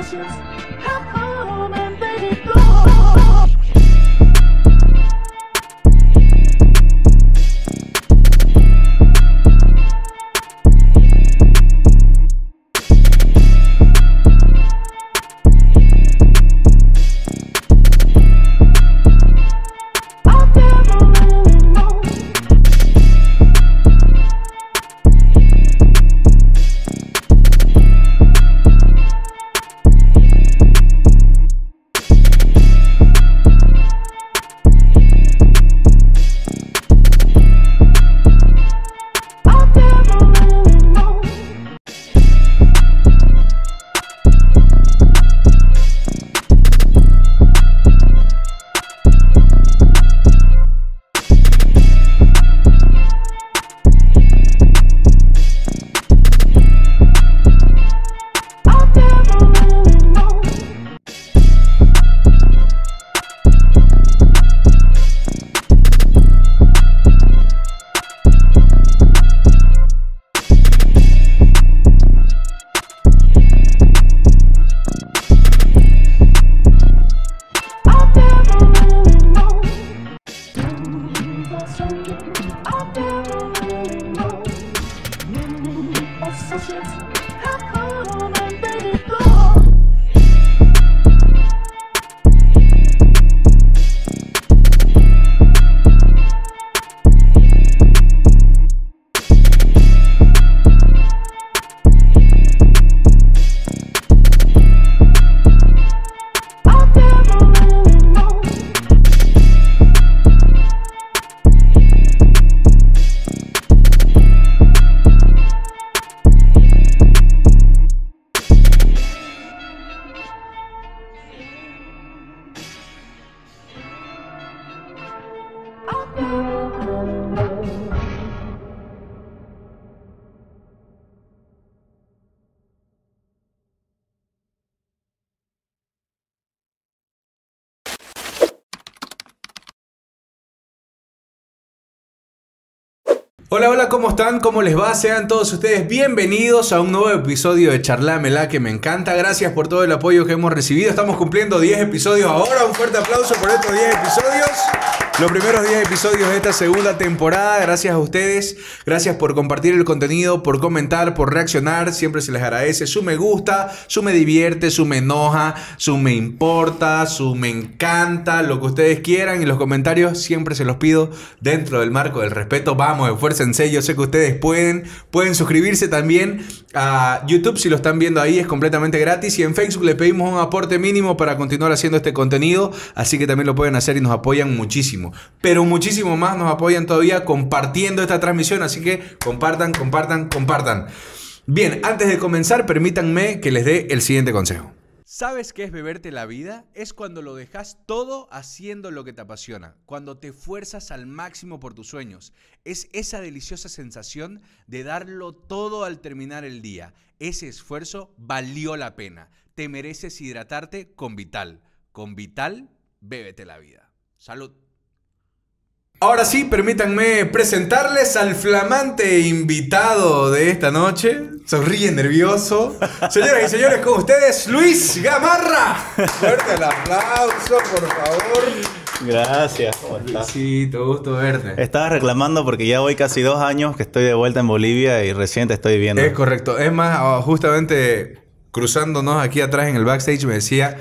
emotions. Oh, oh. ¿Cómo están? ¿Cómo les va? Sean todos ustedes bienvenidos a un nuevo episodio de Charlámela que me encanta. Gracias por todo el apoyo que hemos recibido. Estamos cumpliendo 10 episodios ahora. Un fuerte aplauso por estos 10 episodios los primeros 10 episodios de esta segunda temporada. Gracias a ustedes, gracias por compartir el contenido, por comentar, por reaccionar. Siempre se les agradece su me gusta, su me divierte, su me enoja, su me importa, su me encanta, lo que ustedes quieran. Y los comentarios siempre se los pido dentro del marco del respeto. Vamos, esfuércense, yo sé que ustedes pueden. Pueden suscribirse también a YouTube si lo están viendo ahí, es completamente gratis. Y en Facebook les pedimos un aporte mínimo para continuar haciendo este contenido. Así que también lo pueden hacer y nos apoyan muchísimo. Pero muchísimo más nos apoyan todavía compartiendo esta transmisión. Así que compartan, compartan, compartan. Bien, antes de comenzar, permítanme que les dé el siguiente consejo. ¿Sabes qué es beberte la vida? Es cuando lo dejas todo haciendo lo que te apasiona, cuando te fuerzas al máximo por tus sueños. Es esa deliciosa sensación de darlo todo al terminar el día. Ese esfuerzo valió la pena. Te mereces hidratarte con Vital. Con Vital, bébete la vida. Salud. Ahora sí, permítanme presentarles al flamante invitado de esta noche. Sonríe nervioso. Señoras y señores, con ustedes, Luis Gamarra. Suerte, el aplauso, por favor. Gracias. Sí, gusto verte. Estaba reclamando porque ya voy casi dos años que estoy de vuelta en Bolivia y recién te estoy viendo. Es correcto. Es más, ah, justamente cruzándonos aquí atrás en el backstage me decía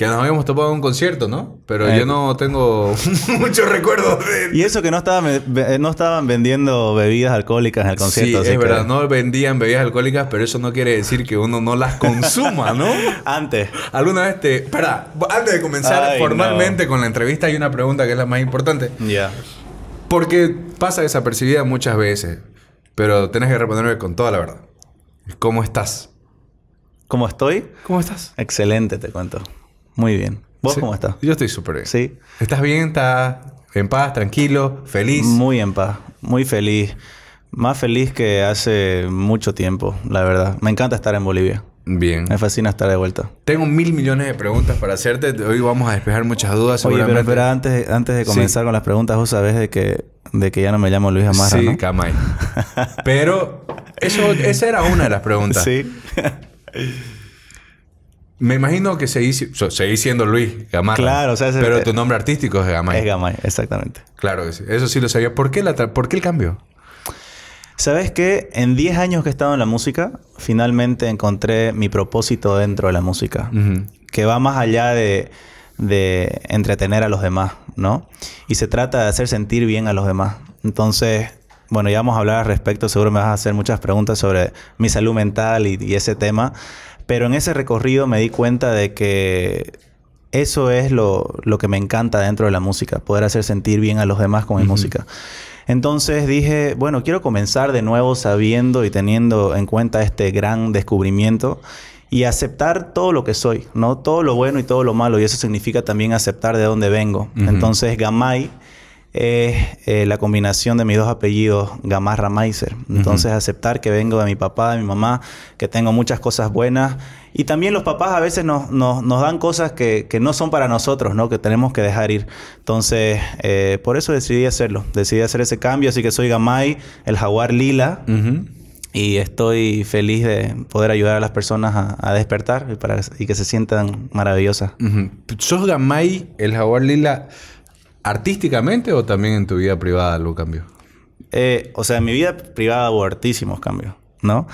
que nos habíamos topado en un concierto, ¿no? Pero yo eh, no tengo muchos recuerdos de... Y eso que eh, no, estaban vendiendo bebidas alcohólicas en el concierto. Sí, es verdad. No vendían bebidas alcohólicas, pero eso no quiere decir que uno no las consuma, ¿no? antes. Alguna vez te... Espera. antes de comenzar formalmente con la entrevista hay una pregunta que es la más importante. Ya. Porque pasa desapercibida muchas veces, pero tenés que responderme con toda la verdad. ¿Cómo estás? ¿Cómo estoy? ¿Cómo estás? Excelente, te cuento. Muy bien. ¿Vos cómo estás? Yo estoy súper bien. Sí. ¿Estás bien? ¿Estás en paz, tranquilo, feliz? Muy en paz, muy feliz. Más feliz que hace mucho tiempo, la verdad. Me encanta estar en Bolivia. Bien. Me fascina estar de vuelta. Tengo mil millones de preguntas para hacerte. Hoy vamos a despejar muchas dudas. Oye, pero, pero antes, antes de comenzar con las preguntas, vos sabés de que, de que ya no me llamo Luis Amarra, Sí, Camay. pero eso, esa era una de las preguntas. Sí. Me imagino que seguís, seguís siendo Luis Gamay, Claro, o sea, pero tu nombre artístico es Gamay. Es Gamay, exactamente. Claro Eso sí lo sabía. ¿Por qué, la ¿Por qué el cambio? Sabes que en 10 años que he estado en la música, finalmente encontré mi propósito dentro de la música, que va más allá de, entretener a los demás, ¿no? Y se trata de hacer sentir bien a los demás. Entonces, bueno, ya vamos a hablar al respecto, seguro me vas a hacer muchas preguntas sobre mi salud mental y ese tema. Pero en ese recorrido me di cuenta de que eso es lo, que me encanta dentro de la música, poder hacer sentir bien a los demás con mi música. Entonces dije, bueno, quiero comenzar de nuevo sabiendo y teniendo en cuenta este gran descubrimiento y aceptar todo lo que soy, ¿no? Todo lo bueno y todo lo malo. Y eso significa también aceptar de dónde vengo. Entonces, Gamay es eh, la combinación de mis dos apellidos, Gamarra Maizer. Entonces, aceptar que vengo de mi papá, de mi mamá, que tengo muchas cosas buenas. Y también los papás a veces nos, dan cosas que, no son para nosotros, ¿no? Que tenemos que dejar ir. Entonces, eh, por eso decidí hacerlo. Decidí hacer ese cambio. Así que soy Gamay, el jaguar lila. Y estoy feliz de poder ayudar a las personas a, despertar y, que se sientan maravillosas. Sos Gamay, el jaguar lila... ¿Artísticamente o también en tu vida privada algo cambió? Eh, o sea, en mi vida privada hubo artísimos cambios, ¿no?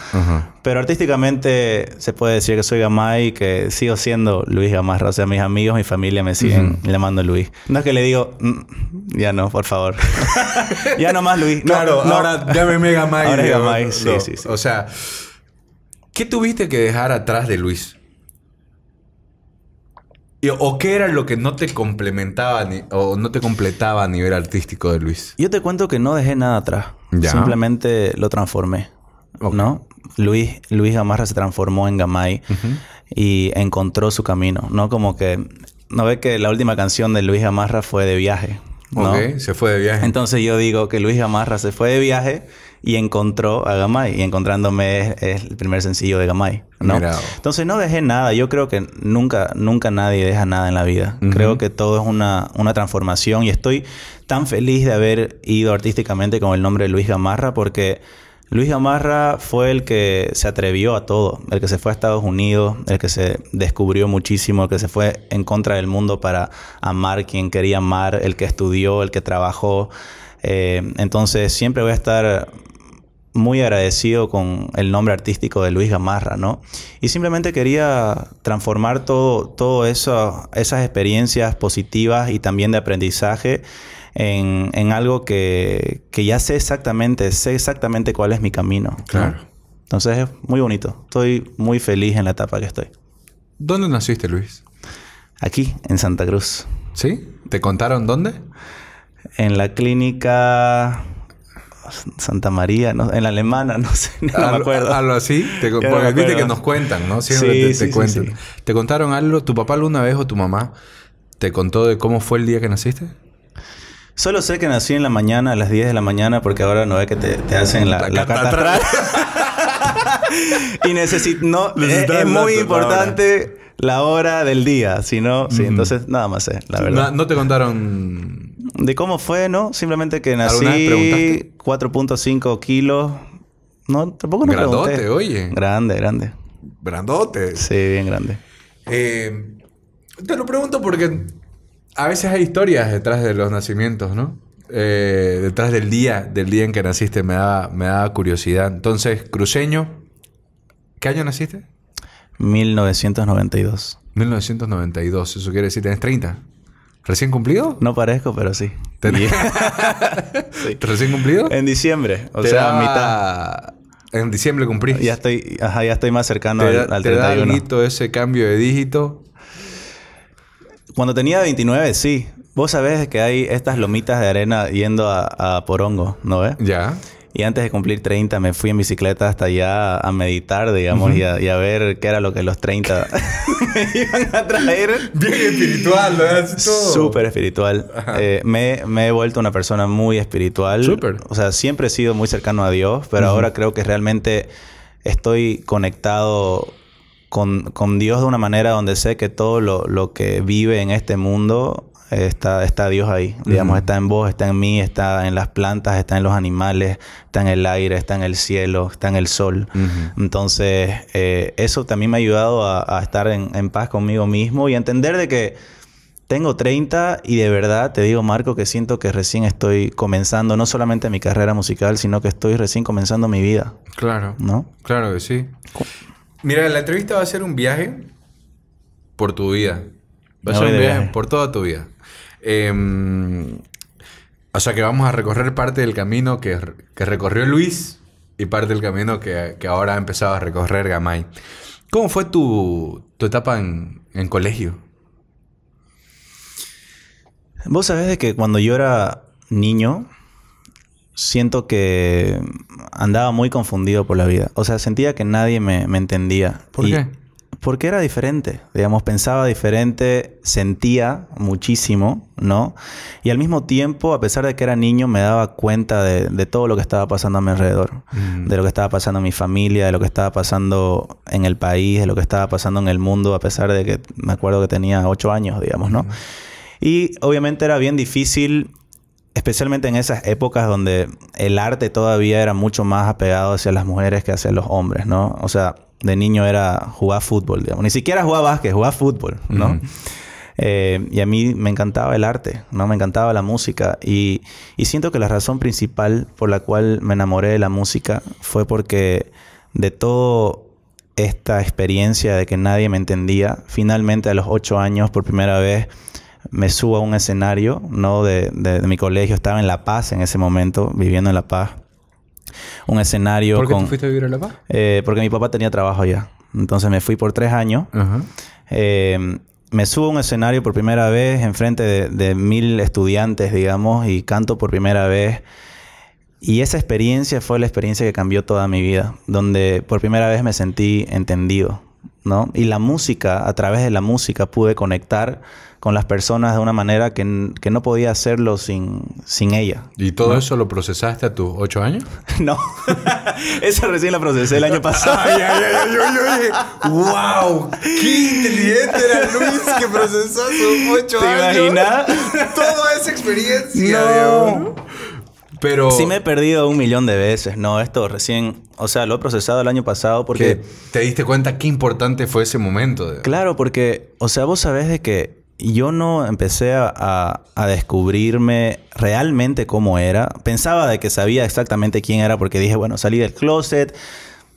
Pero artísticamente se puede decir que soy Gamay y que sigo siendo Luis Gamarra. O sea, mis amigos, mi familia me siguen llamando Luis. No es que le digo, mm, ya no, por favor. ya no más Luis. claro, ahora llámeme Gamay. Ahora O sea, ¿qué tuviste que dejar atrás de Luis? ¿O qué era lo que no te complementaba o no te completaba a nivel artístico de Luis? Yo te cuento que no dejé nada atrás. Simplemente lo transformé. ¿No? Luis, Luis Gamarra se transformó en Gamay y encontró su camino. No como que. No ves que la última canción de Luis Gamarra fue de viaje. ¿no? se fue de viaje. Entonces yo digo que Luis Gamarra se fue de viaje y encontró a Gamay. Y encontrándome es, el primer sencillo de Gamay. ¿no? Entonces no dejé nada. Yo creo que nunca, nunca nadie deja nada en la vida. Creo que todo es una, transformación y estoy tan feliz de haber ido artísticamente con el nombre de Luis Gamarra porque... Luis Gamarra fue el que se atrevió a todo, el que se fue a Estados Unidos, el que se descubrió muchísimo, el que se fue en contra del mundo para amar quien quería amar, el que estudió, el que trabajó. Eh, entonces siempre voy a estar muy agradecido con el nombre artístico de Luis Gamarra, ¿no? Y simplemente quería transformar todo, todo eso, esas experiencias positivas y también de aprendizaje en, algo que, ya sé exactamente, sé exactamente cuál es mi camino. Claro. Entonces es muy bonito. Estoy muy feliz en la etapa que estoy. ¿Dónde naciste, Luis? Aquí, en Santa Cruz. ¿Sí? ¿Te contaron dónde? En la clínica Santa María, no, en la alemana, no sé, no me acuerdo. Algo así, porque viste que nos cuentan, ¿no? sí, te, cuentan. ¿Te contaron algo? ¿Tu papá alguna vez o tu mamá te contó de cómo fue el día que naciste? Solo sé que nací en la mañana, a las 10 de la mañana, porque ahora no es que te, hacen la, y necesito, no, eh, es, muy importante la hora. del día, si no, sí, entonces nada más sé, la verdad. no te contaron de cómo fue, ¿no? Simplemente que nací 4.5 kilos. No, tampoco no Grandote, oye. Grande, grande. Grandote. Sí, bien grande. Eh, te lo pregunto porque a veces hay historias detrás de los nacimientos, ¿no? Eh, detrás del día, del día en que naciste, me daba me da curiosidad. Entonces, cruceño, ¿qué año naciste? 1992. 1992, eso quiere decir, tenés 30. ¿Recién cumplido? No parezco, pero sí. ¿Recién cumplido? En diciembre, o sea, mitad. En diciembre cumplí. Ya estoy, ya estoy más cercano al, al te 31. ese cambio de dígito? Cuando tenía 29, sí. Vos sabés que hay estas lomitas de arena yendo a, a Porongo, ¿no ves? Ya. Y antes de cumplir 30 me fui en bicicleta hasta allá a meditar, digamos, y, a, ver qué era lo que los 30 me iban a traer. Bien espiritual, ¿verdad? Súper espiritual. Eh, me, he vuelto una persona muy espiritual. Súper. O sea, siempre he sido muy cercano a Dios, pero ahora creo que realmente estoy conectado con, Dios de una manera donde sé que todo lo que vive en este mundo Está, está Dios ahí. Digamos, está en vos, está en mí, está en las plantas, está en los animales, está en el aire, está en el cielo, está en el sol. Entonces, eh, eso también me ha ayudado a, estar en, paz conmigo mismo y a entender de que tengo 30 y de verdad te digo, Marco, que siento que recién estoy comenzando no solamente mi carrera musical, sino que estoy recién comenzando mi vida. Claro. ¿No? Claro que sí. Mira, la entrevista va a ser un viaje por tu vida. Va a ser un viaje por toda tu vida. Eh, o sea que vamos a recorrer parte del camino que, recorrió Luis y parte del camino que, ahora ha empezado a recorrer Gamay. ¿Cómo fue tu, etapa en, colegio? Vos sabés de que cuando yo era niño, siento que andaba muy confundido por la vida. O sea, sentía que nadie me, entendía. ¿Por qué? porque era diferente, digamos, pensaba diferente, sentía muchísimo, ¿no? Y al mismo tiempo, a pesar de que era niño, me daba cuenta de, todo lo que estaba pasando a mi alrededor, mm. de lo que estaba pasando en mi familia, de lo que estaba pasando en el país, de lo que estaba pasando en el mundo, a pesar de que me acuerdo que tenía ocho años, digamos, ¿no? Mm. Y obviamente era bien difícil especialmente en esas épocas donde el arte todavía era mucho más apegado hacia las mujeres que hacia los hombres, ¿no? O sea, de niño era jugar fútbol, digamos. Ni siquiera jugaba básquet, jugaba fútbol, ¿no? Eh, y a mí me encantaba el arte, ¿no? Me encantaba la música. Y, y, siento que la razón principal por la cual me enamoré de la música fue porque de toda esta experiencia de que nadie me entendía, finalmente a los ocho años, por primera vez, me subo a un escenario, ¿no? de, de mi colegio, estaba en La Paz en ese momento, viviendo en La Paz un escenario ¿Por qué fuiste a vivir a La Paz? Eh, porque mi papá tenía trabajo allá. Entonces me fui por tres años. Eh, me subo a un escenario por primera vez enfrente de, de mil estudiantes, digamos, y canto por primera vez. Y esa experiencia fue la experiencia que cambió toda mi vida, donde por primera vez me sentí entendido, ¿no? Y la música, a través de la música pude conectar con las personas de una manera que, que no podía hacerlo sin, sin ella. ¿Y todo eso lo procesaste a tus ocho años? no. eso recién lo procesé el año pasado. ay, ay, ay, ay, ay, ¡Wow! ¡Qué inteligente era Luis que procesó a sus ocho años! ¿Te imaginas? Toda esa experiencia, no. Pero... Sí me he perdido un millón de veces. No, esto recién... O sea, lo he procesado el año pasado porque... ¿Te diste cuenta qué importante fue ese momento? Claro, porque... O sea, vos sabés de que yo no empecé a, a, descubrirme realmente cómo era. Pensaba de que sabía exactamente quién era porque dije, bueno, salí del closet,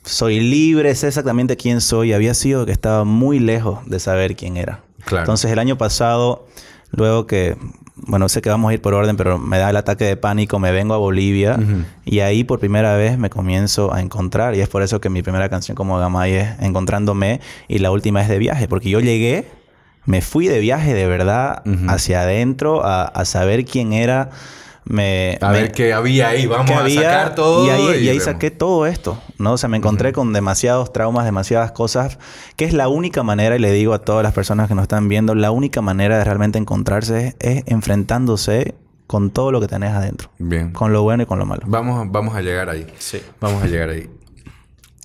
soy libre, sé exactamente quién soy. Había sido que estaba muy lejos de saber quién era. Entonces el año pasado, luego que, bueno, sé que vamos a ir por orden, pero me da el ataque de pánico, me vengo a Bolivia y ahí por primera vez me comienzo a encontrar. Y es por eso que mi primera canción como Gamay es Encontrándome y la última es de viaje, porque yo llegué me fui de viaje de verdad hacia adentro a, saber quién era. a ver qué había ahí, vamos a sacar todo. Y ahí, y ahí saqué todo esto, ¿no? O sea, me encontré con demasiados traumas, demasiadas cosas, que es la única manera, y le digo a todas las personas que nos están viendo, la única manera de realmente encontrarse es, enfrentándose con todo lo que tenés adentro. Bien. Con lo bueno y con lo malo. Vamos, vamos a llegar ahí. Sí. Vamos a llegar ahí.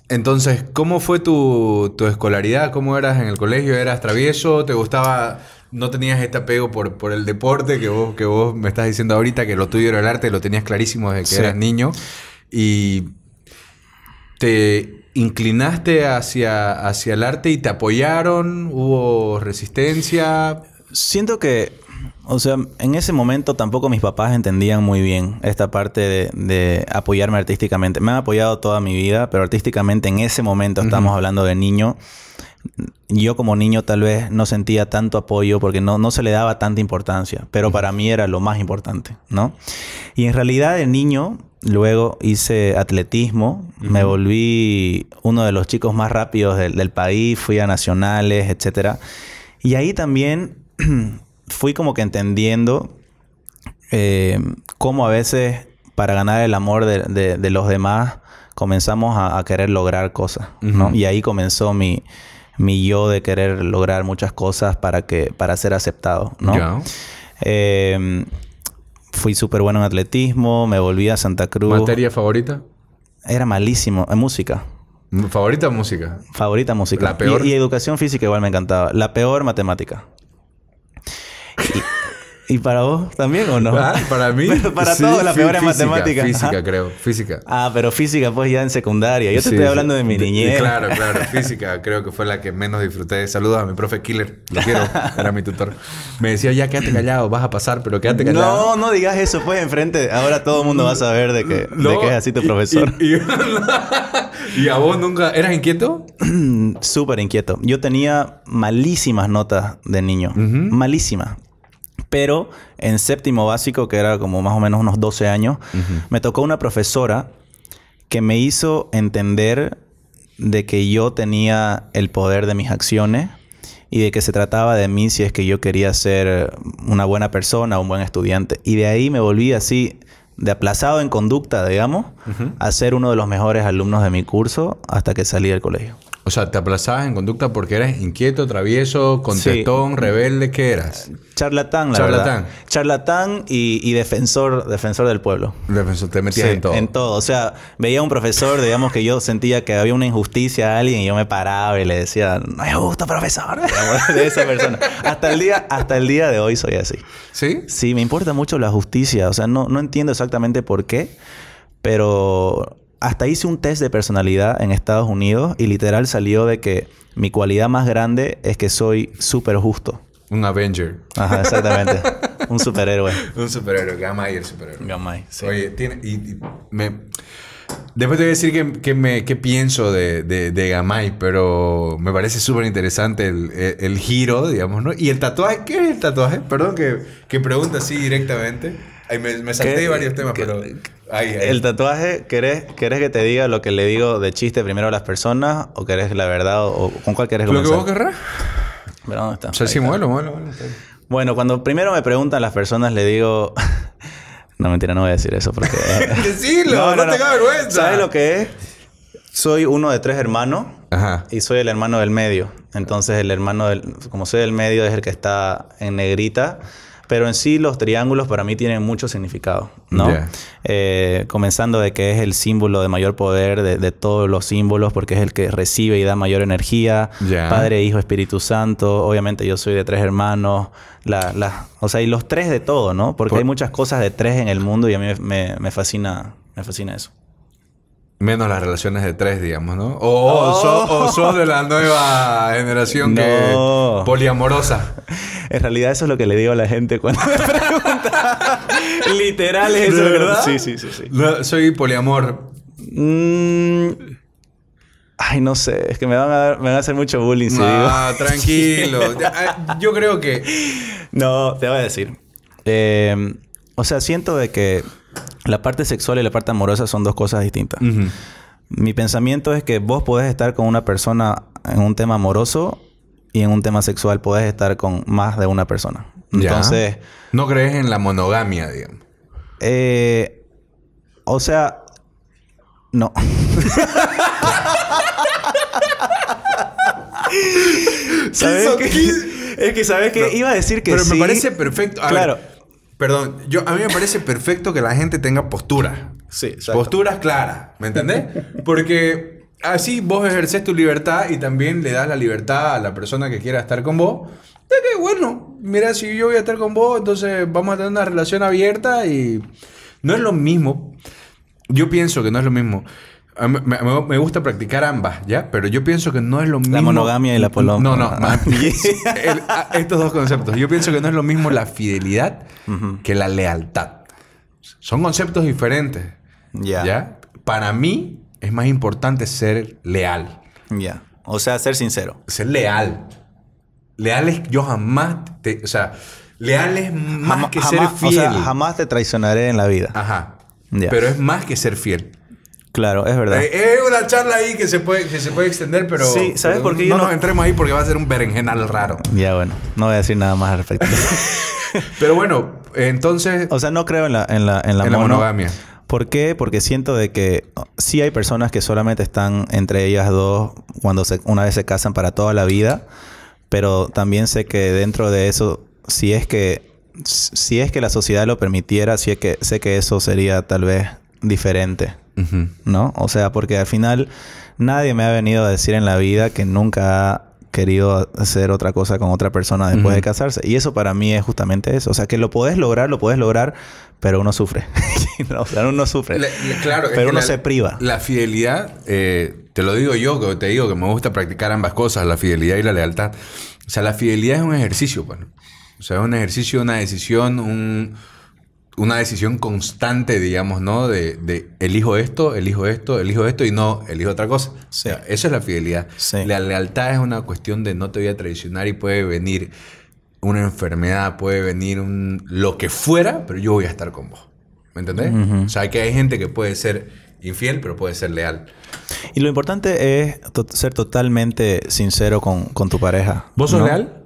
Entonces, ¿cómo fue tu, escolaridad? ¿Cómo eras en el colegio? ¿Eras travieso? ¿Te gustaba...? ¿No tenías este apego por, por el deporte que vos, que vos me estás diciendo ahorita que lo tuyo era el arte? Lo tenías clarísimo desde que eras niño. Y te inclinaste hacia, hacia el arte y te apoyaron. ¿Hubo resistencia? Siento que o sea, en ese momento tampoco mis papás entendían muy bien esta parte de, apoyarme artísticamente. Me han apoyado toda mi vida, pero artísticamente en ese momento, estamos hablando de niño, yo como niño tal vez no sentía tanto apoyo porque no, no se le daba tanta importancia, pero para mí era lo más importante, ¿no? Y en realidad de niño luego hice atletismo, me volví uno de los chicos más rápidos del, del país, fui a nacionales, etc. Y ahí también fui como que entendiendo eh, cómo a veces para ganar el amor de, los demás comenzamos a, querer lograr cosas, ¿no? Y ahí comenzó mi, mi yo de querer lograr muchas cosas para que para ser aceptado, ¿no? Em, fui súper bueno en atletismo, me volví a Santa Cruz. ¿Materia favorita? Era malísimo, en eh, música. ¿Favorita música? Favorita música. La peor. y educación física igual me encantaba. La peor matemática. ¿Y para vos también o no? Ah, para mí. para todos, la peor es matemática. Física, creo. Física. Ah, pero física, pues ya en secundaria. Yo te estoy hablando de mi niñez. Claro, claro. Física creo que fue la que menos disfruté. Saludos a mi profe Killer. Lo quiero. Era mi tutor. Me decía, ya quédate callado, vas a pasar, pero quédate callado. No, no digas eso, pues enfrente. Ahora todo el mundo va a saber de que, es así tu profesor. Y, a vos nunca. ¿Eras inquieto? Súper inquieto. Yo tenía malísimas notas de niño. Malísimas pero en séptimo básico, que era como más o menos unos 12 años, me tocó una profesora que me hizo entender de que yo tenía el poder de mis acciones y de que se trataba de mí si es que yo quería ser una buena persona, un buen estudiante. Y de ahí me volví así, de aplazado en conducta, digamos, a ser uno de los mejores alumnos de mi curso hasta que salí del colegio. O sea, te aplazabas en conducta porque eras inquieto, travieso, contestón, rebelde, ¿qué eras? Charlatán, la verdad. Charlatán y, y, defensor, defensor del pueblo. Defensor, te metías en todo. En todo. O sea, veía a un profesor, digamos que yo sentía que había una injusticia a alguien y yo me paraba y le decía, no es justo, profesor. de esa persona. Hasta el día, hasta el día de hoy soy así. ¿Sí? Sí, me importa mucho la justicia. O sea, no, no entiendo exactamente por qué, pero hasta hice un test de personalidad en Estados Unidos y literal salió de que mi cualidad más grande es que soy súper justo. Un Avenger. Ajá, exactamente. un superhéroe. Un superhéroe. Gamay el superhéroe. Gamay, Oye, tiene... me, después te voy a decir que, que pienso de, de, Gamay, pero me parece súper interesante el, giro, digamos, ¿no? Y el tatuaje. ¿Qué es el tatuaje? Perdón que, que pregunta así directamente. me, me salté varios temas, pero... El tatuaje, ¿querés, ¿querés, que te diga lo que le digo de chiste primero a las personas? ¿O querés la verdad? ¿O, con cuál querés comenzar? Lo que vos querrás. Pero ¿dónde está? O sea, sí, muelo, Bueno, cuando primero me preguntan las personas, le digo... no, mentira, no voy a decir eso porque... ¡Decilo! no, te vergüenza! ¿Sabes lo que es? Soy uno de tres hermanos. Y soy el hermano del medio. Entonces, el hermano del... Como soy del medio, es el que está en negrita. Pero en sí los triángulos para mí tienen mucho significado, ¿no? Eh, comenzando de que es el símbolo de mayor poder de, todos los símbolos porque es el que recibe y da mayor energía. Padre, Hijo, Espíritu Santo. Obviamente yo soy de tres hermanos. La, la, o sea, y los tres de todo, ¿no? Porque hay muchas cosas de tres en el mundo y a mí me, me fascina, me fascina eso. Menos las relaciones de tres, digamos, ¿no? O, sos, de la nueva generación no. poliamorosa. En realidad eso es lo que le digo a la gente cuando me pregunta. Literal es eso, ¿verdad? Sí, sí, sí. soy poliamor. Mm, ay, no sé. Es que me van a, hacer mucho bullying si ah, digo. Ah, tranquilo. Yo creo que... No, te voy a decir. Em, o sea, siento de que la parte sexual y la parte amorosa son dos cosas distintas. Mi pensamiento es que vos podés estar con una persona en un tema amoroso y en un tema sexual puedes estar con más de una persona. Entonces... No crees en la monogamia, digamos. Eh, o sea, no. que, es que sabes que iba a decir que sí. Pero me parece perfecto. claro. perdón, yo a mí me parece perfecto que la gente tenga postura Sí, Posturas claras, ¿me entendés? Porque así ah, vos ejerces tu libertad y también le das la libertad a la persona que quiera estar con vos. De que, bueno, mira, si yo voy a estar con vos, entonces vamos a tener una relación abierta y no es lo mismo. Yo pienso que no es lo mismo. Me, gusta practicar ambas, ¿ya? Pero yo pienso que no es lo mismo. La monogamia y la poloma. No, no. Ah, estos dos conceptos. Yo pienso que no es lo mismo la fidelidad que la lealtad. Son conceptos diferentes. ¿Ya? Para mí, es más importante ser leal. Ya. O sea, ser sincero. Ser leal. Leal es, yo jamás, te, o sea, leal es más que ser fiel. jamás te traicionaré en la vida. Ajá. Pero es más que ser fiel. Claro, es verdad. Es eh, eh, una charla ahí que se puede, que se puede extender, pero. Sí, ¿sabes por qué no nos entremos ahí porque va a ser un berenjenal raro. Ya, bueno, no voy a decir nada más al respecto. pero bueno, entonces. O sea, no creo en la, en la, en la monogamia. ¿Por qué? Porque siento de que oh, sí hay personas que solamente están entre ellas dos cuando se, una vez se casan para toda la vida, pero también sé que dentro de eso, si es que si es que la sociedad lo permitiera, si es que sé que eso sería tal vez diferente, ¿no? O sea, porque al final nadie me ha venido a decir en la vida que nunca ha querido hacer otra cosa con otra persona después de casarse. Y eso para mí es justamente eso. O sea, que lo podés lograr, lo puedes lograr, pero uno sufre. uno sufre. claro, pero uno se priva. La fidelidad, eh, te lo digo yo, te digo que me gusta practicar ambas cosas, la fidelidad y la lealtad. O sea, la fidelidad es un ejercicio, bueno. Pues, o sea, es un ejercicio, una decisión, un una decisión constante, digamos, ¿no? De, de, elijo esto, elijo esto, elijo esto y no, elijo otra cosa. O sea, eso es la fidelidad. La lealtad es una cuestión de no te voy a traicionar y puede venir una enfermedad, puede venir un, lo que fuera, pero yo voy a estar con vos. ¿Me entendés? O sea, que hay gente que puede ser infiel, pero puede ser leal. Y lo importante es ser totalmente sincero con, tu pareja. ¿Vos sos leal?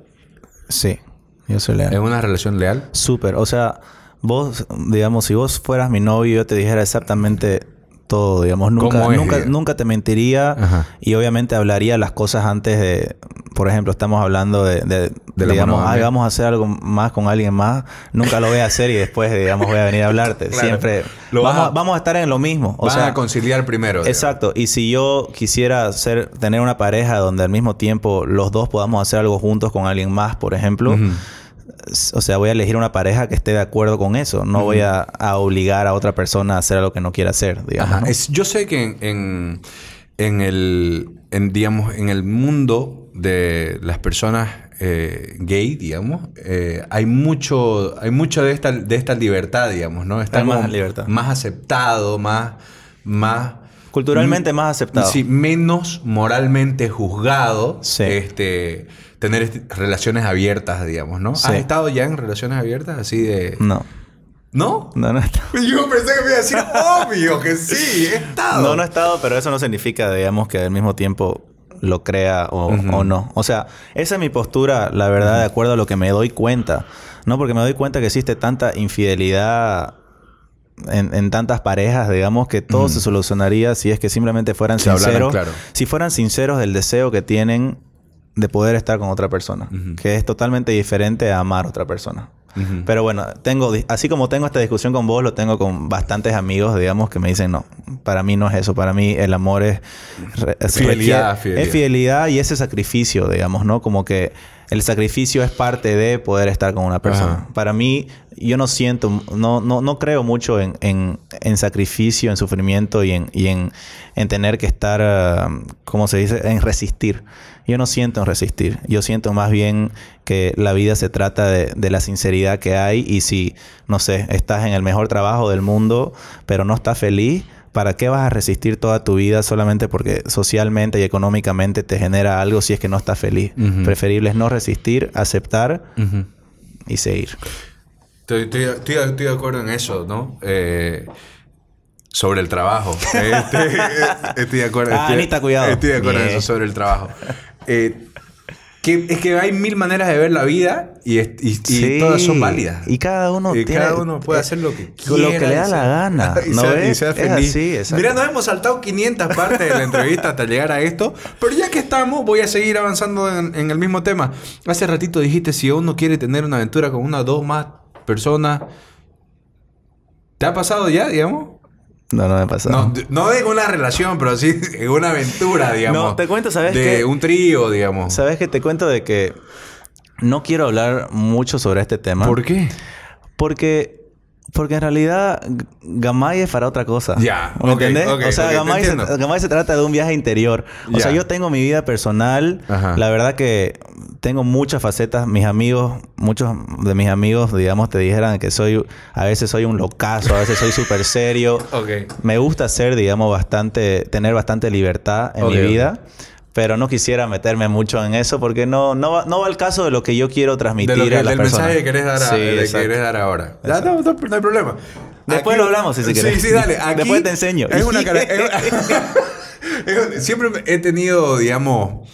Sí, yo soy leal. ¿Es una relación leal? Súper. O sea, Vos, digamos, si vos fueras mi novio, yo te dijera exactamente todo, digamos, nunca, nunca, nunca, te mentiría y obviamente hablaría las cosas antes de, por ejemplo, estamos hablando de, digamos, vamos a hacer algo más con alguien más, nunca lo voy a hacer y después, digamos, voy a venir a hablarte. Siempre vamos, a, estar en lo mismo. O sea, a conciliar primero. Exacto. Y si yo quisiera ser, tener una pareja donde al mismo tiempo los dos podamos hacer algo juntos con alguien más, por ejemplo o sea, voy a elegir una pareja que esté de acuerdo con eso. No voy a, obligar a otra persona a hacer algo que no quiera hacer, yo sé que en, en, el, digamos, en el mundo de las personas eh, gay, digamos, eh, hay mucho, hay mucho de esta, de esta libertad, digamos, ¿no? Está más libertad. Más aceptado, más, más culturalmente más aceptado. Sí, menos moralmente juzgado. Sí. Este, tener relaciones abiertas, digamos, ¿no? Ha estado ya en relaciones abiertas así de...? No. ¿No? No, no he estado. Yo pensé que me iba a decir, obvio que sí, he estado. No, no he estado, pero eso no significa, digamos, que al mismo tiempo lo crea o, no. O sea, esa es mi postura, la verdad, de acuerdo a lo que me doy cuenta. No, porque me doy cuenta que existe tanta infidelidad en, tantas parejas, digamos, que todo se solucionaría si es que simplemente fueran sinceros. Si fueran sinceros del deseo que tienen de poder estar con otra persona, que es totalmente diferente a amar a otra persona. Pero bueno, tengo, así como tengo esta discusión con vos, lo tengo con bastantes amigos, digamos, que me dicen, no, para mí no es eso, para mí el amor es, fidelidad, Es fidelidad y ese sacrificio, digamos, ¿no? Como que el sacrificio es parte de poder estar con una persona. Para mí, yo no siento, no, no, no creo mucho en, sacrificio, en sufrimiento y en, tener que estar, ah, ¿cómo se dice?, en resistir yo no siento en resistir. Yo siento más bien que la vida se trata de, la sinceridad que hay y si, no sé, estás en el mejor trabajo del mundo, pero no estás feliz, ¿para qué vas a resistir toda tu vida solamente porque socialmente y económicamente te genera algo si es que no estás feliz? Preferible es no resistir, aceptar y seguir. Estoy, de acuerdo en eso, ¿no? Eh, sobre el trabajo. Estoy, de acuerdo. Ah, Anita, cuidado. Estoy de acuerdo en eso sobre el trabajo. Eh, que, es que hay mil maneras de ver la vida y, todas son válidas. Y cada uno, eh, cada uno puede hacer lo que eh, Lo le da la gana. Y, ¿no feliz. Mira, nos hemos saltado 500 partes de la entrevista hasta llegar a esto. Pero ya que estamos, voy a seguir avanzando en, en el mismo tema. Hace ratito dijiste: si uno quiere tener una aventura con una o dos más personas, ¿te ha pasado ya, digamos? No, no me pasó. No, no en una relación, pero sí en una aventura, digamos. No, te cuento, ¿sabes? De un trío, digamos. ¿Sabes qué? Te cuento de que no quiero hablar mucho sobre este tema. ¿Por qué? Porque porque en realidad Gamay es para otra cosa. ¿Me o sea, Gamay, se, trata de un viaje interior. O sea, yo tengo mi vida personal. La verdad que tengo muchas facetas. Mis amigos, muchos de mis amigos, digamos, te dijeran que soy... A veces soy un locazo, a veces soy súper serio. Me gusta ser, digamos, bastante... Tener bastante libertad en mi vida pero no quisiera meterme mucho en eso porque no, no, va, no va al caso de lo que yo quiero transmitir a la del mensaje que querés dar, que querés dar ahora. no, no, no, hay problema. Después lo hablamos, si se sí, Sí, sí, dale. Aquí Después te enseño. Es una cara, siempre he tenido, digamos,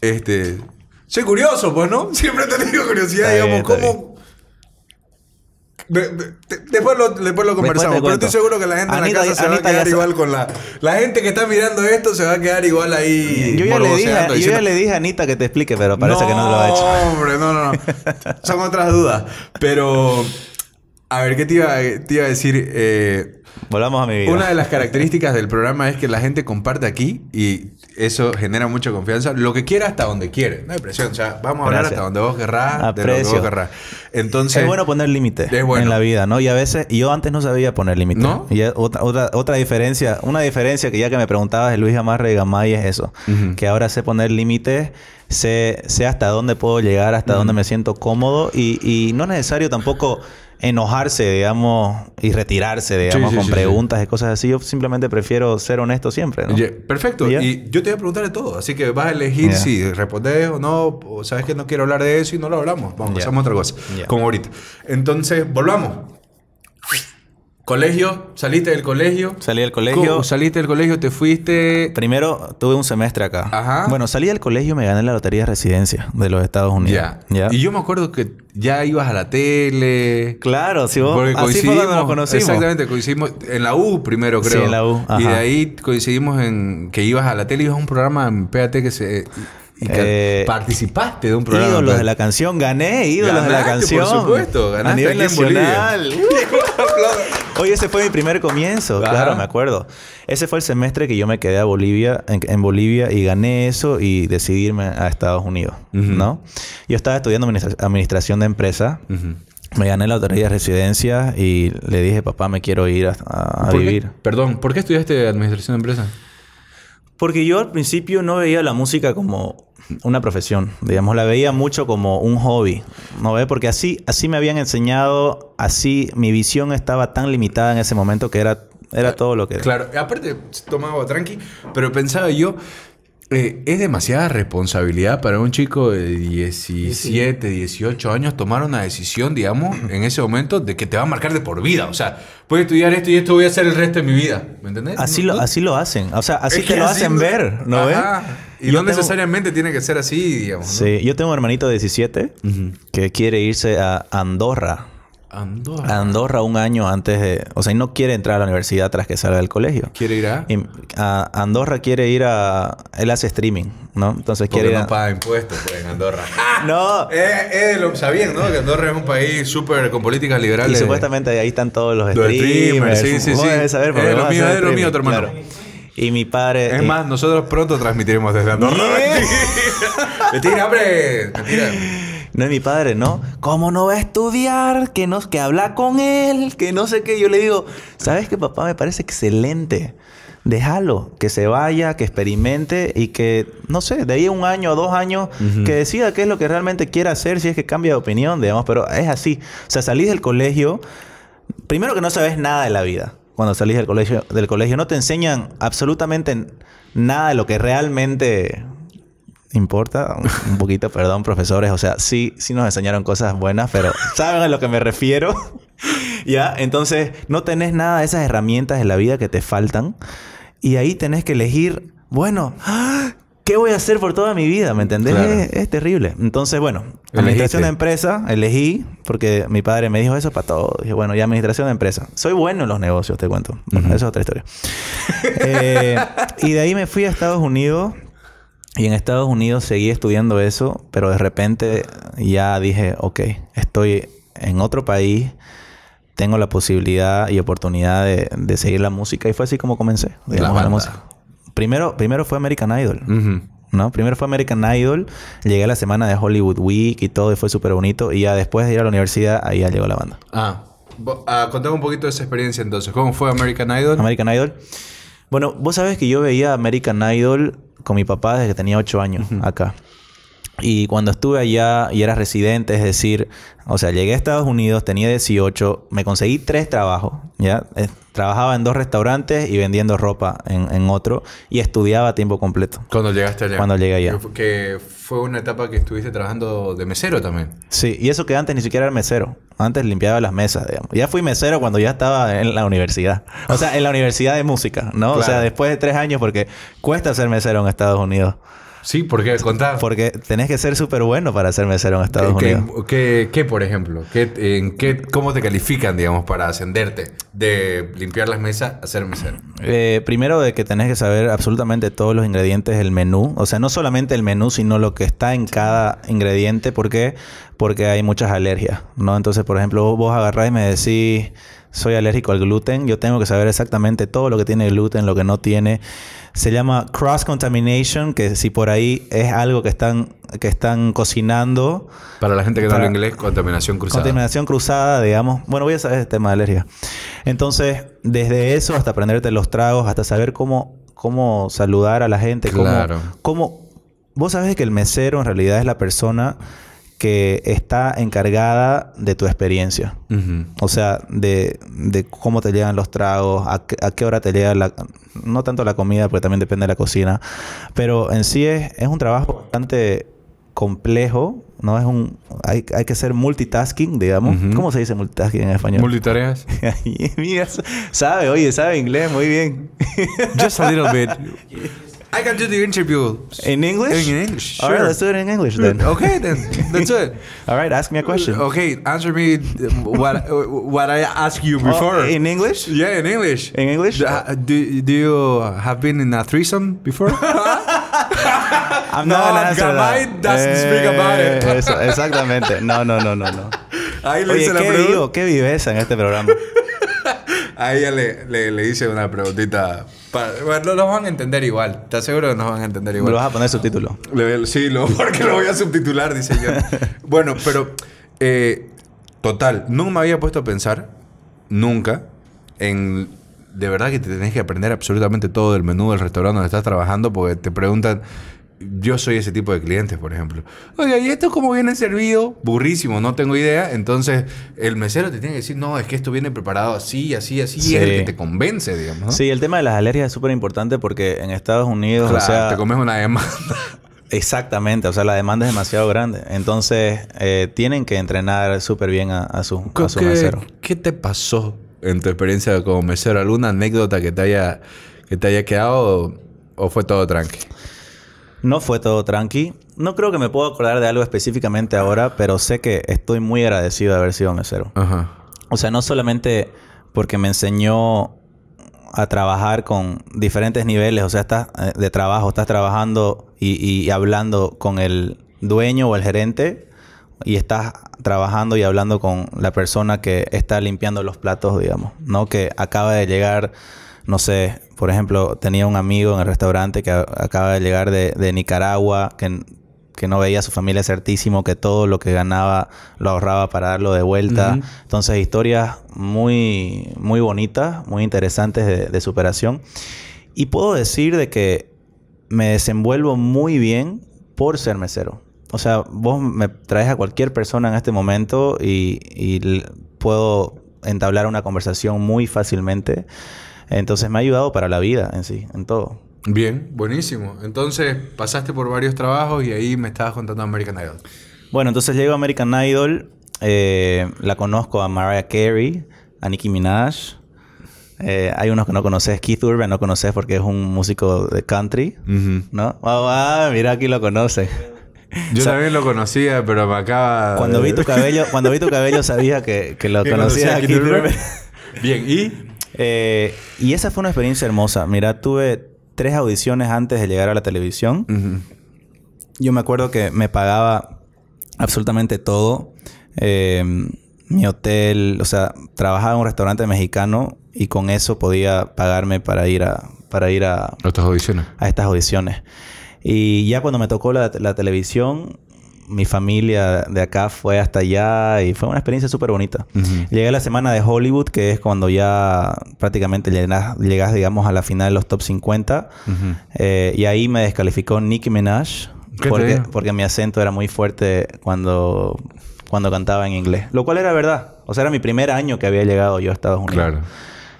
este... Soy curioso, pues, ¿no? Siempre he tenido curiosidad, digamos, cómo, después, lo, después, lo, conversamos. pero estoy seguro que la gente en la casa se va a quedar igual con la. La gente que está mirando esto se va a quedar igual ahí. Yo ya, le dije, yo ya le dije a Anita que te explique, pero parece que no lo ha hecho. Hombre, no, no, no. Son otras dudas. Pero. A ver, ¿qué te iba, te iba a decir? Eh, Volvamos a mi vida. Una de las características del programa es que la gente comparte aquí y eso genera mucha confianza. Lo que quiera hasta donde quiere. No hay presión. O sea, vamos a hablar hasta donde vos querrás, de lo vos querrás. Entonces, es bueno poner límites en la vida, ¿no? Y a veces, yo antes no sabía poner límites. Y otra, otra, diferencia, una diferencia que ya que me preguntabas de Luis Amarre y Gamay es eso. Que ahora sé poner límites sé, sé hasta dónde puedo llegar, hasta dónde me siento cómodo y, y no es necesario tampoco enojarse, digamos, y retirarse, digamos, con preguntas y cosas así. Yo simplemente prefiero ser honesto siempre, ¿no? Perfecto. Y yo te voy a preguntar de todo. Así que vas a elegir si respondes o no. O sabes que no quiero hablar de eso y no lo hablamos. Vamos, hacemos otra cosa. Como ahorita. Entonces, volvamos. Colegio, saliste del colegio. Salí del colegio. Saliste del colegio, te fuiste. Primero tuve un semestre acá. Ajá. Bueno, salí del colegio me gané la lotería de residencia de los Estados Unidos. Ya. Y yo me acuerdo que ya ibas a la tele. Claro, sí, vos. Porque Así nos conocimos. Exactamente, coincidimos en la U primero, creo. Sí, en la U. Y de ahí coincidimos en que ibas a la tele, y ibas a un programa en PAT que se. Y eh, participaste de un programa. Ídolos pues. de la canción, gané, ídolos de la canción. Por supuesto, ganaste a nivel nacional. Uh, Oye, ese fue mi primer comienzo, claro, me acuerdo. Ese fue el semestre que yo me quedé a Bolivia, en, Bolivia y gané eso y decidí irme a Estados Unidos, ¿no? Yo estaba estudiando administración de empresa. Me gané la autoridad de residencia y le dije, papá, me quiero ir a, vivir. Perdón, ¿por qué estudiaste administración de empresa? Porque yo al principio no veía la música como una profesión, digamos, la veía mucho como un hobby, ¿no ve? Porque así, así me habían enseñado, así mi visión estaba tan limitada en ese momento que era, era todo lo que era. Claro, aparte tomaba tranqui, pero pensaba yo, eh, es demasiada responsabilidad para un chico de 17, 18 años tomar una decisión, digamos, en ese momento de que te va a marcar de por vida. O sea, voy a estudiar esto y esto voy a hacer el resto de mi vida. ¿Me entendés? Así, lo, así lo hacen. O sea, así te lo hacen ver, ¿no ves? Y no necesariamente tiene que ser así, digamos. Sí, yo tengo un hermanito de 17 que quiere irse a Andorra Andorra. Andorra un año antes de... O sea, y no quiere entrar a la universidad tras que salga del colegio. ¿Quiere ir a? Andorra quiere ir a... Él hace streaming, ¿no? Entonces quiere ir no paga impuestos pues, en Andorra. ¡No! Es eh, eh, lo sabían, ¿no? Que Andorra es un país súper con políticas liberales. Y supuestamente ahí están todos los, los streamers. Sí, sí, sí. Debes saber, lo mío, es lo mío, tu hermano. Y mi padre... Es eh, más, nosotros pronto transmitiremos desde Andorra. ¡Mentira, hombre! ¡Mentira! No, es mi padre, ¿no? ¿Cómo no va a estudiar? Que, no? que habla con él, que no sé qué. Yo le digo, ¿sabes qué, papá? Me parece excelente. Déjalo, que se vaya, que experimente y que, no sé, de ahí un año o dos años, que decida qué es lo que realmente quiere hacer, si es que cambia de opinión, digamos, pero es así. O sea, salís del colegio, primero que no sabes nada de la vida cuando salís del colegio, del colegio. No te enseñan absolutamente nada de lo que realmente importa un poquito, perdón, profesores. O sea, sí, sí nos enseñaron cosas buenas, pero saben a lo que me refiero. ya, entonces no tenés nada de esas herramientas en la vida que te faltan. Y ahí tenés que elegir, bueno, ¡ah! ¿qué voy a hacer por toda mi vida? ¿Me entendés? Es, terrible. Entonces, bueno, administración de empresa, elegí, porque mi padre me dijo eso para todo. bueno, ya administración de empresa. Soy bueno en los negocios, te cuento. Bueno, eso es otra historia. Eh, y de ahí me fui a Estados Unidos y en Estados Unidos seguí estudiando eso, pero de repente ya dije, ok, estoy en otro país, tengo la posibilidad y oportunidad de, seguir la música. Y fue así como comencé. la, Primero, primero fue American Idol. ¿no? Primero fue American Idol, llegué a la semana de Hollywood Week y todo, y fue súper bonito. Y ya después de ir a la universidad, ahí ya llegó la banda. Ah, ah contame un poquito de esa experiencia entonces. ¿Cómo fue American Idol? American Idol. Bueno, vos sabés que yo veía American Idol con mi papá desde que tenía ocho años acá. Y cuando estuve allá y era residente, es decir, o sea, llegué a Estados Unidos, tenía 18, me conseguí tres trabajos, ¿ya? trabajaba en dos restaurantes y vendiendo ropa en, otro y estudiaba a tiempo completo. Cuando llegaste allá. Cuando llegué allá. Que fue una etapa que estuviste trabajando de mesero también. Sí, y eso que antes ni siquiera era mesero. Antes limpiaba las mesas, digamos. Ya fui mesero cuando ya estaba en la universidad. O sea, en la universidad de música, ¿no? O sea, después de tres años porque cuesta ser mesero en Estados Unidos. Sí, porque contá. Porque tenés que ser súper bueno para ser mesero en Estados Unidos. ¿qué, por ejemplo? ¿Cómo te califican, digamos, para ascenderte de limpiar las mesas a ser mesero? Eh, primero, de que tenés que saber absolutamente todos los ingredientes del menú. O sea, no solamente el menú, sino lo que está en cada ingrediente. ¿Por qué? Porque hay muchas alergias, ¿no? Entonces, por ejemplo, vos agarrás y me decís soy alérgico al gluten, yo tengo que saber exactamente todo lo que tiene gluten, lo que no tiene. Se llama cross contamination, que si por ahí es algo que están que están cocinando. Para la gente que no habla inglés, contaminación cruzada. Contaminación cruzada, digamos. Bueno, voy a saber este tema de alergia. Entonces, desde eso hasta aprenderte los tragos, hasta saber cómo cómo saludar a la gente, claro. cómo, cómo vos sabés que el mesero en realidad es la persona que está encargada de tu experiencia. O sea, de, cómo te llegan los tragos, a, qué hora te llega la... No tanto la comida, porque también depende de la cocina. Pero en sí es, un trabajo bastante complejo. No es un... Hay, hay que ser multitasking, digamos. ¿Cómo se dice multitasking en español? Multitareas. Mira, sabe, oye, sabe inglés muy bien. Just a little bit. I can do the interview in English. In English. Sure. All right, let's do it in English then. okay, then let's do it. All right, ask me a question. Okay, answer me um, what uh, what I asked you oh, before. in English? Yeah, in English. In English. Uh, do, do you have been in a threesome before? I'm not no, gonna answer that. doesn't eh, speak about it. Eso, exactamente. No, no, no, no, no. Ahí Oye, qué, vivo, qué viveza en este programa. a ella le, le, hice una preguntita. Para, bueno, los van a entender igual. Te seguro que nos van a entender igual. ¿Lo vas a poner subtítulo? sí, lo, porque lo voy a subtitular, dice yo. bueno, pero... Eh, total, no me había puesto a pensar nunca en de verdad que te tenés que aprender absolutamente todo del menú del restaurante donde estás trabajando porque te preguntan yo soy ese tipo de clientes, por ejemplo. Oiga, ¿y esto cómo viene servido? Burrísimo, no tengo idea. Entonces, el mesero te tiene que decir, no, es que esto viene preparado así, así, así. Y es el que te convence, digamos. Sí, el tema de las alergias es súper importante porque en Estados Unidos, o sea... Te comes una demanda. Exactamente, o sea, la demanda es demasiado grande. Entonces, eh, tienen que entrenar súper bien a, su, mesero. ¿Qué te pasó en tu experiencia como mesero? ¿Alguna anécdota que te haya, que te haya quedado o, fue todo tranqui? No fue todo tranqui. No creo que me pueda acordar de algo específicamente ahora, pero sé que estoy muy agradecido de haber sido mesero. O sea, no solamente porque me enseñó a trabajar con diferentes niveles, o sea, estás eh, de trabajo, estás trabajando y, hablando con el dueño o el gerente y estás trabajando y hablando con la persona que está limpiando los platos, digamos, ¿no? Que acaba de llegar no sé, por ejemplo, tenía un amigo en el restaurante que acaba de llegar de, Nicaragua, que, no veía a su familia certísimo, que todo lo que ganaba lo ahorraba para darlo de vuelta. Entonces, historias muy, muy bonitas, muy interesantes de, superación. Y puedo decir de que me desenvuelvo muy bien por ser mesero. O sea, vos me traes a cualquier persona en este momento y puedo entablar una conversación muy fácilmente. Entonces me ha ayudado para la vida en sí, en todo. Bien, buenísimo. Entonces pasaste por varios trabajos y ahí me estabas contando American Idol. Bueno, entonces llego a American Idol, eh, la conozco a Mariah Carey, a Nicki Minaj. Eh, hay unos que no conoces, Keith Urban no conoces porque es un músico de country, ¿no? mira, aquí lo conoces. Yo también lo conocía, pero me acaba. Cuando vi tu cabello, cuando vi tu cabello sabía que, lo conocía. a Keith Urban. Bien, ¿y? Eh, y esa fue una experiencia hermosa. Mira, tuve tres audiciones antes de llegar a la televisión. Yo me acuerdo que me pagaba absolutamente todo. Eh, mi hotel, o sea, trabajaba en un restaurante mexicano y con eso podía pagarme para ir a para ir a, estas audiciones. A estas audiciones. Y ya cuando me tocó la televisión, mi familia de acá fue hasta allá y fue una experiencia súper bonita. Llegué a la semana de Hollywood, que es cuando ya prácticamente llegas, digamos, a la final de los top 50. Eh, y ahí me descalificó Nicki Minaj porque, porque mi acento era muy fuerte cuando, cuando cantaba en inglés. Lo cual era verdad. O sea, era mi primer año que había llegado yo a Estados Unidos. Claro.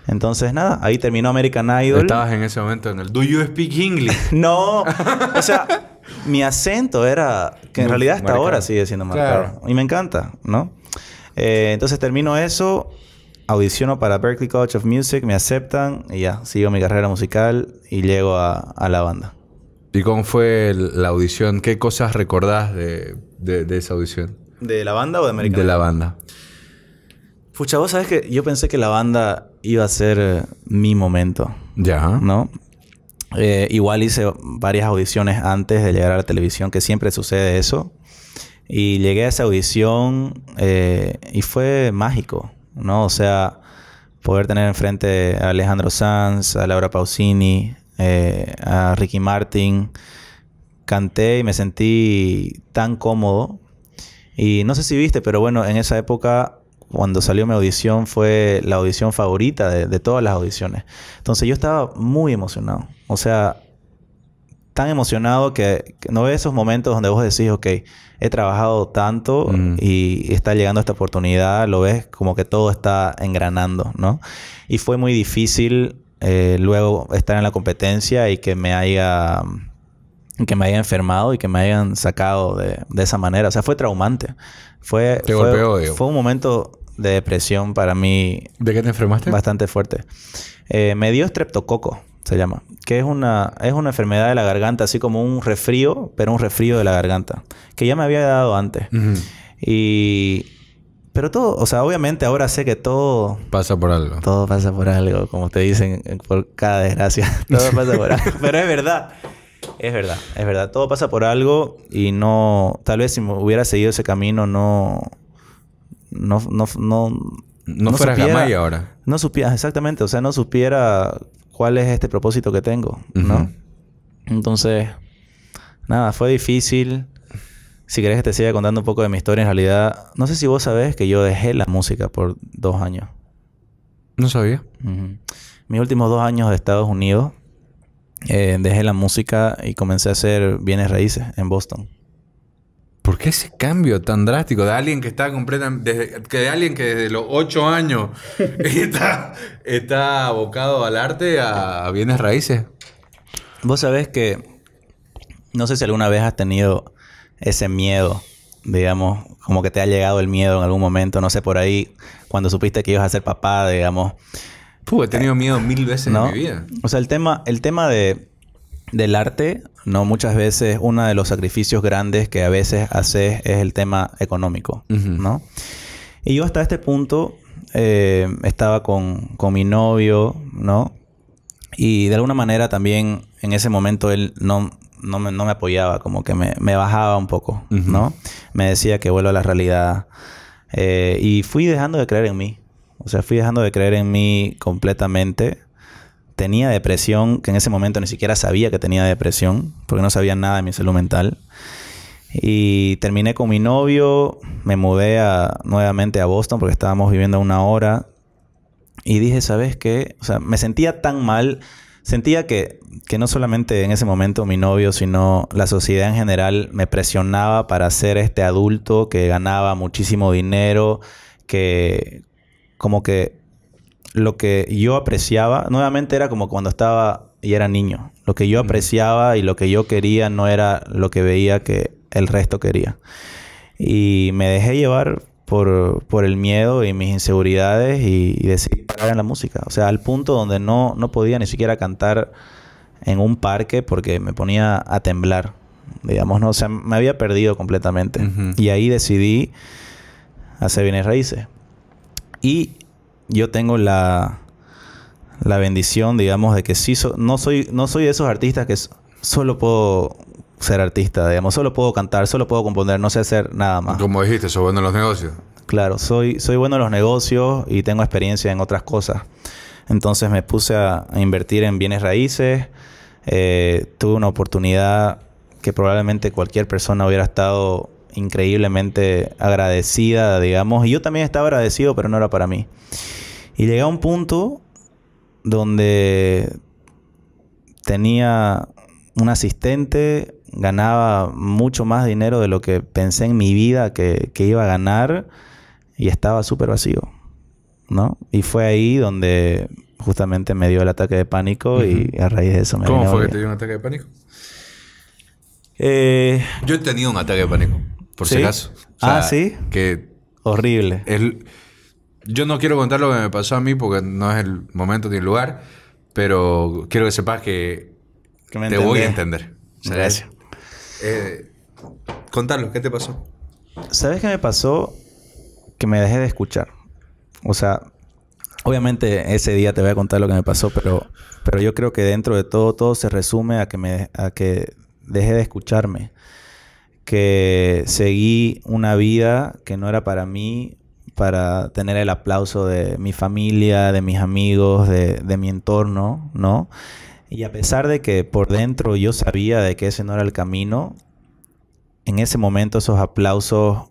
Entonces, nada, ahí terminó American Idol. Estabas en ese momento en el Do You Speak English? no. O sea, mi acento era, que en realidad hasta ahora sigue siendo marcado. Y me encanta, ¿no? Eh, entonces termino eso, audiciono para Berkeley College of Music, me aceptan y ya, sigo mi carrera musical y llego a, la banda. ¿Y cómo fue la audición? ¿Qué cosas recordás de, esa audición? ¿De la banda o de América? De la banda. Pucha, vos sabés que yo pensé que la banda iba a ser eh, mi momento. Ya. ¿No? Eh, igual hice varias audiciones antes de llegar a la televisión, que siempre sucede eso. Y llegué a esa audición eh, y fue mágico, ¿no? O sea, poder tener enfrente a Alejandro Sanz, a Laura Pausini, eh, a Ricky Martin. Canté y me sentí tan cómodo. Y no sé si viste, pero bueno, en esa época cuando salió mi audición fue la audición favorita de, todas las audiciones. Entonces yo estaba muy emocionado. O sea, tan emocionado que, no ves esos momentos donde vos decís, ok, he trabajado tanto mm. y está llegando esta oportunidad, lo ves como que todo está engranando, ¿no? Y fue muy difícil eh, luego estar en la competencia y que me haya que me haya enfermado y que me hayan sacado de, esa manera. O sea, fue traumante. Fue, fue, fue un momento de depresión para mí. ¿De qué te enfermaste? Bastante fuerte. Eh, me dio estreptococo se llama, que es una, es una enfermedad de la garganta, así como un resfrío, pero un resfrío de la garganta, que ya me había dado antes. Y... Pero todo, o sea, obviamente ahora sé que todo... Pasa por algo. Todo pasa por algo, como te dicen eh, por cada desgracia. todo pasa por algo. Pero es verdad. Es verdad, es verdad. Todo pasa por algo y no... Tal vez si hubiera seguido ese camino no... No, no, no, no, no supiera, ahora. No supiera exactamente. O sea, no supiera cuál es este propósito que tengo, ¿no? Entonces, nada, fue difícil. Si querés que te siga contando un poco de mi historia, en realidad, no sé si vos sabés que yo dejé la música por dos años. No sabía. Mis últimos dos años de Estados Unidos, eh, dejé la música y comencé a hacer bienes raíces en Boston. ¿Por qué ese cambio tan drástico de alguien que está completamente. que de alguien que desde los ocho años está, está abocado al arte a, bienes raíces? Vos sabés que. No sé si alguna vez has tenido ese miedo, digamos, como que te ha llegado el miedo en algún momento, no sé, por ahí, cuando supiste que ibas a ser papá, digamos. Puh, he tenido eh, miedo mil veces en mi vida. O sea, el tema, el tema de del arte, no muchas veces uno de los sacrificios grandes que a veces haces es el tema económico, ¿no? Y yo hasta este punto eh, estaba con, con mi novio, ¿no? Y de alguna manera también en ese momento él no, no, me, no me apoyaba, como que me, me bajaba un poco, ¿no? Me decía que vuelvo a la realidad. Eh, y fui dejando de creer en mí. O sea, fui dejando de creer en mí completamente tenía depresión, que en ese momento ni siquiera sabía que tenía depresión, porque no sabía nada de mi salud mental. Y terminé con mi novio, me mudé nuevamente a Boston porque estábamos viviendo una hora. Y dije, ¿sabes qué? O sea, me sentía tan mal, sentía que, que no solamente en ese momento mi novio, sino la sociedad en general me presionaba para ser este adulto que ganaba muchísimo dinero, que como que lo que yo apreciaba, nuevamente era como cuando estaba y era niño. Lo que yo apreciaba y lo que yo quería no era lo que veía que el resto quería. Y me dejé llevar por, por el miedo y mis inseguridades y, decidí parar en la música. O sea, al punto donde no, no podía ni siquiera cantar en un parque porque me ponía a temblar. Digamos, o me había perdido completamente. Y ahí decidí hacer bienes raíces. Y yo tengo la, la bendición, digamos, de que sí, no, soy, no soy de esos artistas que solo puedo ser artista, digamos, solo puedo cantar, solo puedo componer, no sé hacer nada más. Como dijiste, soy bueno en los negocios. Claro, soy, soy bueno en los negocios y tengo experiencia en otras cosas. Entonces me puse a, invertir en bienes raíces, eh, tuve una oportunidad que probablemente cualquier persona hubiera estado increíblemente agradecida, digamos, y yo también estaba agradecido, pero no era para mí. Y llegué a un punto donde tenía un asistente, ganaba mucho más dinero de lo que pensé en mi vida que, iba a ganar y estaba súper vacío, ¿no? Y fue ahí donde justamente me dio el ataque de pánico y a raíz de eso me ¿Cómo fue que te dio un ataque de pánico? Eh, Yo he tenido un ataque de pánico, por si acaso. ah, sí. Que Horrible. El, yo no quiero contar lo que me pasó a mí porque no es el momento ni el lugar, pero quiero que sepas que, me te voy a entender. Gracias. Eh, contarlo, ¿qué te pasó? ¿Sabes qué me pasó? Que me dejé de escuchar. O sea, obviamente ese día te voy a contar lo que me pasó, pero, pero yo creo que dentro de todo, todo se resume a que, me, a que dejé de escucharme. Que seguí una vida que no era para mí, para tener el aplauso de mi familia, de mis amigos, de, mi entorno, ¿no? Y a pesar de que por dentro yo sabía de que ese no era el camino, en ese momento esos aplausos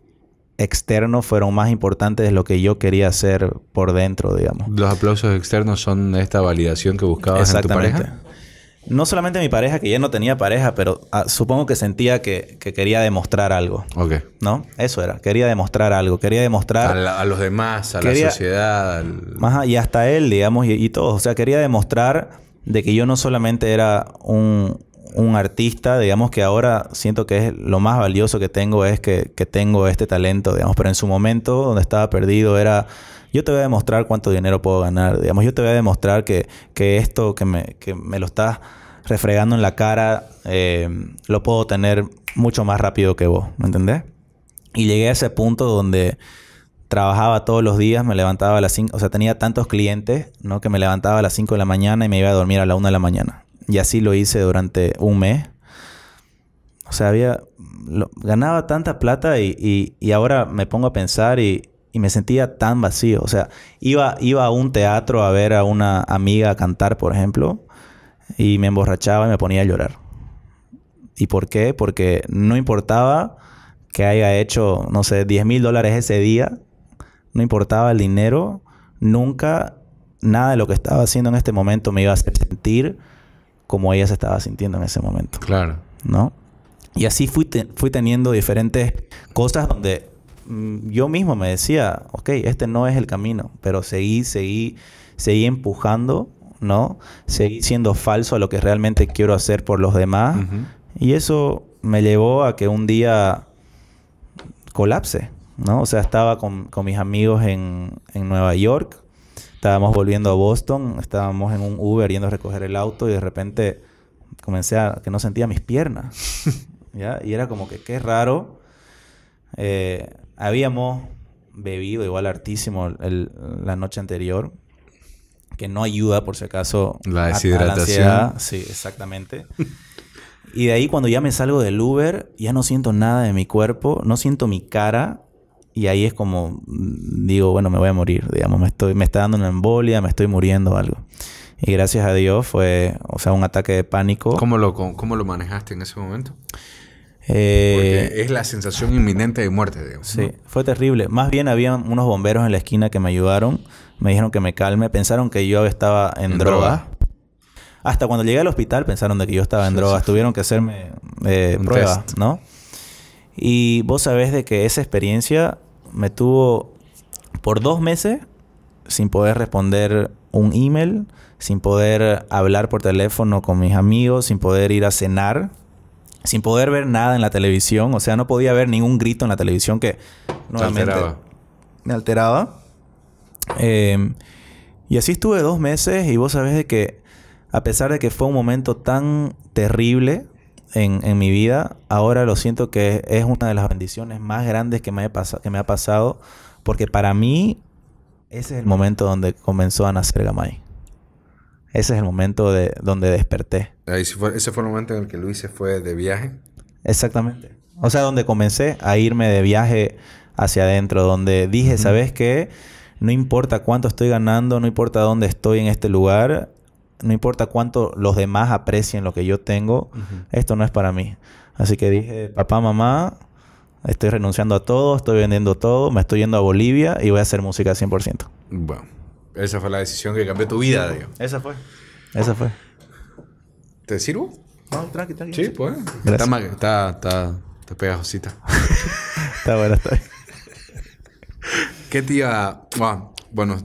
externos fueron más importantes de lo que yo quería hacer por dentro, digamos. Los aplausos externos son esta validación que buscabas en tu pareja no solamente mi pareja, que ya no tenía pareja, pero ah, supongo que sentía que, quería demostrar algo. Ok. ¿No? Eso era. Quería demostrar algo. Quería demostrar... A, los demás, a la sociedad. y hasta él, digamos, y, y O sea, quería demostrar de que yo no solamente era un, artista, digamos que ahora siento que es lo más valioso que tengo es que, que, tengo este talento, digamos, pero en su momento donde estaba perdido era yo te voy a demostrar cuánto dinero puedo ganar, digamos, yo te voy a demostrar que, esto que me, lo estás refregando en la cara, eh, lo puedo tener mucho más rápido que vos, ¿me entendés? Y llegué a ese punto donde trabajaba todos los días, me levantaba a las 5, o sea, tenía tantos clientes, ¿no? Que me levantaba a las 5 de la mañana y me iba a dormir a la 1 de la mañana. Y así lo hice durante un mes. O sea, había, ganaba tanta plata y, y ahora me pongo a pensar y, y me sentía tan vacío. O sea, iba, iba a un teatro a ver a una amiga cantar, por ejemplo, y me emborrachaba y me ponía a llorar. ¿Y por qué? Porque no importaba que haya hecho, no sé, 10 mil dólares ese día, no importaba el dinero, nunca nada de lo que estaba haciendo en este momento me iba a hacer sentir como ella se estaba sintiendo en ese momento. Claro. ¿No? Y así fui, fui teniendo diferentes cosas donde Mm, yo mismo me decía, ok, este no es el camino, pero seguí, seguí, seguí empujando, ¿no? Seguí siendo falso a lo que realmente quiero hacer por los demás. Y eso me llevó a que un día colapse, ¿no? O sea, estaba con, con mis amigos en, en Nueva York, estábamos volviendo a Boston, estábamos en un Uber yendo a recoger el auto y de repente comencé a que no sentía mis piernas. ¿ya? Y era como que qué raro. Eh, habíamos bebido igual hartísimo la noche anterior, que no ayuda por si acaso la deshidratación. sí, exactamente. y de ahí cuando ya me salgo del Uber, ya no siento nada de mi cuerpo, no siento mi cara. Y ahí es como, mm, digo, bueno, me voy a morir, digamos, me, estoy, me está dando una embolia, me estoy muriendo o algo. Y gracias a Dios fue, o sea, un ataque de pánico. ¿Cómo lo, cómo lo manejaste en ese momento? Eh, es la sensación inminente de muerte, digamos. Sí, fue terrible. Más bien había unos bomberos en la esquina que me ayudaron, me dijeron que me calme, pensaron que yo estaba en, droga. Hasta cuando llegué al hospital pensaron de que yo estaba en drogas, tuvieron que hacerme eh, pruebas, ¿no? Y vos sabés de que esa experiencia me tuvo por dos meses sin poder responder un email, sin poder hablar por teléfono con mis amigos, sin poder ir a cenar sin poder ver nada en la televisión. O sea, no podía ver ningún grito en la televisión que me alteraba. Em, y así estuve dos meses y vos sabés de que a pesar de que fue un momento tan terrible en, mi vida, ahora lo siento que es una de las bendiciones más grandes que me, que me ha pasado porque para mí ese es el momento donde comenzó a nacer Gamay. Ese es el momento de donde desperté ese fue el momento en el que Luis se fue de viaje. Exactamente. O sea, donde comencé a irme de viaje hacia adentro, donde dije, ¿sabes qué? No importa cuánto estoy ganando, no importa dónde estoy en este lugar, no importa cuánto los demás aprecien lo que yo tengo, esto no es para mí. Así que dije, papá, mamá, estoy renunciando a todo, estoy vendiendo todo, me estoy yendo a Bolivia y voy a hacer música 100%. Bueno, esa fue la decisión que cambió tu vida, digo. Esa fue. Esa fue. ¿Te sirvo? No, tranqui, tranqui. Sí, pues. Está, está, está, está pegajosita. está bueno, está bien. ¿Qué tía? Ah, bueno.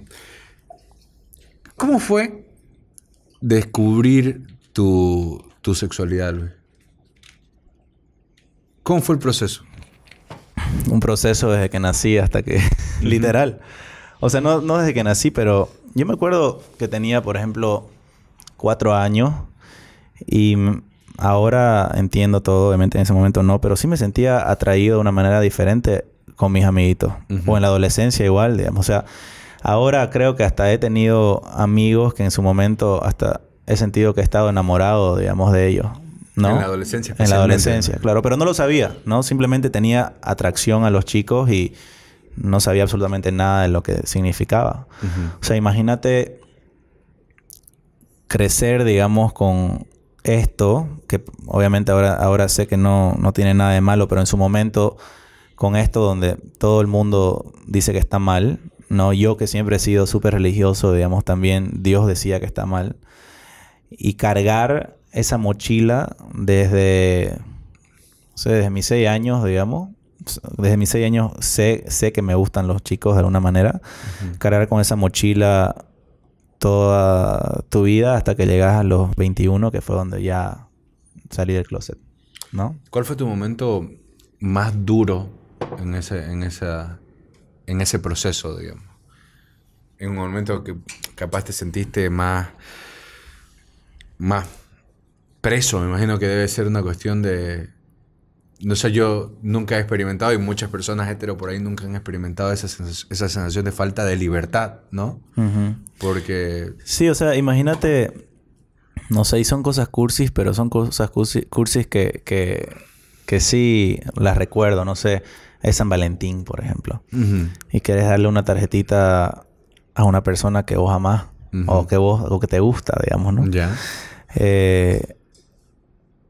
¿Cómo fue descubrir tu, tu sexualidad, Luis? ¿Cómo fue el proceso? Un proceso desde que nací hasta que... literal. O sea, no, no desde que nací, pero yo me acuerdo que tenía, por ejemplo, cuatro años y ahora entiendo todo, obviamente en ese momento no, pero sí me sentía atraído de una manera diferente con mis amiguitos. O en la adolescencia igual, digamos. O sea, ahora creo que hasta he tenido amigos que en su momento hasta he sentido que he estado enamorado, digamos, de ellos. ¿no? En la adolescencia. En la adolescencia, claro. Pero no lo sabía, ¿no? Simplemente tenía atracción a los chicos y no sabía absolutamente nada de lo que significaba. O sea, imagínate crecer, digamos, con esto, que obviamente ahora, ahora sé que no, no tiene nada de malo, pero en su momento, con esto donde todo el mundo dice que está mal, ¿no? Yo que siempre he sido súper religioso, digamos, también Dios decía que está mal. Y cargar esa mochila desde, desde mis seis años, digamos. Desde mis seis años sé, sé que me gustan los chicos de alguna manera. Cargar con esa mochila toda tu vida hasta que llegas a los 21, que fue donde ya salí del closet, ¿no? ¿Cuál fue tu momento más duro en ese, en esa, en ese proceso, digamos? En un momento que capaz te sentiste más, más preso, me imagino que debe ser una cuestión de no sé, yo nunca he experimentado y muchas personas hetero por ahí nunca han experimentado esa, sensación de falta de libertad, ¿no? Porque... Sí, o sea, imagínate, no sé, y son cosas cursis, pero son cosas cursis, que, que, que, sí las recuerdo, no sé, es San Valentín, por ejemplo, y quieres darle una tarjetita a una persona que vos amás o, que vos, o que te gusta, digamos, ¿no? Ya. Eh,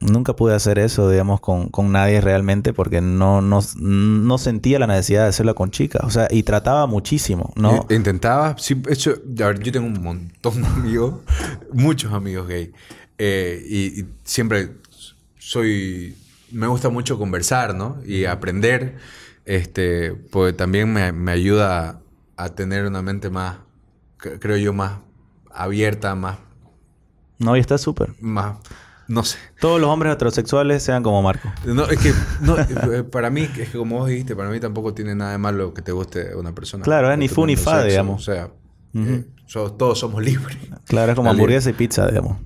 nunca pude hacer eso, digamos, con, nadie realmente porque no, no, no, sentía la necesidad de hacerlo con chicas. O sea, y trataba muchísimo, ¿no? Intentaba, sí, hecho, a yo tengo un montón de amigos, muchos amigos gay. Eh, y, siempre soy, me gusta mucho conversar, ¿no? Y aprender, este, pues también me, ayuda a, tener una mente más, creo yo, más abierta, más... No, y está súper. Más no sé. Todos los hombres heterosexuales sean como Marco. No, es que eh, para mí, es que como vos dijiste, para mí tampoco tiene nada de malo que te guste una persona. Claro, es ni fu ni fa, digamos. O sea, eh, todos somos libres. Claro, es como hamburguesa y pizza, digamos.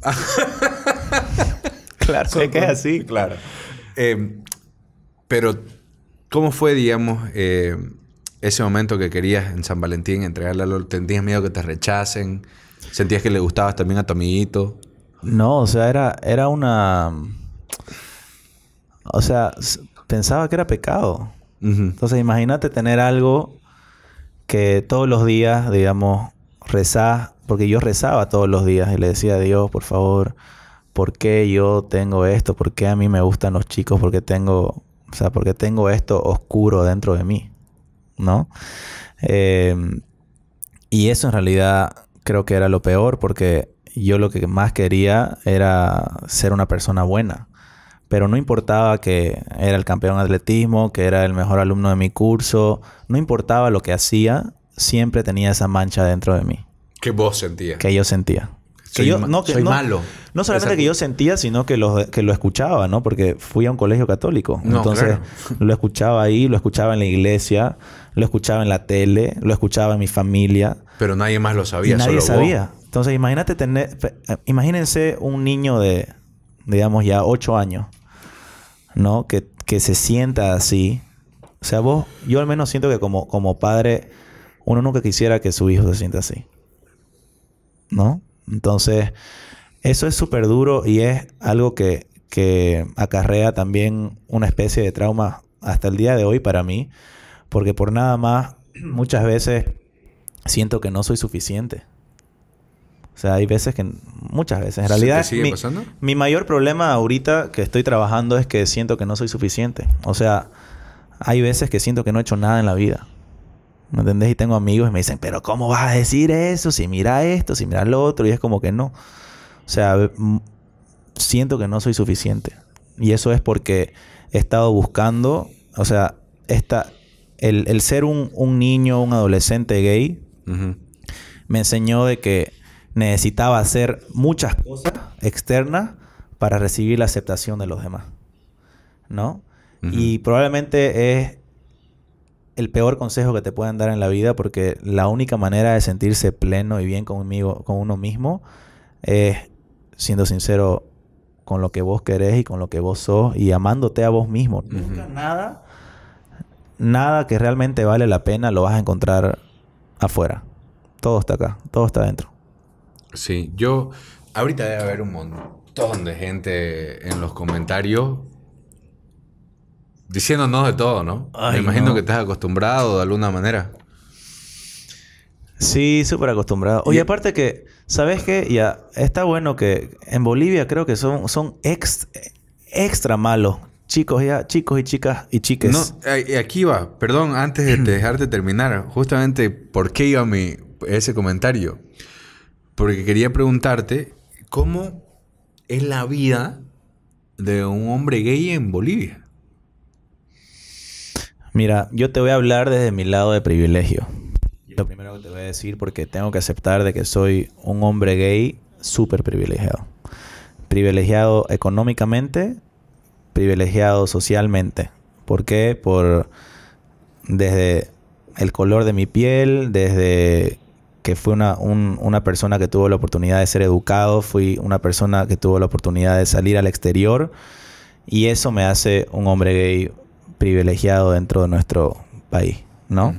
claro, que es así. Claro. Em, pero, ¿cómo fue, digamos, eh, ese momento que querías en San Valentín entregarle a Lolo? ¿Tenías miedo que te rechacen? ¿Sentías que le gustabas también a tu amiguito? No, o sea, era, era una... O sea, pensaba que era pecado. Entonces, imagínate tener algo que todos los días, digamos, rezás, porque yo rezaba todos los días y le decía a Dios, por favor, ¿por qué yo tengo esto? ¿Por qué a mí me gustan los chicos? ¿Por qué tengo, o sea, porque tengo esto oscuro dentro de mí? ¿No? Eh, y eso en realidad creo que era lo peor porque yo lo que más quería era ser una persona buena. Pero no importaba que era el campeón de atletismo, que era el mejor alumno de mi curso, no importaba lo que hacía, siempre tenía esa mancha dentro de mí. ¿Qué vos sentías. Que yo sentía. Que yo, no, que, soy malo. No solamente que yo sentía, sino que lo, que lo escuchaba, ¿no? Porque fui a un colegio católico. Entonces, lo escuchaba ahí, lo escuchaba en la iglesia, lo escuchaba en la tele, lo escuchaba en mi familia. Pero nadie más lo sabía. nadie sabía. Entonces, imagínate tener, eh, imagínense un niño de, digamos, ya 8 años, ¿no? Que, se sienta así. O sea, vos, yo al menos siento que como, como padre, uno nunca quisiera que su hijo se sienta así. ¿No? Entonces, eso es súper duro y es algo que, que acarrea también una especie de trauma hasta el día de hoy para mí, porque por nada más muchas veces siento que no soy suficiente. O sea, hay veces que... Muchas veces. En realidad, mi, mi mayor problema ahorita que estoy trabajando es que siento que no soy suficiente. O sea, hay veces que siento que no he hecho nada en la vida. ¿Me entendés? Y tengo amigos y me dicen, pero ¿cómo vas a decir eso? Si mira esto, si mira lo otro. Y es como que no. O sea, siento que no soy suficiente. Y eso es porque he estado buscando, o sea, esta, el, ser un, niño, un adolescente gay, me enseñó de que necesitaba hacer muchas cosas externas para recibir la aceptación de los demás. ¿No? Y probablemente es el peor consejo que te pueden dar en la vida porque la única manera de sentirse pleno y bien conmigo, con uno mismo es siendo sincero con lo que vos querés y con lo que vos sos y amándote a vos mismo. Nunca nada, nada que realmente vale la pena lo vas a encontrar afuera. Todo está acá, todo está adentro. Sí, yo... Ahorita debe haber un montón de gente en los comentarios diciéndonos de todo, ¿no? Me imagino que estás acostumbrado de alguna manera. Sí, súper acostumbrado. Oye, y... aparte que, ¿sabes qué? Ya, está bueno que en Bolivia creo que son, son ex, extra malos. Chicos, ya, chicos y chicas y chiques. No, aquí va, perdón, antes de dejarte terminar, justamente por qué iba mi, ese comentario porque quería preguntarte cómo es la vida de un hombre gay en Bolivia. Mira, yo te voy a hablar desde mi lado de privilegio. Lo primero que te voy a decir, porque tengo que aceptar de que soy un hombre gay súper privilegiado. Privilegiado económicamente, privilegiado socialmente. ¿Por qué? Por desde el color de mi piel, desde que fui una, una persona que tuvo la oportunidad de ser educado, fui una persona que tuvo la oportunidad de salir al exterior y eso me hace un hombre gay privilegiado dentro de nuestro país, ¿no?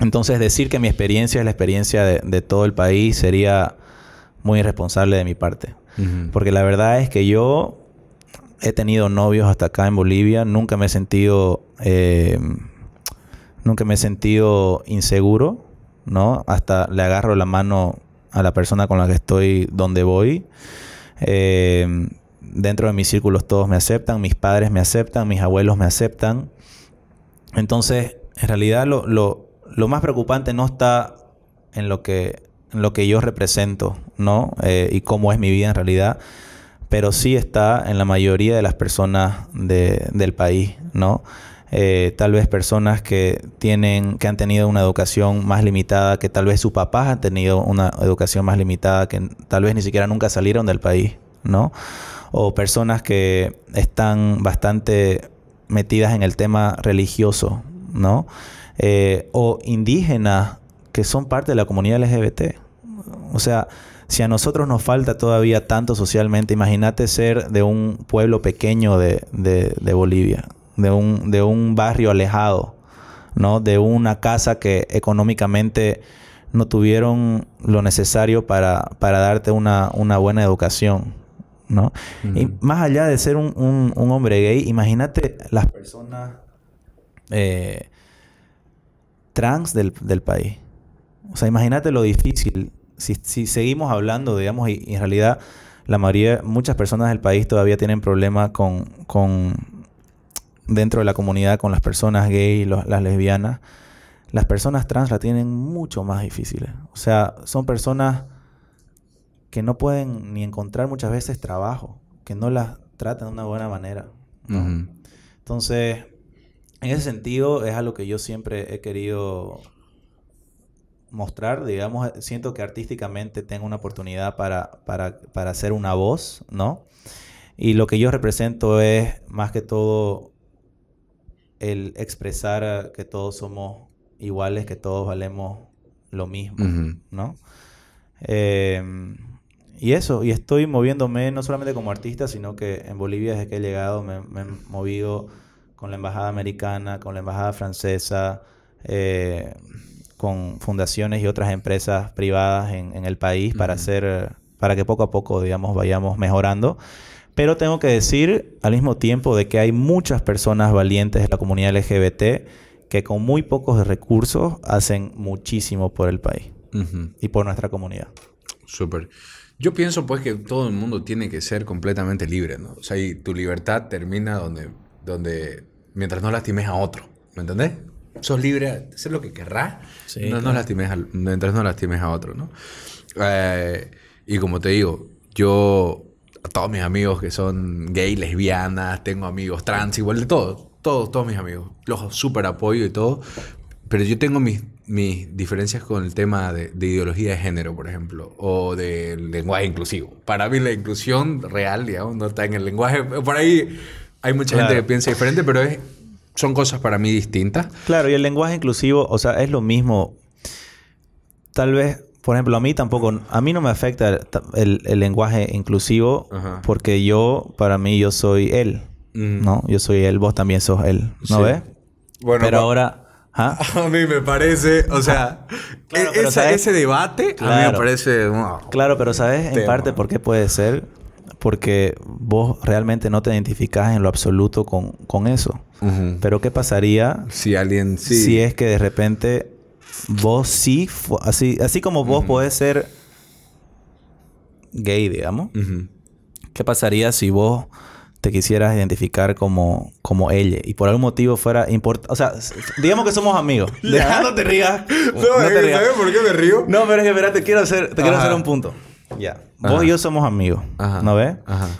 Entonces decir que mi experiencia es la experiencia de, todo el país sería muy irresponsable de mi parte. Porque la verdad es que yo he tenido novios hasta acá en Bolivia, nunca me he sentido, eh, nunca me he sentido inseguro ¿no? Hasta le agarro la mano a la persona con la que estoy donde voy. Eh, dentro de mis círculos todos me aceptan, mis padres me aceptan, mis abuelos me aceptan. Entonces, en realidad lo, más preocupante no está en lo que, lo que yo represento, ¿no? Eh, y cómo es mi vida en realidad, pero sí está en la mayoría de las personas del país, ¿no? Eh, tal vez personas que tienen, que han tenido una educación más limitada, que tal vez sus papás han tenido una educación más limitada, que tal vez ni siquiera nunca salieron del país, ¿no? O personas que están bastante metidas en el tema religioso, ¿no? Eh, o indígenas que son parte de la comunidad LGBT. O sea, si a nosotros nos falta todavía tanto socialmente, imagínate ser de un pueblo pequeño de, de, de Bolivia de un, de un barrio alejado, ¿no? De una casa que económicamente no tuvieron lo necesario para, para darte una, una buena educación, ¿no? Y más allá de ser un, un, hombre gay, imagínate las personas eh, trans del, del, país. O sea, imagínate lo difícil. Si, si seguimos hablando, digamos, y, en realidad la mayoría, muchas personas del país todavía tienen problemas con dentro de la comunidad con las personas gay, las lesbianas, las personas trans la tienen mucho más difícil. O sea, son personas que no pueden ni encontrar muchas veces trabajo, que no las tratan de una buena manera. Entonces, en ese sentido es algo que yo siempre he querido mostrar, digamos, siento que artísticamente tengo una oportunidad para, para, para hacer una voz, ¿no? Y lo que yo represento es más que todo el expresar que todos somos iguales, que todos valemos lo mismo, ¿no? Em, y eso, y estoy moviéndome no solamente como artista, sino que en Bolivia desde que he llegado me, he movido con la embajada americana, con la embajada francesa, eh, con fundaciones y otras empresas privadas en, el país para hacer, para que poco a poco, digamos, vayamos mejorando. Pero tengo que decir al mismo tiempo de que hay muchas personas valientes de la comunidad LGBT que con muy pocos recursos hacen muchísimo por el país y por nuestra comunidad. Súper. Yo pienso pues que todo el mundo tiene que ser completamente libre, ¿no? O sea, tu libertad termina donde, donde mientras no lastimes a otro, ¿me entendés? Sos libre a lo que querrás, no, lastimes mientras no lastimes a otro, eh, y como te digo, yo todos mis amigos que son gay, lesbianas, tengo amigos trans, igual de todo. Todos, todos mis amigos. Los súper apoyo y todo. Pero yo tengo mis, mis diferencias con el tema de, ideología de género, por ejemplo, o del lenguaje inclusivo. Para mí la inclusión real, digamos, no está en el lenguaje. Por ahí hay mucha gente que piensa diferente, pero es, son cosas para mí distintas. Claro, y el lenguaje inclusivo, o sea, es lo mismo. Tal vez por ejemplo, a mí tampoco, a mí no me afecta el, lenguaje inclusivo porque yo, para mí, yo soy él, mm. ¿no? Yo soy él, vos también sos él, ¿no ves? Bueno, pero ahora... ¿ah? A mí me parece, o sea, e-, ese debate a mí me parece... Ah, claro, pero ¿sabes en parte por qué puede ser? Porque vos realmente no te identificás en lo absoluto con, eso. Pero ¿qué pasaría si alguien... Si es que de repente vos sí, así, así como vos podés ser gay, digamos, ¿qué pasaría si vos te quisieras identificar como, como ella y por algún motivo fuera importante. O sea, digamos que somos amigos. Deja, no te rías. No, te eh, rías. por qué me río? No, pero es que espera, te quiero hacer, te quiero hacer un punto. Ya. Vos y yo somos amigos. ¿No ves?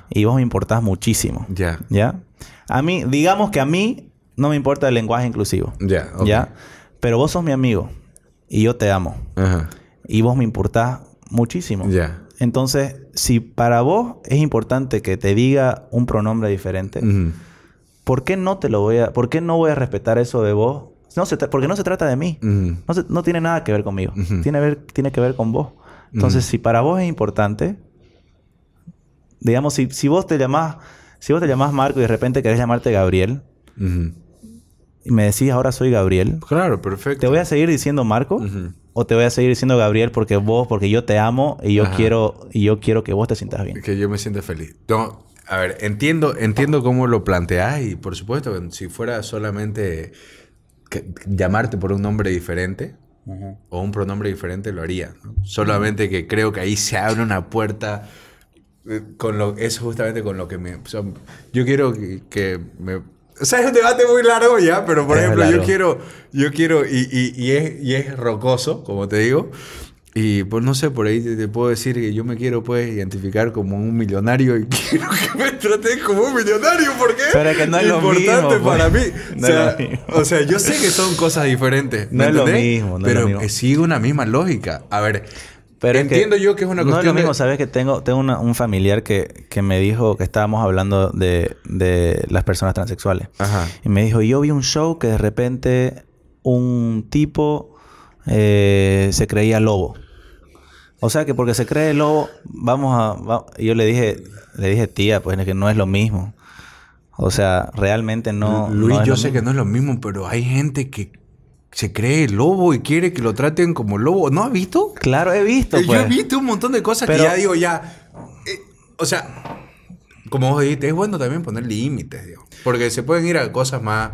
Y vos me importás muchísimo. Ya. ¿Ya? A mí, digamos que a mí no me importa el lenguaje inclusivo. Ya. ¿Ya? Pero vos sos mi amigo y yo te amo. Y vos me importás muchísimo. Ya. Entonces, si para vos es importante que te diga un pronombre diferente, ¿por qué no te lo voy a, por qué no voy a respetar eso de vos? No se porque no se trata de mí. no, se, no, tiene nada que ver conmigo. tiene, ver, tiene que ver con vos. Entonces, si para vos es importante, digamos, si, si vos te llamás, si vos te llamás Marco y de repente querés llamarte Gabriel, y me decís ahora soy Gabriel. Claro, perfecto. ¿Te voy a seguir diciendo Marco? O te voy a seguir diciendo Gabriel porque vos, porque yo te amo y yo quiero, y yo quiero que vos te sientas bien. Que yo me sienta feliz. a ver, entiendo, entiendo cómo lo planteás y por supuesto, si fuera solamente llamarte por un nombre diferente o un pronombre diferente, lo haría. Solamente que creo que ahí se abre una puerta eh, con lo, eso justamente con lo que me... yo quiero que, que me o sea, es un debate muy largo ya, pero por ejemplo, yo quiero, yo quiero, y, y, es, y es rocoso, como te digo, y pues no sé, por ahí te, puedo decir que yo me quiero pues identificar como un millonario y quiero que me traten como un millonario porque Pero que no es importante para pues. mí. o, sea, yo sé que son cosas diferentes. No, ¿me es, lo mismo, no pero es lo sigue una misma lógica. A ver, pero Entiendo yo que es una No es lo mismo, sabes que tengo, tengo un familiar que, me dijo que estábamos hablando de, las personas transexuales. Y me dijo: Yo vi un show que de repente un tipo eh, se creía lobo. O sea que porque se cree lobo, vamos a. yo le dije, le dije, tía, pues que no es lo mismo. O sea, realmente no. Luis, yo sé que no es lo mismo, pero hay gente que se cree lobo y quiere que lo traten como lobo. ¿No ha visto? Claro, he visto. Eh, yo he pues. visto un montón de cosas que ya digo, ya. Eh, o sea, como vos dijiste, es bueno también poner límites, digo. Porque se pueden ir a cosas más.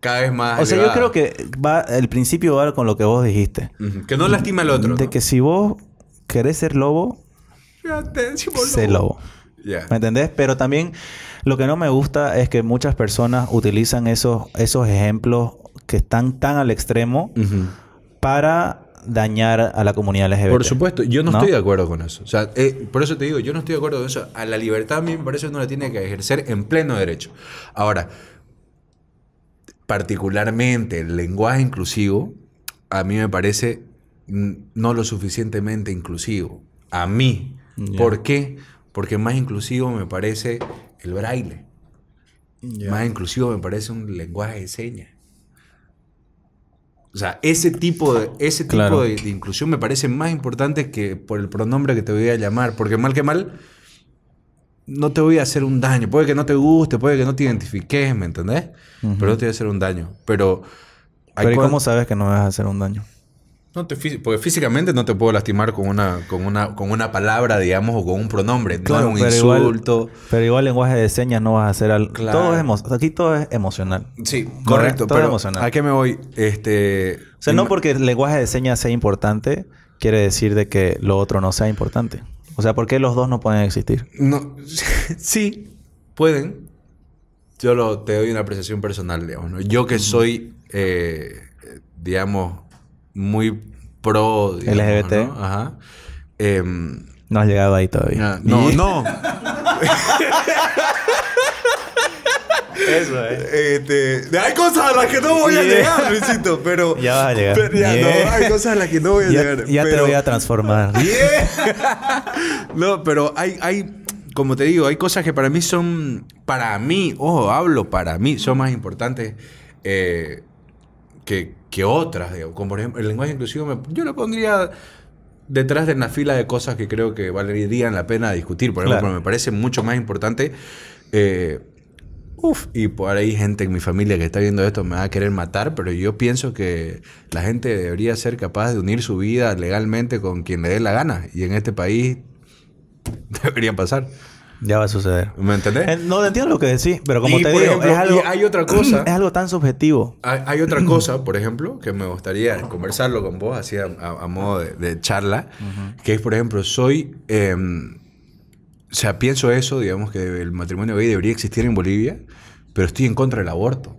Cada vez más. O sea, yo creo que va, el principio va con lo que vos dijiste. Que no lastima al otro. De que si vos querés ser lobo, sé lobo. ¿Me entendés? Pero también lo que no me gusta es que muchas personas utilizan esos, esos ejemplos que están tan al extremo para dañar a la comunidad LGBT. Por supuesto, yo no, estoy de acuerdo con eso. O sea, eh, por eso te digo, yo no estoy de acuerdo con eso. A la libertad a mí me parece que uno la tiene que ejercer en pleno derecho. Ahora, particularmente el lenguaje inclusivo, a mí me parece no lo suficientemente inclusivo. A mí. ¿Por qué? Porque más inclusivo me parece el braille. Más inclusivo me parece un lenguaje de señas. O sea, ese tipo de, ese tipo de, inclusión me parece más importante que por el pronombre que te voy a llamar, porque mal que mal, no te voy a hacer un daño. Puede que no te guste, puede que no te identifiques, ¿me entendés? Pero no te voy a hacer un daño. Pero... Pero ¿y cómo sabes que no vas a hacer un daño? porque físicamente no te puedo lastimar con una, con una, con una palabra, digamos, o con un pronombre, No no un insulto. pero igual lenguaje de señas no vas a hacer algo. Todo es aquí todo es emocional. Sí, correcto. Todo pero emocional. ¿A qué me voy? Este. O sea, no porque el lenguaje de señas sea importante, quiere decir de que lo otro no sea importante. O sea, ¿por qué los dos no pueden existir? No, sí, pueden. Yo lo, te doy una apreciación personal, digamos. Yo que soy, eh, digamos, muy pro... LGBT. ¿no? Ajá. Eh, no has llegado ahí todavía. Ah, no, no. Eso eh. Este, hay cosas a las que no voy a llegar, Luisito, pero. Ya vas a llegar. Pero ya no, hay cosas a las que no voy a llegar. Ya te voy a transformar. ¡Bien! no, pero hay, hay, como te digo, hay cosas que para mí son. Para mí, ojo, hablo para mí, son más importantes eh, que, que otras, como por ejemplo el lenguaje inclusivo, yo lo pondría detrás de una fila de cosas que creo que valerían la pena discutir, por ejemplo, me parece mucho más importante... Eh, Uf, y por ahí gente en mi familia que está viendo esto me va a querer matar, pero yo pienso que la gente debería ser capaz de unir su vida legalmente con quien le dé la gana. Y en este país debería pasar. Ya va a suceder. ¿Me entendés? Eh, no entiendo lo que decís, pero como te digo, es algo, hay otra cosa. Es algo tan subjetivo. Hay, otra cosa, por ejemplo, que me gustaría conversarlo con vos, así a, modo de, charla, que es, por ejemplo, soy. Em, o sea, pienso eso, digamos, que el matrimonio gay debería existir en Bolivia, pero estoy en contra del aborto.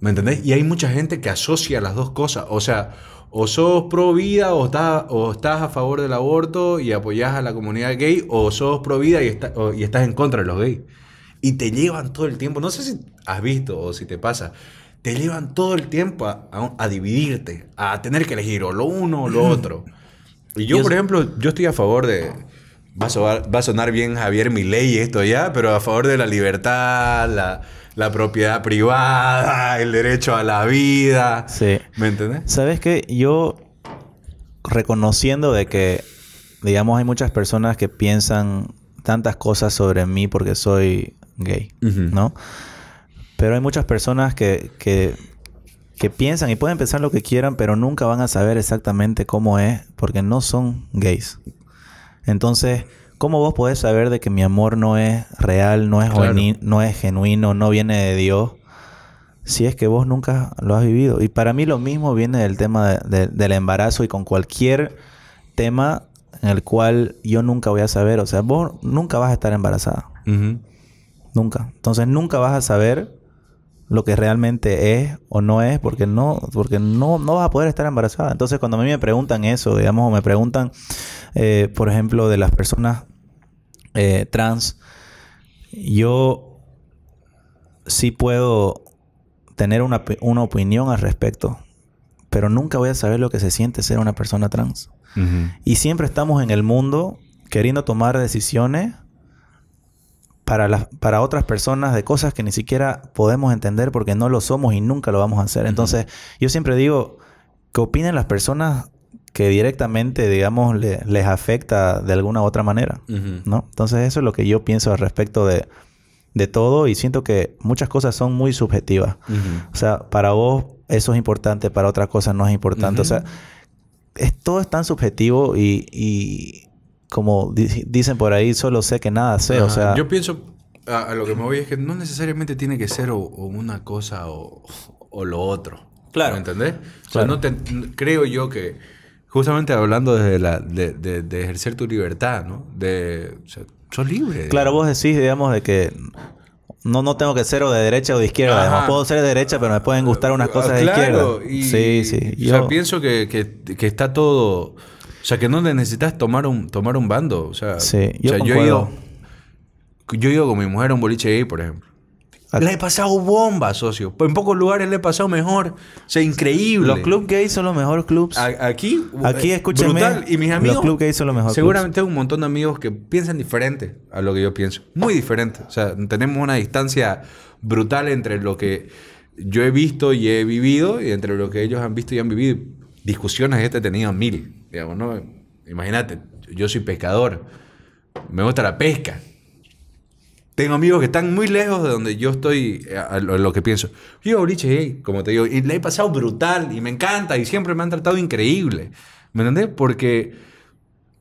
¿Me entendés? Y hay mucha gente que asocia las dos cosas. O sea, o sos pro vida o estás, o a favor del aborto y apoyas a la comunidad gay, o sos pro vida y, estás en contra de los gays. Y te llevan todo el tiempo, no sé si has visto o si te pasa, te llevan todo el tiempo a, dividirte, a tener que elegir o lo uno o lo otro. Y yo, por ejemplo, yo estoy a favor de... Va a, sonar, bien Javier Milei esto ya, pero a favor de la libertad, la, la propiedad privada, el derecho a la vida. Sí. ¿Me entendés? ¿Sabes qué? Yo, reconociendo de que, digamos, hay muchas personas que piensan tantas cosas sobre mí porque soy gay, ¿no? Pero hay muchas personas que, que piensan y pueden pensar lo que quieran, pero nunca van a saber exactamente cómo es porque no son gays. Entonces, ¿Cómo vos podés saber de que mi amor no es real, no es, genuino, no viene de Dios? si es que vos nunca lo has vivido. Y para mí lo mismo viene del tema del embarazo y con cualquier tema en el cual yo nunca voy a saber. O sea, vos nunca vas a estar embarazada. Nunca. Entonces nunca vas a saber lo que realmente es o no es porque no porque no, vas a poder estar embarazada. Entonces cuando a mí me preguntan eso, digamos, o me preguntan, eh, por ejemplo, de las personas eh, trans, yo sí puedo tener una, opinión al respecto, pero nunca voy a saber lo que se siente ser una persona trans. Y siempre estamos en el mundo queriendo tomar decisiones para, para otras personas de cosas que ni siquiera podemos entender porque no lo somos y nunca lo vamos a hacer. Entonces, yo siempre digo que opinen las personas que directamente, digamos, les afecta de alguna u otra manera, ¿no? Entonces eso es lo que yo pienso al respecto de, de todo y siento que muchas cosas son muy subjetivas. O sea, para vos eso es importante, para otras cosas no es importante. O sea, es, todo es tan subjetivo y, como dicen por ahí, solo sé que nada sé. O sea, yo pienso, a, lo que me voy es que no necesariamente tiene que ser una cosa o, o, lo otro. Claro. ¿Me entendés? O sea, no creo yo que justamente hablando de, la, de, de, ejercer tu libertad, ¿no? De, o sea, sos libre. Claro, vos decís, digamos, de que no, no tengo que ser o de derecha o de izquierda. Además, puedo ser de derecha, pero me pueden gustar unas ah, cosas de izquierda. sí, sí. Yo... O sea, pienso que, está todo. O sea, que no necesitas tomar un, tomar un bando. O sea, sí, yo, o yo he Yo he ido con mi mujer a un boliche gay, por ejemplo. Le he pasado bomba, socio. En pocos lugares le he pasado mejor. O sea, increíble. Los club gays son los mejores clubs. aquí, aquí eh, Y mis amigos. club son Seguramente un montón de amigos que piensan diferente a lo que yo pienso. Muy diferente. O sea, tenemos una distancia brutal entre lo que yo he visto y he vivido y entre lo que ellos han visto y han vivido. Discusiones este he tenido mil. Digamos, ¿no? Imagínate, yo soy pescador. Me gusta la pesca. Tengo amigos que están muy lejos de donde yo estoy, eh, a lo, que pienso. Yo, Briche, como te digo, y le he pasado brutal y me encanta y siempre me han tratado increíble. ¿Me entendés? Porque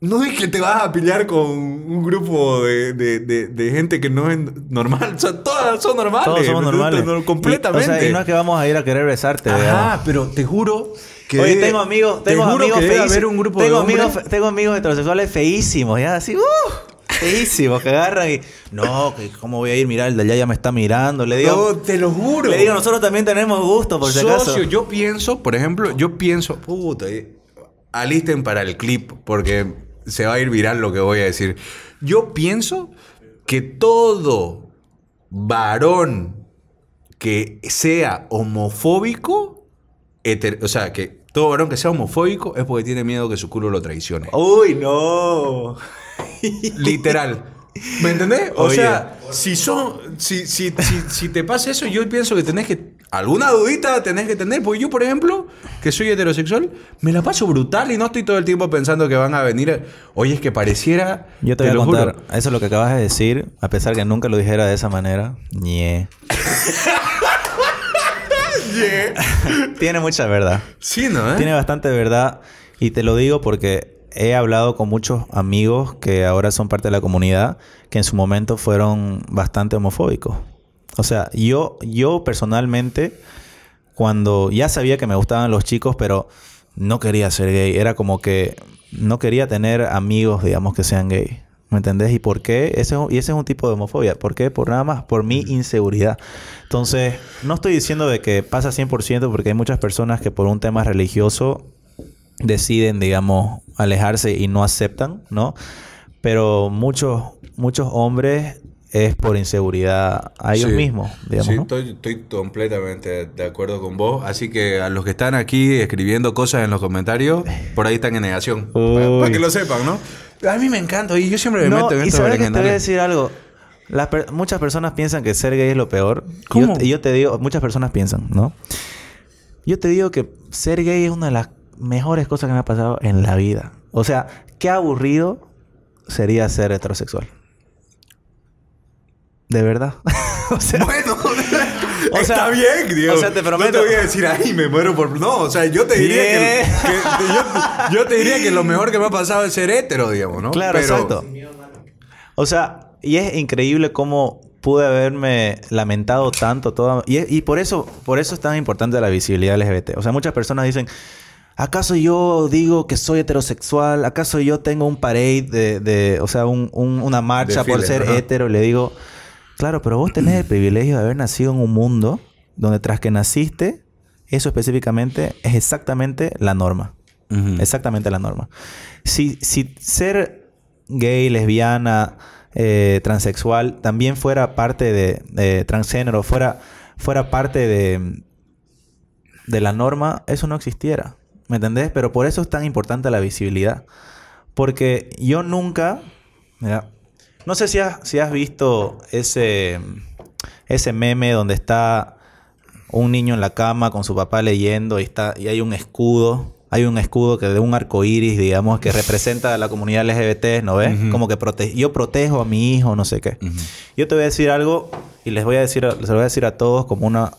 no es que te vas a pillar con un grupo de, de, de, gente que no es normal. O sea, todas son normales. Todos somos normales. Completamente. no es que vamos a ir a querer besarte. Ajá, pero te juro que... Oye, tengo amigos... Tengo amigos feísimos. Tengo, tengo amigos heterosexuales feísimos. Ya así... Uh que agarran y. No, cómo voy a ir, mirar, el de allá ya me está mirando. Le digo. No, te lo juro. Le digo, nosotros también tenemos gusto, por si yo pienso, por ejemplo, yo pienso, puta, eh, alisten para el clip, porque se va a ir viral lo que voy a decir. Yo pienso que todo varón que sea homofóbico, o sea, que todo varón que sea homofóbico es porque tiene miedo que su culo lo traicione. ¡Uy, no! Literal. ¿Me entendés? O sea, si, son, si, si, si, te pasa eso, yo pienso que tenés que. Alguna dudita tenés que tener. Porque yo, por ejemplo, que soy heterosexual, me la paso brutal y no estoy todo el tiempo pensando que van a venir. Oye, es que pareciera. Yo te, voy a contar. Eso es lo que acabas de decir, a pesar que nunca lo dijera de esa manera. Ñe. Tiene mucha verdad. Sí, ¿no? Eh? Tiene bastante verdad. Y te lo digo porque he hablado con muchos amigos que ahora son parte de la comunidad que en su momento fueron bastante homofóbicos. O sea, yo, yo personalmente, cuando ya sabía que me gustaban los chicos, pero no quería ser gay, era como que no quería tener amigos, digamos, que sean gay. ¿Me entendés? ¿Y por qué? Ese y ese es un tipo de homofobia. ¿Por qué? Por nada más, por mi inseguridad. Entonces, no estoy diciendo de que pasa 100% porque hay muchas personas que por un tema religioso deciden, digamos, alejarse y no aceptan, ¿no? Pero muchos, muchos hombres es por inseguridad a ellos mismos, digamos. Sí, estoy, estoy, completamente de acuerdo con vos. Así que a los que están aquí escribiendo cosas en los comentarios, por ahí están en negación. Para, que lo sepan, ¿no? A mí me encanta y yo siempre me meto en y que te voy a decir algo. muchas personas piensan que ser gay es lo peor. ¿Cómo? Yo, yo te digo, muchas personas piensan, ¿no? Yo te digo que ser gay es una de las mejores cosas que me ha pasado en la vida. O sea, qué aburrido sería ser heterosexual. De verdad. bueno, está bien, Dios. O sea, te prometo. No te voy a decir, ay, me muero por. No, o sea, yo te diría que, yo, te diría que lo mejor que me ha pasado es ser hetero, digamos, ¿no? Claro, exacto. O sea, y es increíble cómo pude haberme lamentado tanto toda. Y, y por eso, por eso es tan importante la visibilidad LGBT. O sea, muchas personas dicen ¿Acaso yo digo que soy heterosexual? ¿Acaso yo tengo un parade de, o sea, una marcha por ser hetero? Le digo, claro, pero vos tenés el privilegio de haber nacido en un mundo donde tras que naciste, eso específicamente es exactamente la norma. Exactamente la norma. Si, si ser gay, lesbiana, eh, transexual también fuera parte de, de transgénero, fuera, fuera parte de, de la norma, eso no existiera. ¿Me entendés? Pero por eso es tan importante la visibilidad. Porque yo nunca... no sé si has, visto ese, meme donde está un niño en la cama con su papá leyendo y, está, y hay un escudo hay un escudo que de un arco iris, digamos, que representa a la comunidad LGBT, ¿no ves? Como que yo protejo a mi hijo, no sé qué. Yo te voy a decir algo y les voy a decir, les voy a decir a todos como una,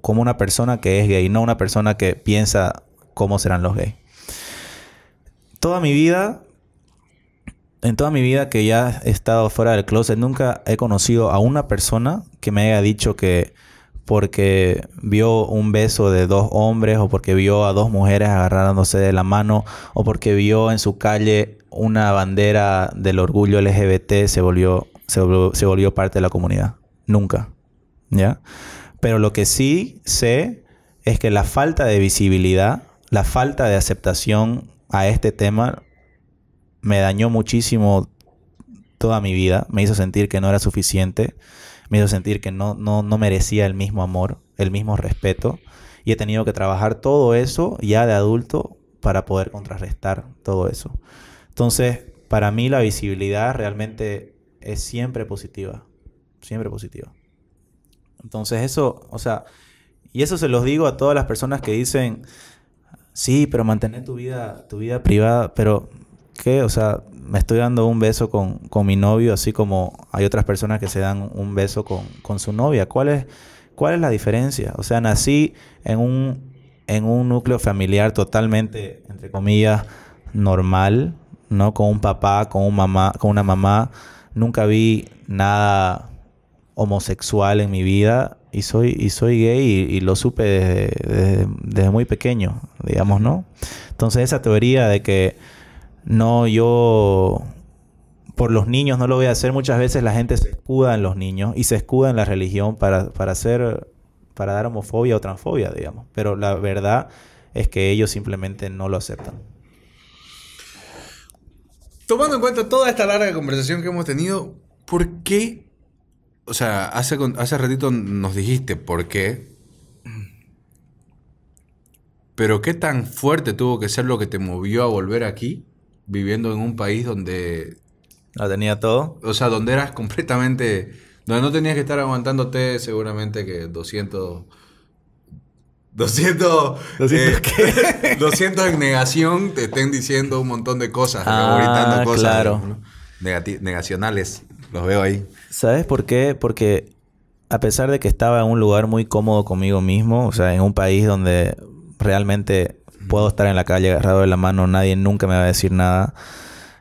como una persona que es gay, no una persona que piensa cómo serán los gays. Toda mi vida, en toda mi vida que ya he estado fuera del closet, nunca he conocido a una persona que me haya dicho que porque vio un beso de dos hombres o porque vio a dos mujeres agarrándose de la mano o porque vio en su calle una bandera del orgullo LGBT se volvió, se volvió, se volvió parte de la comunidad. Nunca. ¿Ya? Pero lo que sí sé es que la falta de visibilidad la falta de aceptación a este tema me dañó muchísimo toda mi vida. Me hizo sentir que no era suficiente. Me hizo sentir que no, no, merecía el mismo amor, el mismo respeto. Y he tenido que trabajar todo eso ya de adulto para poder contrarrestar todo eso. Entonces, para mí la visibilidad realmente es siempre positiva. Siempre positiva. Entonces eso, o sea, y eso se los digo a todas las personas que dicen, Sí, pero mantener tu vida, tu vida privada, pero ¿qué? O sea, me estoy dando un beso con, mi novio, así como hay otras personas que se dan un beso con, su novia. ¿Cuál es, ¿Cuál es la diferencia? O sea, nací en un, en un núcleo familiar totalmente, entre comillas, normal, ¿no? Con un papá, con, un mamá, con una mamá. Nunca vi nada homosexual en mi vida y soy, y soy gay y, lo supe desde, muy pequeño, digamos, ¿no? Entonces esa teoría de que no, yo por los niños no lo voy a hacer, muchas veces la gente se escuda en los niños y se escuda en la religión para, para hacer, para dar homofobia o transfobia, digamos. Pero la verdad es que ellos simplemente no lo aceptan. Tomando en cuenta toda esta larga conversación que hemos tenido, ¿por qué o sea, hace, hace ratito nos dijiste por qué. Pero qué tan fuerte tuvo que ser lo que te movió a volver aquí, viviendo en un país donde... No tenía todo. O sea, donde eras completamente... Donde no tenías que estar aguantándote seguramente que 200... 200, 200, en negación te estén diciendo un montón de cosas, ah, cosas claro. Negacionales. Los veo ahí. ¿Sabes por qué? Porque a pesar de que estaba en un lugar muy cómodo conmigo mismo, o sea, en un país donde realmente puedo estar en la calle agarrado de la mano, nadie nunca me va a decir nada,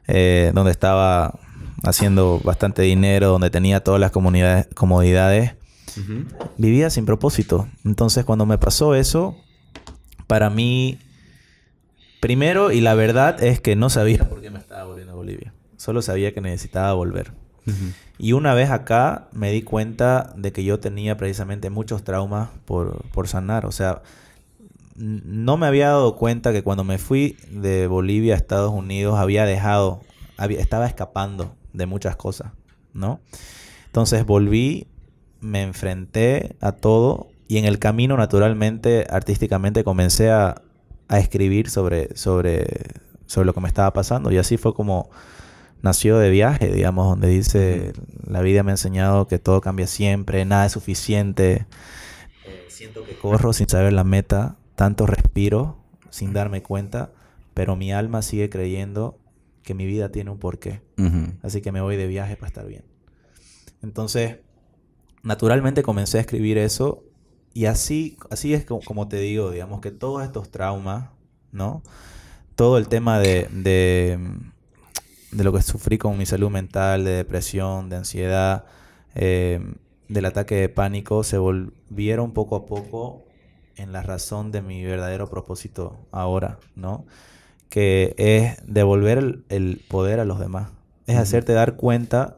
eh, donde estaba haciendo bastante dinero, donde tenía todas las comodidades, vivía sin propósito. Entonces cuando me pasó eso, para mí, primero y la verdad es que no sabía por qué me estaba volviendo a Bolivia, solo sabía que necesitaba volver. Y una vez acá me di cuenta de que yo tenía precisamente muchos traumas por, sanar. O sea, no me había dado cuenta que cuando me fui de Bolivia a Estados Unidos había dejado, había, estaba escapando de muchas cosas, ¿no? Entonces volví, me enfrenté a todo y en el camino naturalmente, artísticamente comencé a, a escribir sobre, sobre, sobre lo que me estaba pasando y así fue como nació de viaje, digamos, donde dice, la vida me ha enseñado que todo cambia siempre, nada es suficiente, eh, siento que corro sin saber la meta, tanto respiro sin darme cuenta, pero mi alma sigue creyendo que mi vida tiene un porqué. Así que me voy de viaje para estar bien. Entonces, naturalmente comencé a escribir eso y así, así es como, te digo, digamos que todos estos traumas, ¿no? Todo el tema de de lo que sufrí con mi salud mental, de depresión, de ansiedad, em, del ataque de pánico, se volvieron poco a poco en la razón de mi verdadero propósito ahora, ¿no? Que es devolver el, el poder a los demás. Es hacerte dar cuenta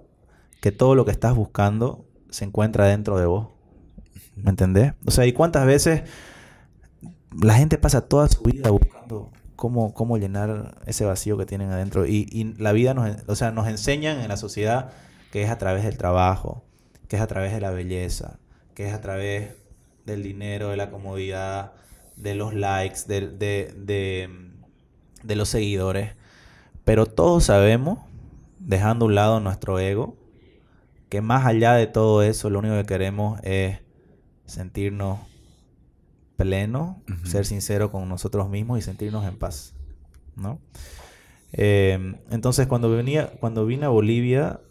que todo lo que estás buscando se encuentra dentro de vos. ¿Me entendés? O sea, ¿y cuántas veces la gente pasa toda su vida buscando cómo, llenar ese vacío que tienen adentro. Y, la vida nos, o sea, nos enseñan en la sociedad que es a través del trabajo, que es a través de la belleza, que es a través del dinero, de la comodidad, de los likes, de, de los seguidores. Pero todos sabemos, dejando a un lado nuestro ego, que más allá de todo eso, lo único que queremos es sentirnos pleno, ser sincero con nosotros mismos y sentirnos en paz, ¿no? Em, entonces, cuando, venía, cuando vine a Bolivia,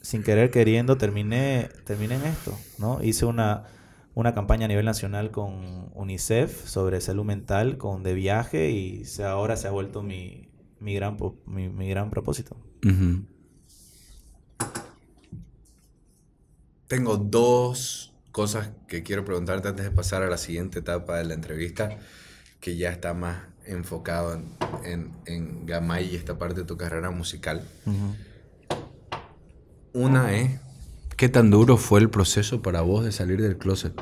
sin querer queriendo, terminé, terminé en esto, ¿no? Hice una, una campaña a nivel nacional con UNICEF sobre salud mental, con de viaje, y ahora se ha vuelto mi, gran, mi, gran propósito. Tengo dos cosas que quiero preguntarte antes de pasar a la siguiente etapa de la entrevista, que ya está más enfocado en, en, Gamay y esta parte de tu carrera musical. Una es, ¿qué tan duro fue el proceso para vos de salir del closet?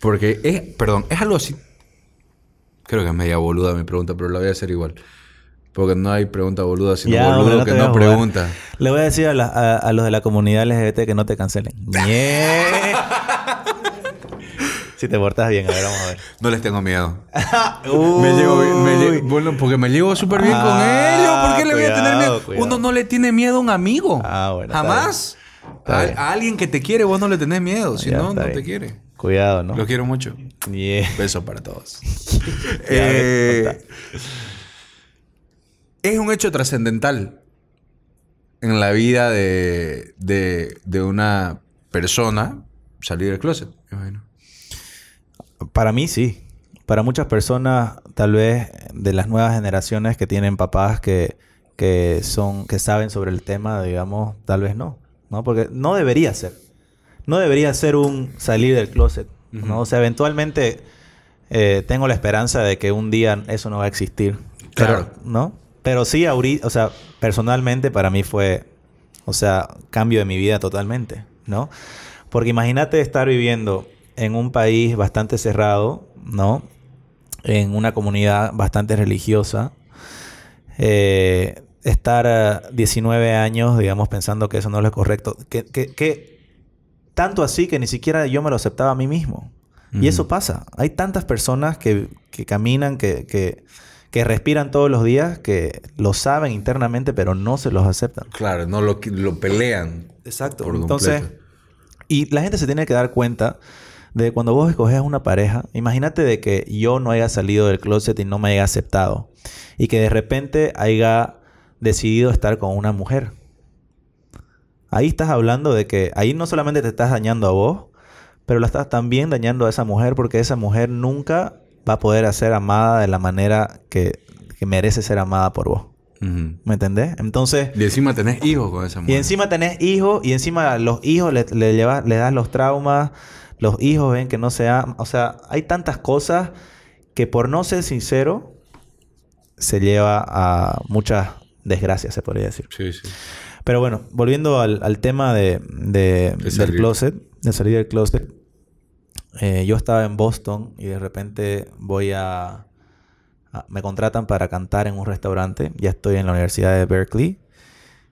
Porque es, perdón, es algo así. Creo que es media boluda mi pregunta, pero la voy a hacer igual. Porque no hay pregunta boluda, sino boludo que no pregunta. Le voy a decir a, los de la comunidad LGBT que no te cancelen. si te portas bien, a ver, vamos a ver. No les tengo miedo. me llevo, me bueno, porque me llevo súper bien con ah, ellos. ¿Por qué le voy a tener miedo? Uno no le tiene miedo a un amigo. Ah, bueno, Jamás. A, alguien que te quiere, vos no le tenés miedo. Si no, no te quiere. Cuidado, ¿no? Lo quiero mucho. Yeah. Besos para todos. eh, es un hecho trascendental en la vida de, una persona salir del closet, Para mí sí. Para muchas personas, tal vez de las nuevas generaciones que tienen papás que, son, que saben sobre el tema, digamos, tal vez no. ¿no? Porque no debería ser. No debería ser un salir del closet. O sea, eventualmente eh, tengo la esperanza de que un día eso no va a existir. Claro. ¿No? Pero sí, ahorita, o sea, personalmente para mí fue, o sea, cambio de mi vida totalmente, ¿no? Porque imagínate estar viviendo en un país bastante cerrado, ¿no? En una comunidad bastante religiosa. Eh, estar 19 años, digamos, pensando que eso no es correcto. Que, tanto así que ni siquiera yo me lo aceptaba a mí mismo. Y eso pasa. Hay tantas personas que, que caminan, que, que respiran todos los días, que lo saben internamente, pero no se los aceptan. Claro, no lo, lo pelean. Exacto. Entonces, y la gente se tiene que dar cuenta de cuando vos escoges una pareja, imagínate de que yo no haya salido del closet y no me haya aceptado y que de repente haya decidido estar con una mujer. Ahí estás hablando de que ahí no solamente te estás dañando a vos, pero la estás también dañando a esa mujer porque esa mujer nunca va a poder ser amada de la manera que, merece ser amada por vos. ¿Me entendés? Entonces... Y encima tenés hijos con esa mujer. Y encima tenés hijos y encima los hijos le, lleva, le das los traumas, los hijos ven que no se ama. O sea, hay tantas cosas que por no ser sincero se lleva a muchas desgracias, se podría decir. Sí, sí. Pero bueno, volviendo al, tema de, de del closet, de salir del closet eh, yo estaba en Boston y de repente voy a, Me contratan para cantar en un restaurante. Ya estoy en la Universidad de Berkeley.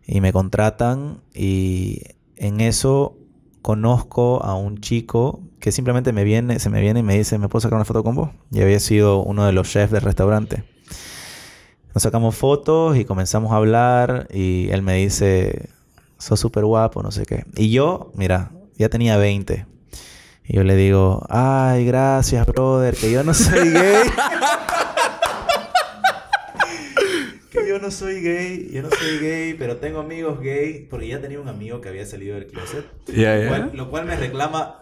Y me contratan y en eso conozco a un chico que simplemente me viene, se me viene y me dice, ¿me puedo sacar una foto con vos? Y había sido uno de los chefs del restaurante. Nos sacamos fotos y comenzamos a hablar y él me dice, sos súper guapo, no sé qué. Y yo, mira, ya tenía 20. Y yo le digo, ay, gracias, brother, que yo no soy gay. que yo no soy gay, yo no soy gay, pero tengo amigos gay, porque ya tenía un amigo que había salido del closet. lo cual me reclama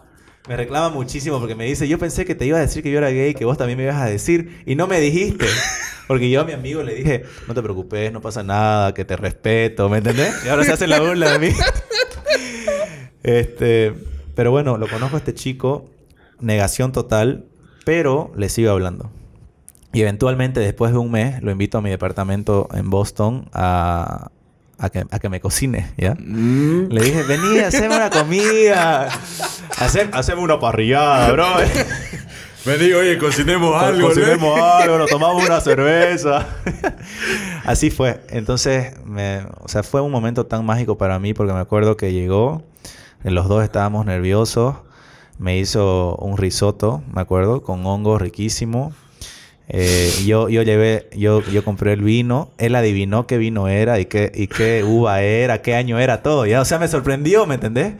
me reclama muchísimo porque me dice, yo pensé que te iba a decir que yo era gay, que vos también me ibas a decir, y no me dijiste. Porque yo a mi amigo le dije, no te preocupes, no pasa nada, que te respeto, ¿me entendés? Y ahora se hace la burla de mí. este, pero bueno, lo conozco a este chico, negación total, pero le sigo hablando. Y eventualmente, después de un mes, lo invito a mi departamento en Boston a, que, a que, me cocine, ¿ya? Mm. Le dije, vení, haceme una comida. hacer haceme una parrillada, bro. digo oye, cocinemos algo. Cocinemos algo, nos tomamos una cerveza. Así fue. Entonces, me, o sea, fue un momento tan mágico para mí porque me acuerdo que llegó los dos estábamos nerviosos. Me hizo un risotto, me acuerdo, con hongo, riquísimo. Eh, yo, yo llevé, yo, yo compré el vino, él adivinó qué vino era y qué, y qué uva era, qué año era, todo. o sea, me sorprendió, ¿me entendés?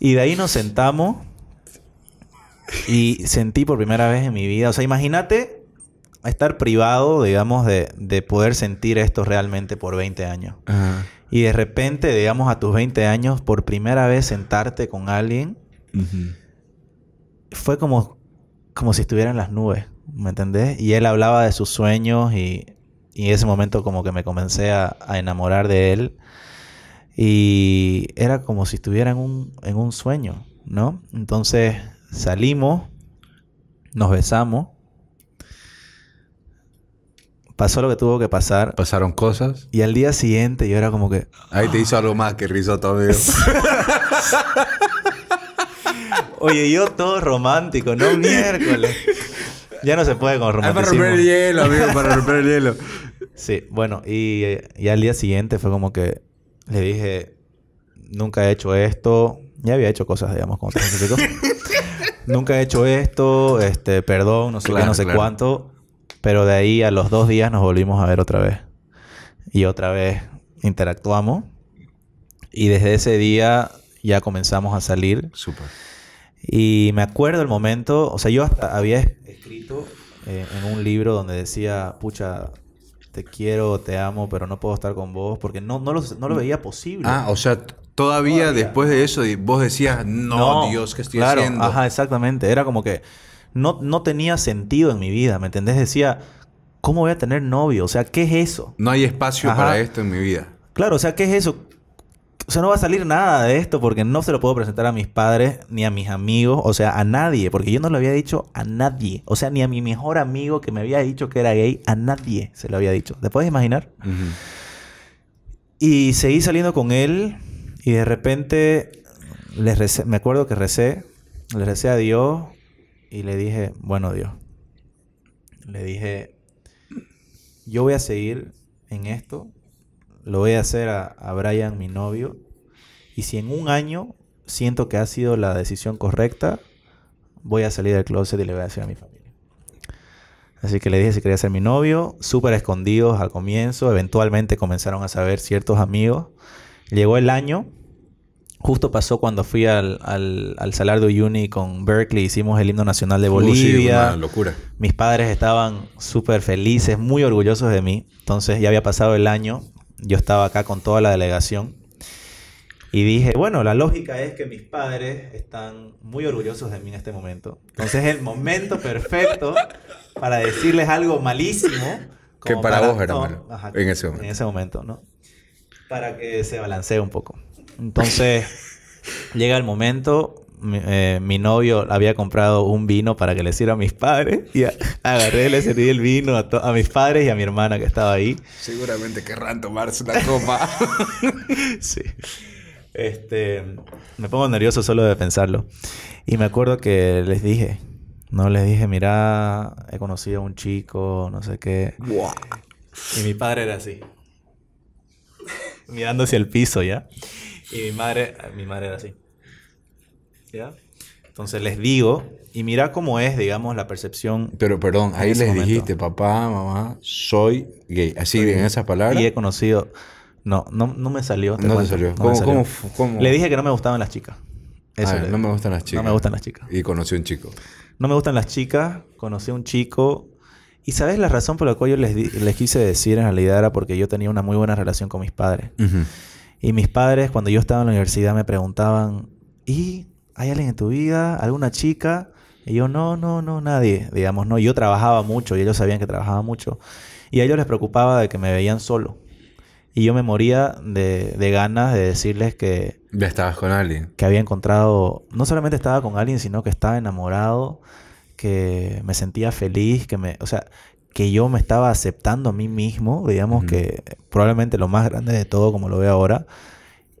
Y de ahí nos sentamos y sentí por primera vez en mi vida. O sea, imagínate estar privado, digamos, de, de poder sentir esto realmente por 20 años y de repente, digamos, a tus 20 años, por primera vez sentarte con alguien, fue como, como si estuvieran las nubes, ¿me entendés? Y él hablaba de sus sueños y, y ese momento como que me comencé a, enamorar de él y era como si estuviera en un, en un sueño, ¿no? Entonces salimos, nos besamos pasó lo que tuvo que pasar. Pasaron cosas. Y al día siguiente yo era como que... Ahí te hizo algo más que tu amigo. Oye, yo todo romántico, no miércoles. Ya no se puede con romántico ah, para romper el hielo, amigo, para romper el hielo. sí, bueno, y, al día siguiente fue como que le dije, nunca he hecho esto. Ya había hecho cosas, digamos, con nunca he hecho esto, este, perdón, no sé qué, no sé cuánto. Pero de ahí a los dos días nos volvimos a ver otra vez. Y otra vez interactuamos. Y desde ese día ya comenzamos a salir. Súper. Y me acuerdo el momento, o sea, yo hasta había escrito eh, en un libro donde decía, pucha, te quiero, te amo, pero no puedo estar con vos, porque no, no, lo, no lo veía posible. Ah, o sea, todavía, después de eso vos decías, no, Dios, ¿qué estoy haciendo? Ajá, exactamente. Era como que no, tenía sentido en mi vida, ¿me entendés? Decía, ¿cómo voy a tener novio? O sea, ¿qué es eso? No hay espacio para esto en mi vida. Claro, o sea, ¿qué es eso? O sea, no va a salir nada de esto porque no se lo puedo presentar a mis padres ni a mis amigos, o sea, a nadie, porque yo no lo había dicho a nadie, o sea, ni a mi mejor amigo que me había dicho que era gay, a nadie se lo había dicho. ¿Te puedes imaginar? Y seguí saliendo con él y de repente les me acuerdo que recé, le recé a Dios y le dije, bueno Dios, le dije, yo voy a seguir en esto, lo voy a hacer a, a Brian, mi novio, y si en un año siento que ha sido la decisión correcta, voy a salir del closet y le voy a decir a mi familia. Así que le dije si quería ser mi novio, súper escondidos al comienzo, eventualmente comenzaron a saber ciertos amigos. Llegó el año Justo pasó cuando fui al, al, al Salar de Uyuni con Berkeley, hicimos el himno nacional de Bolivia. Uh, una locura. Mis padres estaban súper felices, muy orgullosos de mí. Entonces ya había pasado el año, yo estaba acá con toda la delegación. Y dije, bueno, la lógica es que mis padres están muy orgullosos de mí en este momento. Entonces es el momento perfecto para decirles algo malísimo. Como que para, vos era en ese momento. En ese momento, ¿no? Para que se balancee un poco. Entonces, llega el momento, eh, mi, novio había comprado un vino para que le sirva a mis padres y agarré agarré, le serví el vino a, mis padres y a mi hermana que estaba ahí. Seguramente querrán tomarse una copa. sí. Este, me pongo nervioso solo de pensarlo. Y me acuerdo que les dije, no les dije, mira, he conocido a un chico, no sé qué. Y mi padre era así. Mirando hacia el piso ya. Y mi madre, mi madre era así. ¿Ya? Entonces les digo, y mira cómo es, digamos, la percepción. Pero perdón, ahí les dijiste, papá, mamá, soy gay. Así, en esas palabras. Y he conocido. No, no, me salió. No salió. ¿Cómo, Le dije que no me gustaban las chicas. Ah, Eso no me gustan las chicas. No me gustan las chicas. Y conocí a un chico. No me gustan las chicas, conocí a un chico. Y sabes la razón por la cual yo les, les quise decir en realidad era porque yo tenía una muy buena relación con mis padres. Y mis padres, cuando yo estaba en la universidad, me preguntaban, ¿y hay alguien en tu vida? ¿Alguna chica? Y yo, no, no, no, nadie. Digamos, no, yo trabajaba mucho y ellos sabían que trabajaba mucho. Y a ellos les preocupaba de que me veían solo. Y yo me moría de, de ganas de decirles que... Ya estabas con alguien. Que había encontrado... No solamente estaba con alguien, sino que estaba enamorado, que me sentía feliz, que me... O sea, que yo me estaba aceptando a mí mismo, digamos que probablemente lo más grande de todo, como lo veo ahora,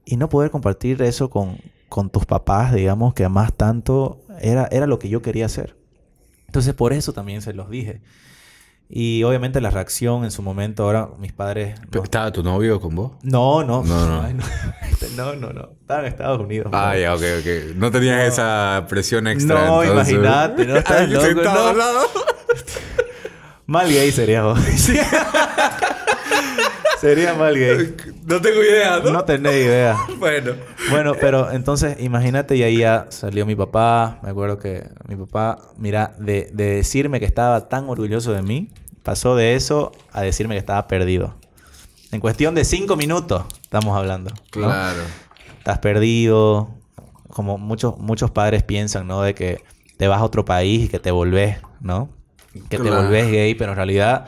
y no poder compartir eso con, con tus papás, digamos que más tanto era, era lo que yo quería hacer. Entonces por eso también se los dije. Y obviamente la reacción en su momento, ahora mis padres... ¿Estaba tu novio con vos? No, no. No, no. Este, no. no, no, Estaba en Estados Unidos. Ah, ya, ok, ok. No tenías esa presión extra. No, imagínate, no estás loco. Mal gay sería vos. sería mal gay. No tengo idea, ¿no? No tenés idea. bueno. Bueno, pero entonces imagínate y ahí ya salió mi papá. Me acuerdo que mi papá, mira, de, decirme que estaba tan orgulloso de mí, pasó de eso a decirme que estaba perdido. En cuestión de cinco minutos estamos hablando. Claro. Estás perdido. Como muchos, muchos padres piensan, ¿no? De que te vas a otro país y que te volvés, ¿no? que te volvés gay, pero en realidad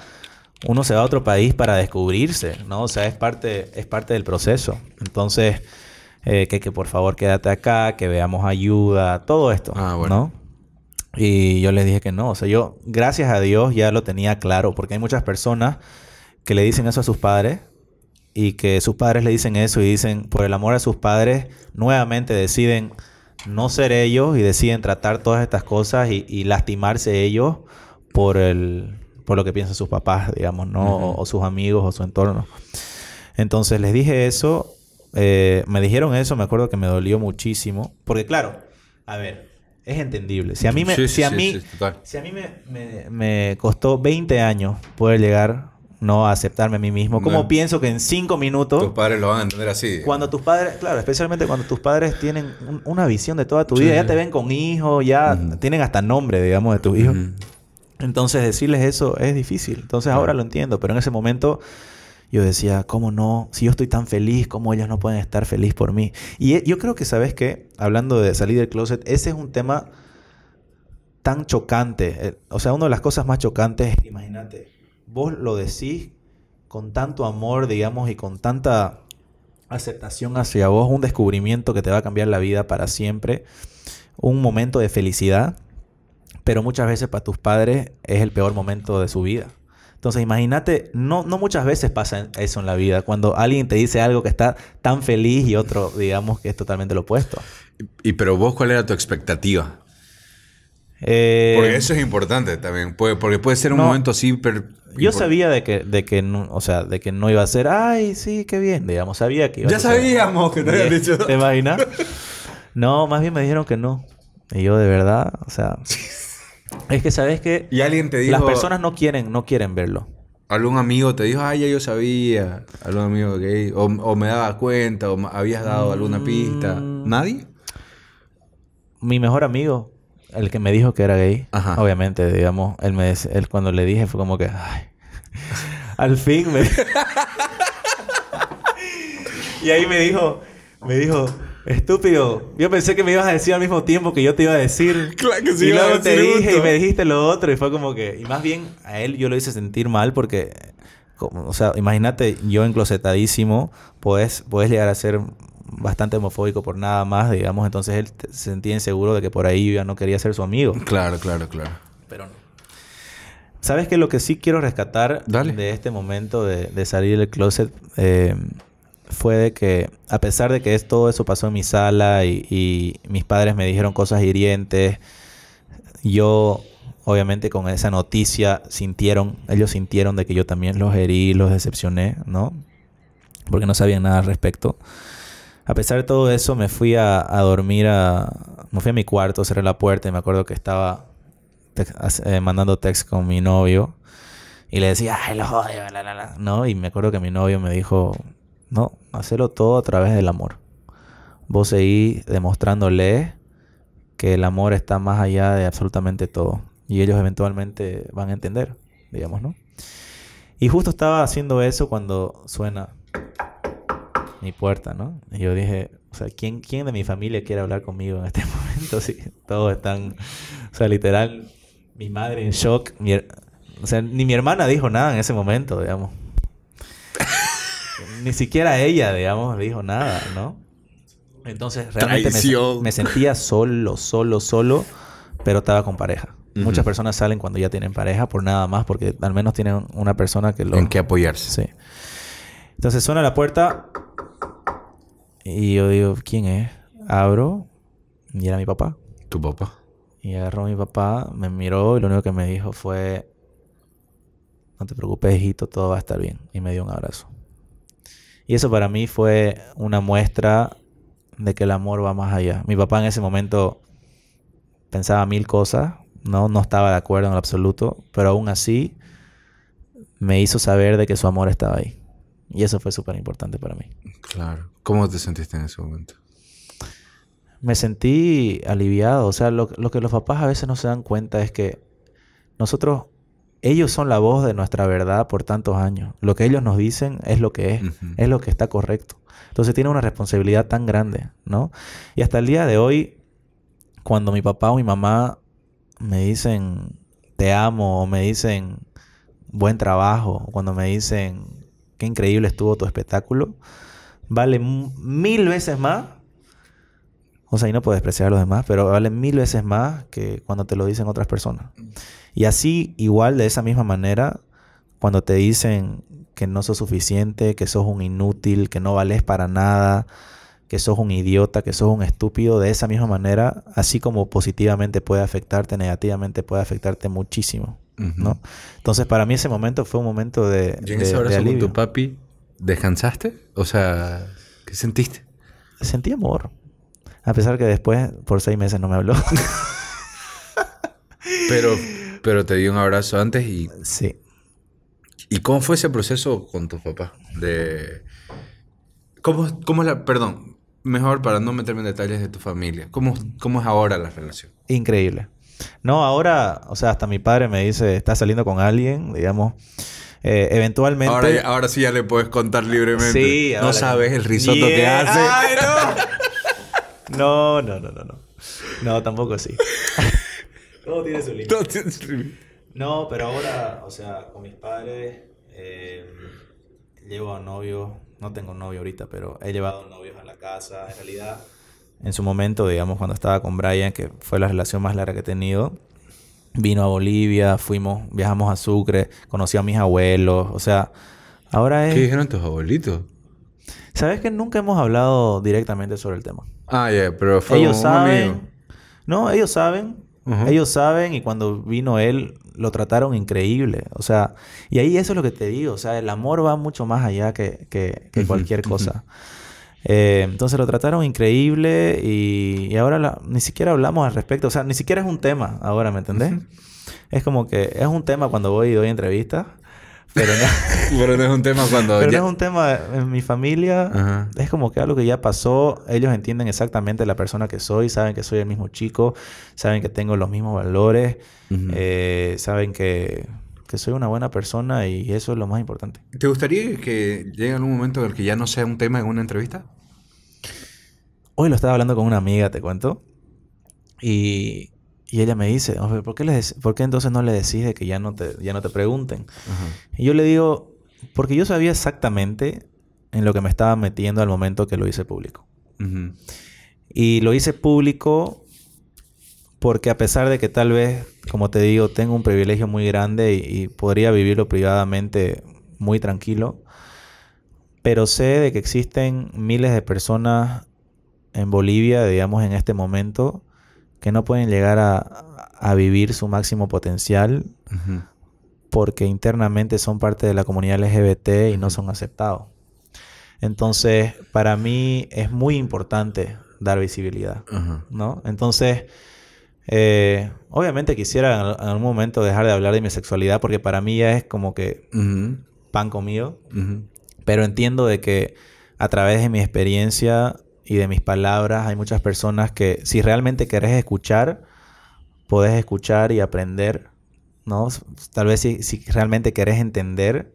uno se va a otro país para descubrirse, ¿no? O sea, es parte, es parte del proceso. Entonces, eh, que, que por favor quédate acá, que veamos ayuda, todo esto, ah, ¿no? Y yo les dije que no. O sea, yo, gracias a Dios, ya lo tenía claro. Porque hay muchas personas que le dicen eso a sus padres. Y que sus padres le dicen eso y dicen, por el amor a sus padres, nuevamente deciden no ser ellos y deciden tratar todas estas cosas y, y lastimarse ellos por, el, por lo que piensan sus papás, digamos, ¿no? o, sus amigos o su entorno. Entonces les dije eso, eh, me dijeron eso, me acuerdo que me dolió muchísimo, porque claro, a ver, es entendible. Si a mí me, si, a mí, si a mí me, me, costó 20 años poder llegar no a aceptarme a mí mismo, Como pienso que en 5 minutos... Tus padres lo van a entender así. Cuando tus padres, claro, especialmente cuando tus padres tienen una visión de toda tu vida, ya te ven con hijos, ya tienen hasta nombre, digamos, de tu hijo... Entonces decirles eso es difícil. Entonces ahora lo entiendo, pero en ese momento yo decía, ¿cómo no? Si yo estoy tan feliz, ¿cómo ellos no pueden estar feliz por mí? Y eh, yo creo que, ¿sabes que Hablando de salir del closet, ese es un tema tan chocante. Eh, o sea, una de las cosas más chocantes, imagínate, vos lo decís con tanto amor, digamos, y con tanta aceptación hacia vos, un descubrimiento que te va a cambiar la vida para siempre, un momento de felicidad pero muchas veces para tus padres es el peor momento de su vida. Entonces, imagínate, no, no muchas veces pasa eso en la vida, cuando alguien te dice algo que está tan feliz y otro, digamos, que es totalmente lo opuesto. ¿Y pero vos cuál era tu expectativa? Eh, porque eso es importante también, porque puede ser un momento así... Yo sabía de que, de que no, o sea, de que no iba a ser, ay, sí, qué bien, digamos, sabía que iba ya a Ya sabíamos que te habían dicho. ¿Te imaginas? no, más bien me dijeron que no. Y yo de verdad, o sea... Es que sabes que las personas no quieren, no quieren verlo. Algún amigo te dijo, ay, ya yo sabía. Algún amigo gay. O, me daba cuenta, o habías dado alguna mm. pista. ¿Nadie? Mi mejor amigo, el que me dijo que era gay. Obviamente, digamos, él me él cuando le dije fue como que, al fin me. y ahí me dijo, me dijo, Estúpido. Yo pensé que me ibas a decir al mismo tiempo que yo te iba a decir. Claro que sí. Y luego te dije y me dijiste lo otro y fue como que... Y más bien a él yo lo hice sentir mal porque... o sea, imagínate yo enclosetadísimo, puedes, puedes llegar a ser bastante homofóbico por nada más, digamos. Entonces él se sentía inseguro de que por ahí yo ya no quería ser su amigo. Claro, claro, claro. Pero no. ¿Sabes que Lo que sí quiero rescatar de este momento de, salir del closet... Eh, fue de que, a pesar de que es, todo eso pasó en mi sala y, mis padres me dijeron cosas hirientes, yo obviamente con esa noticia sintieron, ellos sintieron de que yo también los herí, los decepcioné, ¿no? Porque no sabían nada al respecto. A pesar de todo eso, me fui a, dormir a... Me fui a mi cuarto, cerré la puerta y me acuerdo que estaba eh, mandando text con mi novio. Y le decía, ay, los odio, ¿no? Y me acuerdo que mi novio me dijo, no, hacerlo todo a través del amor. Vos seguís demostrándole que el amor está más allá de absolutamente todo. Y ellos eventualmente van a entender, digamos, ¿no? Y justo estaba haciendo eso cuando suena mi puerta, ¿no? Y yo dije, o sea, ¿quién, ¿quién de mi familia quiere hablar conmigo en este momento? Si todos están, o sea, literal, mi madre en shock. o sea, ni mi hermana dijo nada en ese momento, digamos ni siquiera ella, digamos, dijo nada, ¿no? Entonces realmente me, sentía solo, solo, solo, pero estaba con pareja. Muchas personas salen cuando ya tienen pareja por nada más, porque al menos tienen una persona que lo... En que apoyarse. Sí. Entonces suena la puerta y yo digo, ¿quién es? Abro y era mi papá. ¿Tu papá? Y agarró a mi papá, me miró y lo único que me dijo fue, no te preocupes, hijito, todo va a estar bien. Y me dio un abrazo. Y eso para mí fue una muestra de que el amor va más allá. Mi papá en ese momento pensaba mil cosas, no, no estaba de acuerdo en lo absoluto, pero aún así me hizo saber de que su amor estaba ahí. Y eso fue súper importante para mí. Claro. ¿Cómo te sentiste en ese momento? Me sentí aliviado. O sea, lo, lo que los papás a veces no se dan cuenta es que nosotros ellos son la voz de nuestra verdad por tantos años. Lo que ellos nos dicen es lo que es, es lo que está correcto. Entonces tiene una responsabilidad tan grande, ¿no? Y hasta el día de hoy, cuando mi papá o mi mamá me dicen te amo o me dicen buen trabajo, cuando me dicen qué increíble estuvo tu espectáculo, vale mil veces más. O sea, y no puedo despreciar a los demás, pero vale mil veces más que cuando te lo dicen otras personas. Mm. Y así, igual, de esa misma manera, cuando te dicen que no sos suficiente, que sos un inútil, que no vales para nada, que sos un idiota, que sos un estúpido, de esa misma manera, así como positivamente puede afectarte, negativamente puede afectarte muchísimo, ¿no? Entonces, para mí ese momento fue un momento de ¿Y en esa hora, tu papi, ¿descansaste? O sea, ¿qué sentiste? Sentí amor. A pesar que después, por seis meses, no me habló. Pero pero te di un abrazo antes y... Sí. ¿Y cómo fue ese proceso con tu papá? De... ¿Cómo, la... Perdón, mejor para no meterme en detalles de tu familia. ¿Cómo, es ahora la relación? Increíble. No, ahora, o sea, hasta mi padre me dice, está saliendo con alguien, digamos. Eh, eventualmente. Ahora, sí ya le puedes contar libremente. Sí, No sabes el risotto que hace. no! no, no, no, no, no. No, tampoco sí. Todo tiene su límite. Todo tiene su No, pero ahora, o sea, con mis padres, eh, llevo a novios, no tengo novio ahorita, pero he llevado novios a la casa, en realidad. En su momento, digamos, cuando estaba con Brian, que fue la relación más larga que he tenido, vino a Bolivia, fuimos, viajamos a Sucre, conocí a mis abuelos, o sea, ahora es... ¿Qué dijeron tus abuelitos? Sabes que nunca hemos hablado directamente sobre el tema. Ah, ya, pero fue ellos saben, No, ellos saben, ellos saben y cuando vino él lo trataron increíble. O sea, y ahí eso es lo que te digo. O sea, el amor va mucho más allá que, que, cualquier cosa. Eh, entonces lo trataron increíble y, ahora ni siquiera hablamos al respecto. O sea, ni siquiera es un tema ahora, ¿me entendés? Es como que es un tema cuando voy y doy entrevistas pero no, pero es un tema cuando... Pero no es un tema... En mi familia es como que algo que ya pasó. Ellos entienden exactamente la persona que soy. Saben que soy el mismo chico. Saben que tengo los mismos valores. Eh, saben que, que soy una buena persona y eso es lo más importante. ¿Te gustaría que llegue algún momento en el que ya no sea un tema en una entrevista? Hoy lo estaba hablando con una amiga, te cuento. Y y ella me dice, ¿por qué, entonces no le decís de que ya no te, ya no te pregunten? Y yo le digo, porque yo sabía exactamente en lo que me estaba metiendo al momento que lo hice público. Y lo hice público porque a pesar de que tal vez, como te digo, tengo un privilegio muy grande y, y podría vivirlo privadamente muy tranquilo, pero sé de que existen miles de personas en Bolivia, digamos, en este momento, que no pueden llegar a, vivir su máximo potencial porque internamente son parte de la comunidad LGBT y no son aceptados. Entonces, para mí es muy importante dar visibilidad, ¿no? Entonces, eh, obviamente quisiera en algún momento dejar de hablar de mi sexualidad porque para mí ya es como que pan comido, pero entiendo de que a través de mi experiencia y de mis palabras hay muchas personas que si realmente querés escuchar, podés escuchar y aprender, ¿no? Tal vez si, realmente querés entender,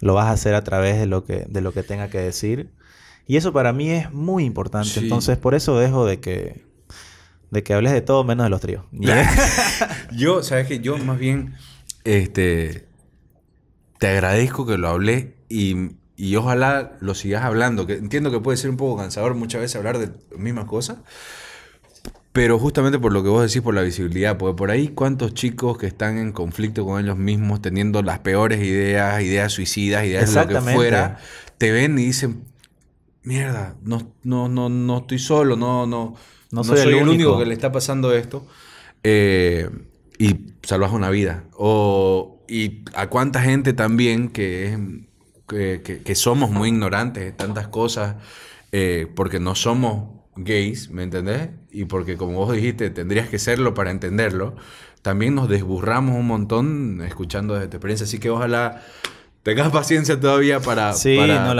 lo vas a hacer a través de lo, que, de lo que tenga que decir. Y eso para mí es muy importante. Entonces, por eso dejo de que, de que hables de todo menos de los tríos. yo, sabes que yo más bien, este, te agradezco que lo hablé y y ojalá lo sigas hablando, que entiendo que puede ser un poco cansador muchas veces hablar de mismas cosas, pero justamente por lo que vos decís, por la visibilidad, porque por ahí cuántos chicos que están en conflicto con ellos mismos, teniendo las peores ideas, ideas suicidas, ideas de lo que fuera, te ven y dicen, mierda, no, no, no, no estoy solo, no, no, no soy, el, único. que le está pasando esto. Eh, y salvas una vida. O, y a cuánta gente también que es que, somos muy ignorantes de tantas cosas, eh, porque no somos gays, ¿me entendés? Y porque como vos dijiste, tendrías que serlo para entenderlo, también nos desburramos un montón escuchando desde tu experiencia, así que ojalá tengas paciencia todavía para,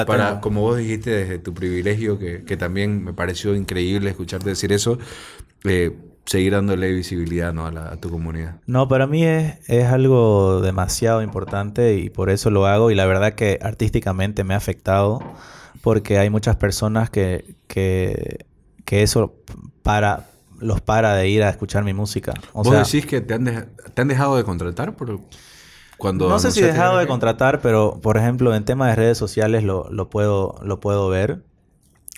para, como vos dijiste, desde tu privilegio, que, que, también me pareció increíble escucharte decir eso. Eh, seguir dándole visibilidad ¿no? a, tu comunidad. No, para mí es, es, algo demasiado importante y por eso lo hago y la verdad que artísticamente me ha afectado porque hay muchas personas que, que, que eso para los para de ir a escuchar mi música. O ¿Vos decís que te han, dejado de contratar cuando... No sé si he dejado de contratar, pero por ejemplo en temas de redes sociales lo, lo, puedo, lo puedo ver.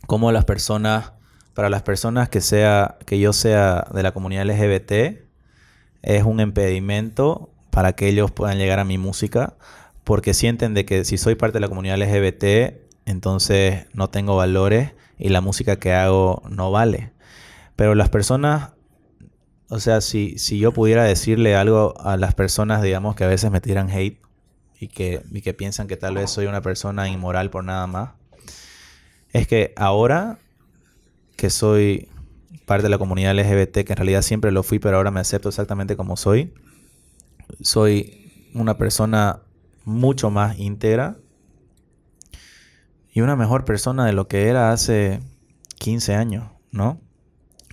Cómo las personas para las personas que sea que yo sea de la comunidad LGBT es un impedimento para que ellos puedan llegar a mi música porque sienten de que si soy parte de la comunidad LGBT entonces no tengo valores y la música que hago no vale. Pero las personas o sea, si, si yo pudiera decirle algo a las personas, digamos, que a veces me tiran hate y que, y que piensan que tal vez soy una persona inmoral por nada más, es que ahora que soy parte de la comunidad LGBT, que en realidad siempre lo fui, pero ahora me acepto exactamente como soy. Soy una persona mucho más íntegra y una mejor persona de lo que era hace 15 años, ¿no?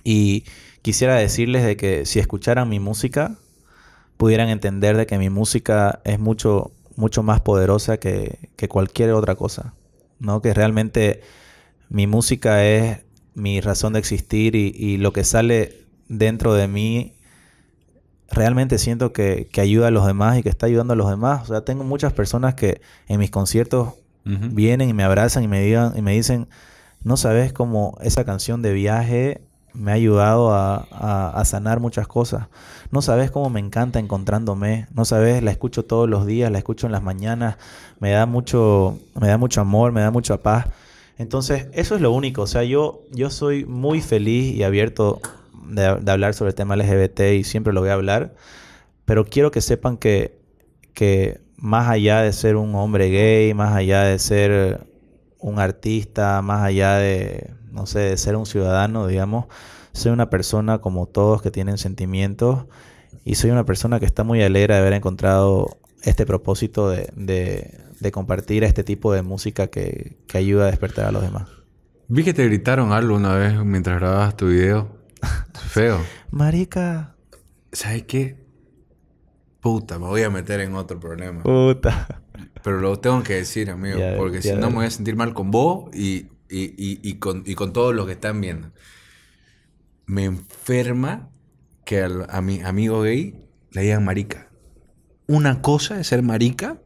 Y quisiera decirles de que si escucharan mi música, pudieran entender de que mi música es mucho, mucho más poderosa que, que cualquier otra cosa, ¿no? Que realmente mi música es mi razón de existir y, lo que sale dentro de mí, realmente siento que, ayuda a los demás y que está ayudando a los demás. O sea, tengo muchas personas que en mis conciertos vienen y me abrazan y me, digan, y me dicen, no sabes cómo esa canción de viaje me ha ayudado a, sanar muchas cosas. No sabes cómo me encanta encontrándome. No sabes, la escucho todos los días, la escucho en las mañanas. Me da mucho, me da mucho amor, me da mucha paz. Entonces, eso es lo único. O sea, yo, yo soy muy feliz y abierto de, hablar sobre el tema LGBT y siempre lo voy a hablar. Pero quiero que sepan que, que más allá de ser un hombre gay, más allá de ser un artista, más allá de, no sé, de ser un ciudadano, digamos, soy una persona como todos que tienen sentimientos y soy una persona que está muy alegre de haber encontrado este propósito de, de compartir este tipo de música que, que ayuda a despertar a los demás. Vi que te gritaron algo una vez mientras grababas tu video. Feo. Marica. ¿Sabes qué? Puta, me voy a meter en otro problema. Puta. Pero lo tengo que decir, amigo, porque si no me voy a sentir mal con vos y, y, y, con, y todos los que están viendo. Me enferma que a mi amigo gay le digan marica. Una cosa es ser marica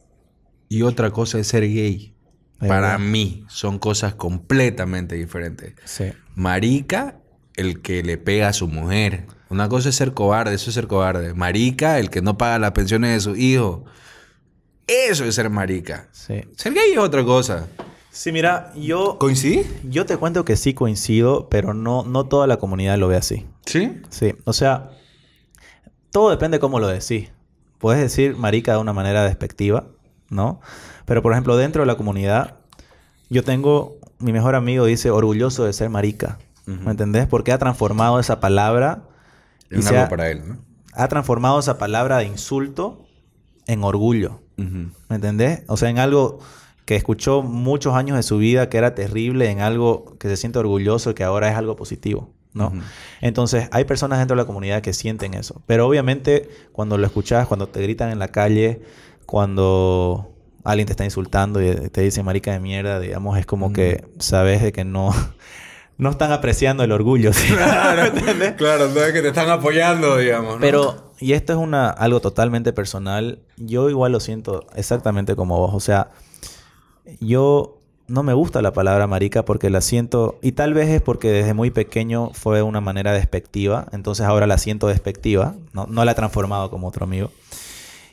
y otra cosa es ser gay. Para mí son cosas completamente diferentes. Sí. Marica, el que le pega a su mujer. Una cosa es ser cobarde, eso es ser cobarde. Marica, el que no paga las pensiones de su hijo. Eso es ser marica. Sí. Ser gay es otra cosa. Sí, mira, yo... ¿Coincidí? Yo te cuento que sí coincido, pero no, no toda la comunidad lo ve así. ¿Sí? Sí. O sea, todo depende cómo lo decís. Puedes decir marica de una manera despectiva, ¿no? Pero por ejemplo, dentro de la comunidad, yo tengo, mi mejor amigo dice, orgulloso de ser marica, ¿me entendés? Porque ha transformado esa palabra. En algo para él, ¿no? Ha transformado esa palabra de insulto en orgullo, ¿me entendés? O sea, en algo que escuchó muchos años de su vida que era terrible, en algo que se siente orgulloso, que ahora es algo positivo. ¿no? Entonces, hay personas dentro de la comunidad que sienten eso. Pero obviamente, cuando lo escuchas, cuando te gritan en la calle, cuando alguien te está insultando y te dice marica de mierda, digamos, es como mm. que sabes de que no, no están apreciando el orgullo. ¿sí? Claro, ¿entendés? claro, no que te están apoyando, digamos. Pero, y esto es una, algo totalmente personal, yo igual lo siento exactamente como vos, o sea, yo no me gusta la palabra marica porque la siento, y tal vez es porque desde muy pequeño fue una manera despectiva, entonces ahora la siento despectiva, no, no la he transformado como otro amigo.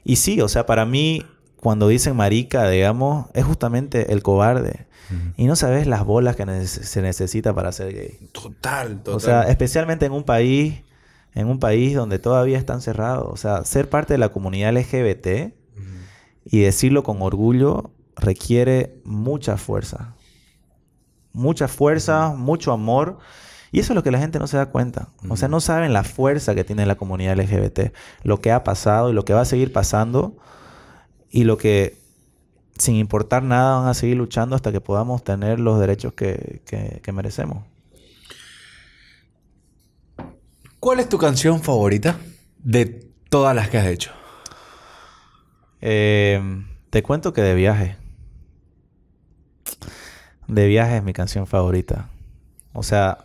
Y sí, o sea, para mí, cuando dicen marica, digamos, es justamente el cobarde. Y no sabes las bolas que se necesita para ser gay. Total, total. O sea, especialmente en un país, en un país donde todavía están cerrados. O sea, ser parte de la comunidad LGBT y decirlo con orgullo requiere mucha fuerza. Mucha fuerza, mucho amor y eso es lo que la gente no se da cuenta. O sea, no saben la fuerza que tiene la comunidad LGBT, lo que ha pasado y lo que va a seguir pasando y lo que, sin importar nada, van a seguir luchando hasta que podamos tener los derechos que, merecemos. ¿Cuál es tu canción favorita de todas las que has hecho? Eh, te cuento que de viaje. De viaje es mi canción favorita. O sea,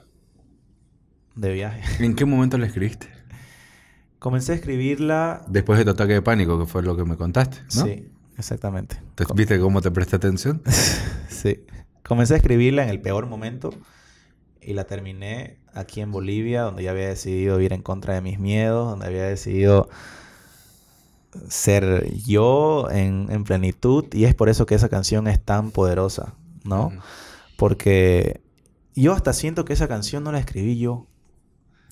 de viaje. ¿En qué momento la escribiste? Comencé a escribirla... Después de tu ataque de pánico, que fue lo que me contaste, ¿no? Sí, exactamente. ¿Te, ¿Viste cómo te presté atención? sí. Comencé a escribirla en el peor momento y la terminé aquí en Bolivia, donde ya había decidido ir en contra de mis miedos, donde había decidido ser yo en, plenitud y es por eso que esa canción es tan poderosa, ¿no? Porque yo hasta siento que esa canción no la escribí yo.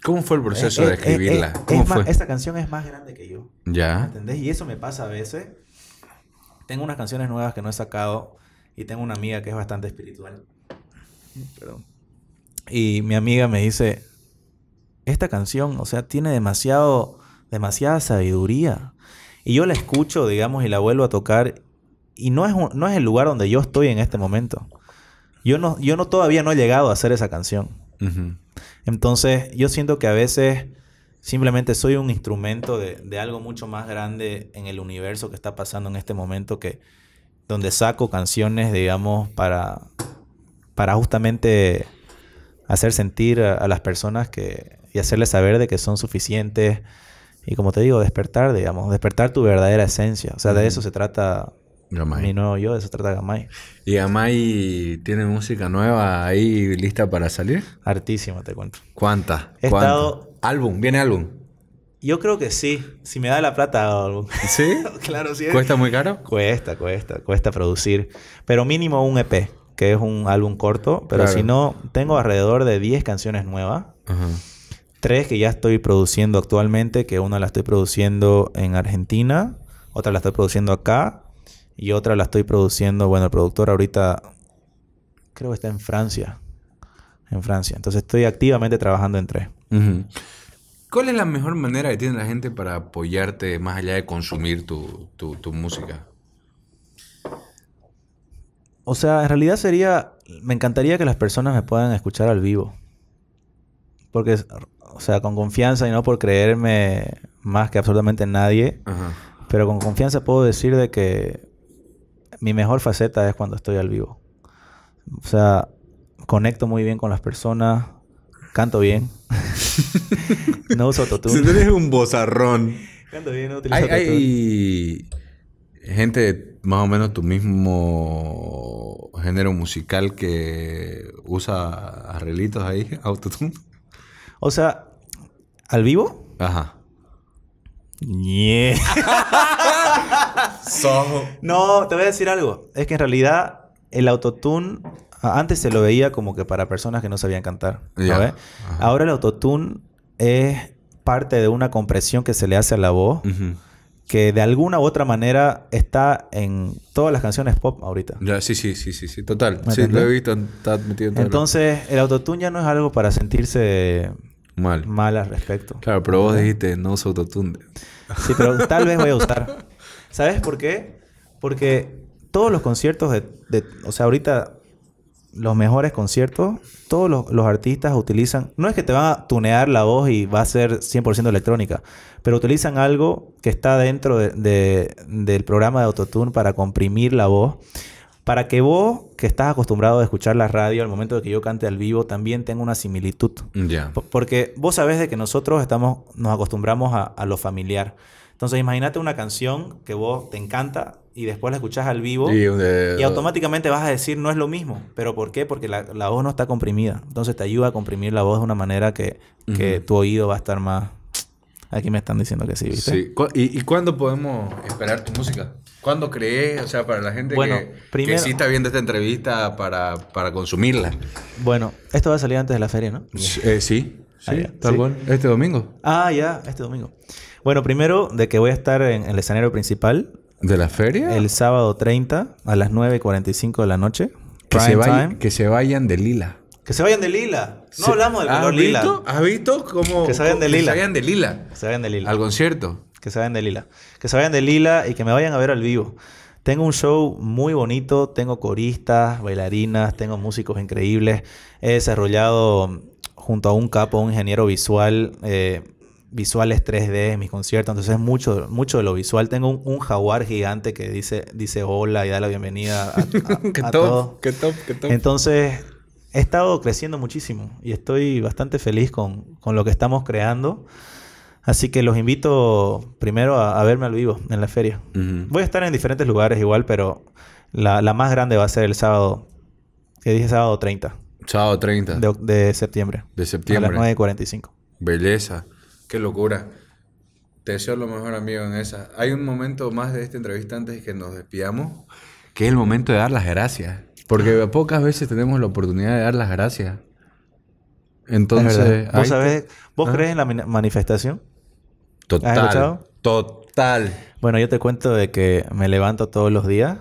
¿Cómo fue el proceso eh, de eh, eh, escribirla? esta canción es más grande que yo. Ya. ¿Entendés? Y eso me pasa a veces. Tengo unas canciones nuevas que no he sacado y tengo una amiga que es bastante espiritual. Y mi amiga me dice, esta canción, o sea, tiene demasiado, demasiada sabiduría. Y yo la escucho, digamos, y la vuelvo a tocar. Y no es, no es el lugar donde yo estoy en este momento. Yo no, yo no todavía no he llegado a hacer esa canción. Entonces, yo siento que a veces simplemente soy un instrumento de, algo mucho más grande en el universo que está pasando en este momento que donde saco canciones, digamos, para, para justamente hacer sentir a, a las personas que, y hacerles saber de que son suficientes. Y como te digo, despertar, digamos, despertar tu verdadera esencia. O sea, de eso se trata Gamay. Mi nuevo yo, de eso trata Gamay. ¿Y Gamay tiene música nueva ahí lista para salir? Artísima, te cuento. ¿Cuánta? He estado... ¿Álbum? ¿Viene álbum? Yo creo que sí. Si me da la plata, álbum. ¿Sí? claro, sí. ¿Cuesta muy caro? Cuesta, cuesta. Cuesta producir. Pero mínimo un EP, que es un álbum corto. Pero si no, tengo alrededor de 10 canciones nuevas. Tres que ya estoy produciendo actualmente, que una la estoy produciendo en Argentina, otra la estoy produciendo acá y otra la estoy produciendo, bueno, el productor ahorita creo que está en Francia. En Francia. Entonces estoy activamente trabajando en tres. ¿Cuál es la mejor manera que tiene la gente para apoyarte más allá de consumir tu, música? O sea, en realidad sería, me encantaría que las personas me puedan escuchar al vivo. Porque, o sea, con confianza y no por creerme más que absolutamente nadie, pero con confianza puedo decir de que mi mejor faceta es cuando estoy al vivo. O sea, conecto muy bien con las personas, canto bien. no uso autotune. Si eres un bozarrón. Canto bien, no utilizo hay, hay gente más o menos tu mismo género musical que usa arreglitos ahí, autotune. O sea, ¿al vivo? Ajá. Yeah. No, te voy a decir algo. Es que en realidad el autotune antes se lo veía como que para personas que no sabían cantar. Ahora el autotune es parte de una compresión que se le hace a la voz. Que de alguna u otra manera está en todas las canciones pop ahorita. Ya, sí, sí, sí, sí, sí, total. Sí, lo he visto, Entonces, el autotune ya no es algo para sentirse mal. mal al respecto. Claro, pero vos dijiste no uso autotune. Sí, pero tal vez voy a usar. ¿Sabes por qué? Porque todos los conciertos de, o sea, ahorita los mejores conciertos, todos los, artistas utilizan, no es que te van a tunear la voz y va a ser 100% electrónica, pero utilizan algo que está dentro del programa de Autotune para comprimir la voz, para que vos, que estás acostumbrado a escuchar la radio al momento de que yo cante al vivo, también tenga una similitud. Porque vos sabés de que nosotros estamos, nos acostumbramos a lo familiar. Entonces imagínate una canción que vos te encanta y después la escuchás al vivo y automáticamente vas a decir no es lo mismo. ¿Pero por qué? Porque la, voz no está comprimida. Entonces te ayuda a comprimir la voz de una manera que, tu oído va a estar más... Aquí me están diciendo que sí, ¿viste? Sí. ¿Y, ¿Y, cuándo podemos esperar tu música? ¿Cuándo crees? O sea, para la gente que, primero... que, sí está viendo esta entrevista para, para, consumirla. Bueno, esto va a salir antes de la feria, ¿no? Eh, sí. Sí, Este domingo. Ah, ya, este domingo. Bueno, primero de que voy a estar en, el escenario principal. ¿De la feria? El sábado 30 a las 9.45 de la noche. Que se, vayan, que se vayan de lila. Que se vayan de lila. No hablamos del color lila. ¿Has visto cómo? Que se vayan de lila. Que se vayan de lila. Que se vayan de lila. Al concierto. Que se vayan de lila. Que se vayan de lila y que me vayan a ver al vivo. Tengo un show muy bonito, tengo coristas, bailarinas, tengo músicos increíbles. He desarrollado junto a un capo, un ingeniero visual, eh, visuales 3D en mis conciertos. Entonces, mucho, mucho de lo visual. Tengo un, jaguar gigante que dice, dice hola y da la bienvenida a, a, qué top, que top, Entonces, he estado creciendo muchísimo y estoy bastante feliz con, con lo que estamos creando. Así que los invito primero a, verme al vivo en la feria. Voy a estar en diferentes lugares igual, pero la, la más grande va a ser el sábado, que dije sábado 30. Sábado 30. De, septiembre. De septiembre. A las 9.45. Belleza. Qué locura. Te deseo lo mejor, amigo, en esa. Hay un momento más de esta entrevista antes de que nos despidamos, que es el momento de dar las gracias. Porque ah. pocas veces tenemos la oportunidad de dar las gracias. Entonces. ¿Vos, ¿Ah? crees en la manifestación? Total. Total. Bueno, yo te cuento de que me levanto todos los días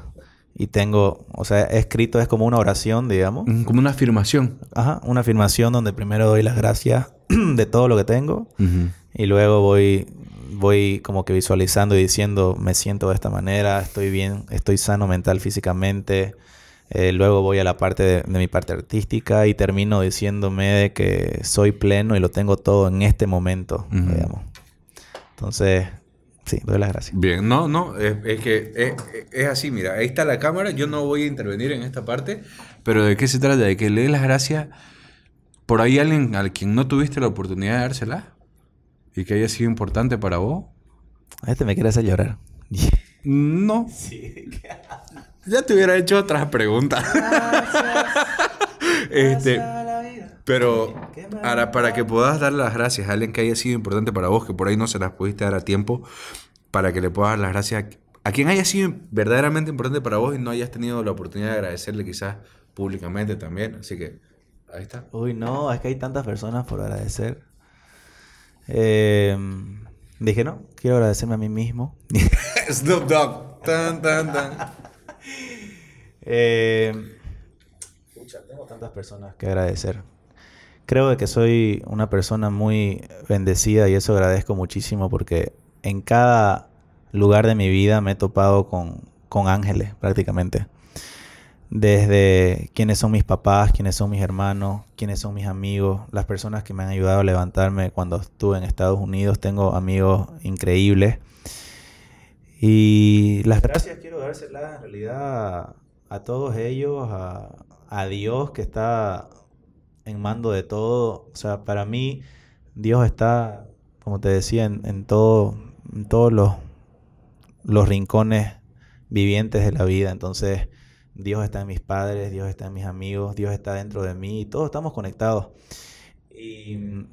y tengo, o sea, escrito es como una oración, digamos. Como una afirmación. Ajá, una afirmación donde primero doy las gracias de todo lo que tengo y luego voy, voy como que visualizando y diciendo, me siento de esta manera, estoy bien, estoy sano mental, físicamente. Eh, luego voy a la parte de, mi parte artística y termino diciéndome de que soy pleno y lo tengo todo en este momento, digamos. Entonces, Sí, doy las gracias. Bien, no, no, es, que es, así, mira, ahí está la cámara, yo no voy a intervenir en esta parte, pero ¿de qué se trata? ¿De que le des las gracias por ahí a alguien al quien no tuviste la oportunidad de dársela. y que haya sido importante para vos? Este me quiere hacer llorar. No. Sí. ya te hubiera hecho otras preguntas. Este, pero para, para que puedas dar las gracias a alguien que haya sido importante para vos, que por ahí no se las pudiste dar a tiempo, para que le puedas dar las gracias a, quien haya sido verdaderamente importante para vos y no hayas tenido la oportunidad de agradecerle quizás públicamente también. Así que ahí está. Uy, no, es que hay tantas personas por agradecer. Eh, dije, no, quiero agradecerme a mí mismo. Snoop Dogg. Tan, tan, tan. eh, tengo tantas personas que agradecer creo que soy una persona muy bendecida y eso agradezco muchísimo porque en cada lugar de mi vida me he topado con, ángeles prácticamente. Desde quienes son mis papás, quienes son mis hermanos, quiénes son mis amigos, las personas que me han ayudado a levantarme cuando estuve en Estados Unidos, tengo amigos increíbles. Y las gracias quiero dárselas en realidad a todos ellos, a, a Dios que está en mando de todo. O sea, para mí Dios está, como te decía, en, todos los, los rincones vivientes de la vida. Entonces, Dios está en mis padres, Dios está en mis amigos, Dios está dentro de mí, y todos estamos conectados. Y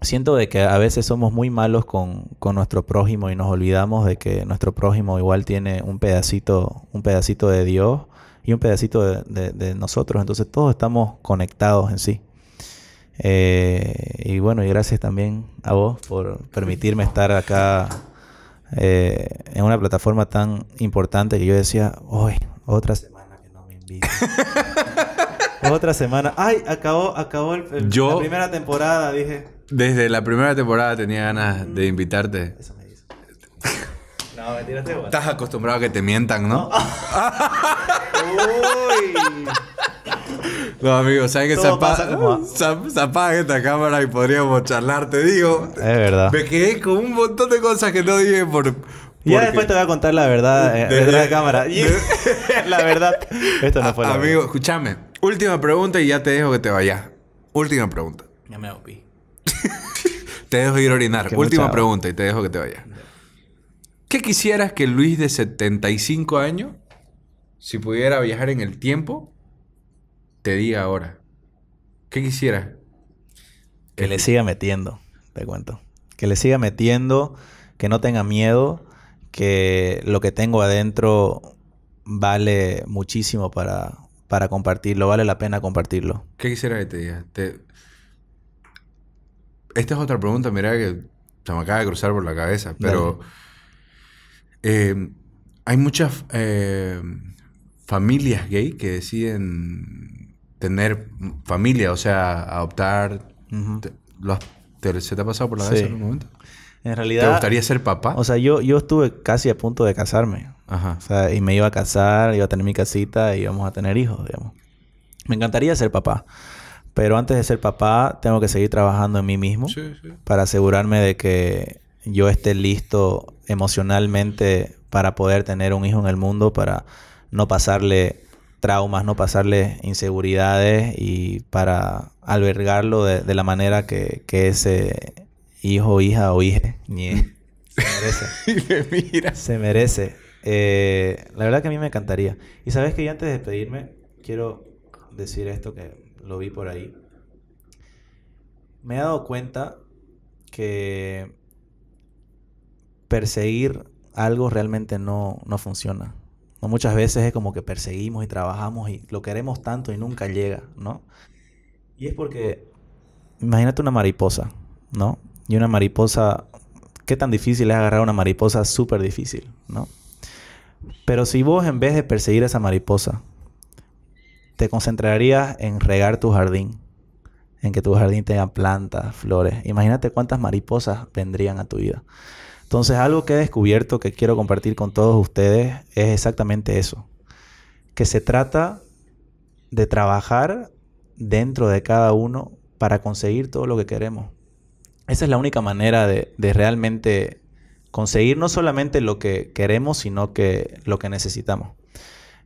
siento de que a veces somos muy malos con, con, nuestro prójimo y nos olvidamos de que nuestro prójimo igual tiene un pedacito, un pedacito de Dios y un pedacito de, nosotros. Entonces todos estamos conectados en sí. Eh, y bueno, y gracias también a vos por permitirme estar acá eh, en una plataforma tan importante que yo decía, hoy, otra semana que no me invitan. otra semana. Ay, acabó, acabó el, yo, la primera temporada, dije. Desde la primera temporada tenía ganas de mm. invitarte. Eso me hizo. no, Estás acostumbrado a que te mientan, ¿no? no No, amigo, ¿sabes que se, apaga esta cámara y podríamos charlar? Te digo. Es verdad. Me quedé con un montón de cosas que no dije por. Ya después te voy a contar la verdad eh, detrás de, cámara. la verdad. Esto no fue Amigo, escúchame. Última pregunta y ya te dejo que te vayas. Última pregunta. Ya me opí. te dejo ir a orinar. Última pregunta y te dejo que te vayas. ¿Qué quisieras que Luis de 75 años si pudiera viajar en el tiempo, te diga ahora. ¿Qué quisiera? Que le siga metiendo, te cuento. Que le siga metiendo, que no tenga miedo, que lo que tengo adentro vale muchísimo para, para compartirlo, vale la pena compartirlo. ¿Qué quisiera que te diga? Esta es otra pregunta, mira que se me acaba de cruzar por la cabeza, pero eh, hay muchas... Eh, familias gay que deciden tener familia, o sea, adoptar. te ha pasado por la vez? en algún momento? En realidad. ¿Te gustaría ser papá? O sea, yo, yo estuve casi a punto de casarme. Ajá. O sea, y me iba a casar, iba a tener mi casita y íbamos a tener hijos, digamos. Me encantaría ser papá. Pero antes de ser papá, tengo que seguir trabajando en mí mismo para asegurarme de que yo esté listo emocionalmente para poder tener un hijo en el mundo, para no pasarle traumas, no pasarle inseguridades y para albergarlo de, la manera que, ese hijo, hija o hija se merece. Se merece. Eh, la verdad que a mí me encantaría. Y sabes que yo antes de despedirme, quiero decir esto que lo vi por ahí. Me he dado cuenta que perseguir algo realmente no, no funciona. Muchas veces es como que perseguimos y trabajamos y lo queremos tanto y nunca llega, ¿no? Y es porque, imagínate una mariposa, ¿no? Y una mariposa, ¿qué tan difícil es agarrar una mariposa? Súper difícil, ¿no? Pero si vos en vez de perseguir a esa mariposa, te concentrarías en regar tu jardín, en que tu jardín tenga plantas, flores, imagínate cuántas mariposas vendrían a tu vida. Entonces, algo que he descubierto que quiero compartir con todos ustedes es exactamente eso, que se trata de trabajar dentro de cada uno para conseguir todo lo que queremos. Esa es la única manera de, realmente conseguir no solamente lo que queremos, sino que lo que necesitamos.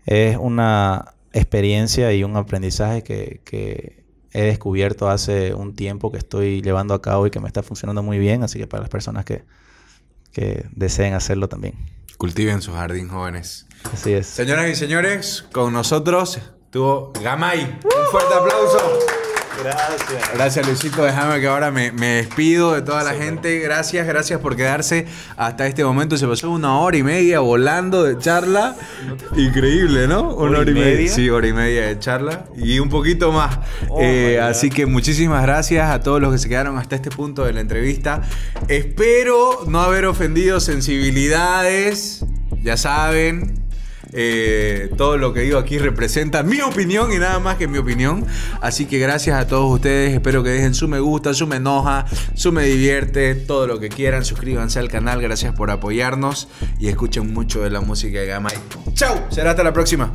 Es una experiencia y un aprendizaje que he descubierto hace un tiempo que estoy llevando a cabo y que me está funcionando muy bien, así que para las personas que, que deseen hacerlo también. Cultiven su jardín, jóvenes. Así es. Señoras y señores, con nosotros tuvo Gamay. Un fuerte aplauso. Gracias. Gracias, Luisito. Déjame que ahora me, despido de toda la gente. Gracias, gracias por quedarse hasta este momento. Se pasó una hora y media volando de charla. Increíble, ¿no? Una hora y media. Sí, hora y media de charla. Y un poquito más. Oh eh, así que muchísimas gracias a todos los que se quedaron hasta este punto de la entrevista. Espero no haber ofendido sensibilidades. Ya saben, eh, todo lo que digo aquí representa mi opinión y nada más que mi opinión. Así que gracias a todos ustedes. Espero que dejen su me gusta, su me enoja, su me divierte, todo lo que quieran. Suscríbanse al canal. Gracias por apoyarnos y escuchen mucho de la música de Gamay. Chau, será hasta la próxima.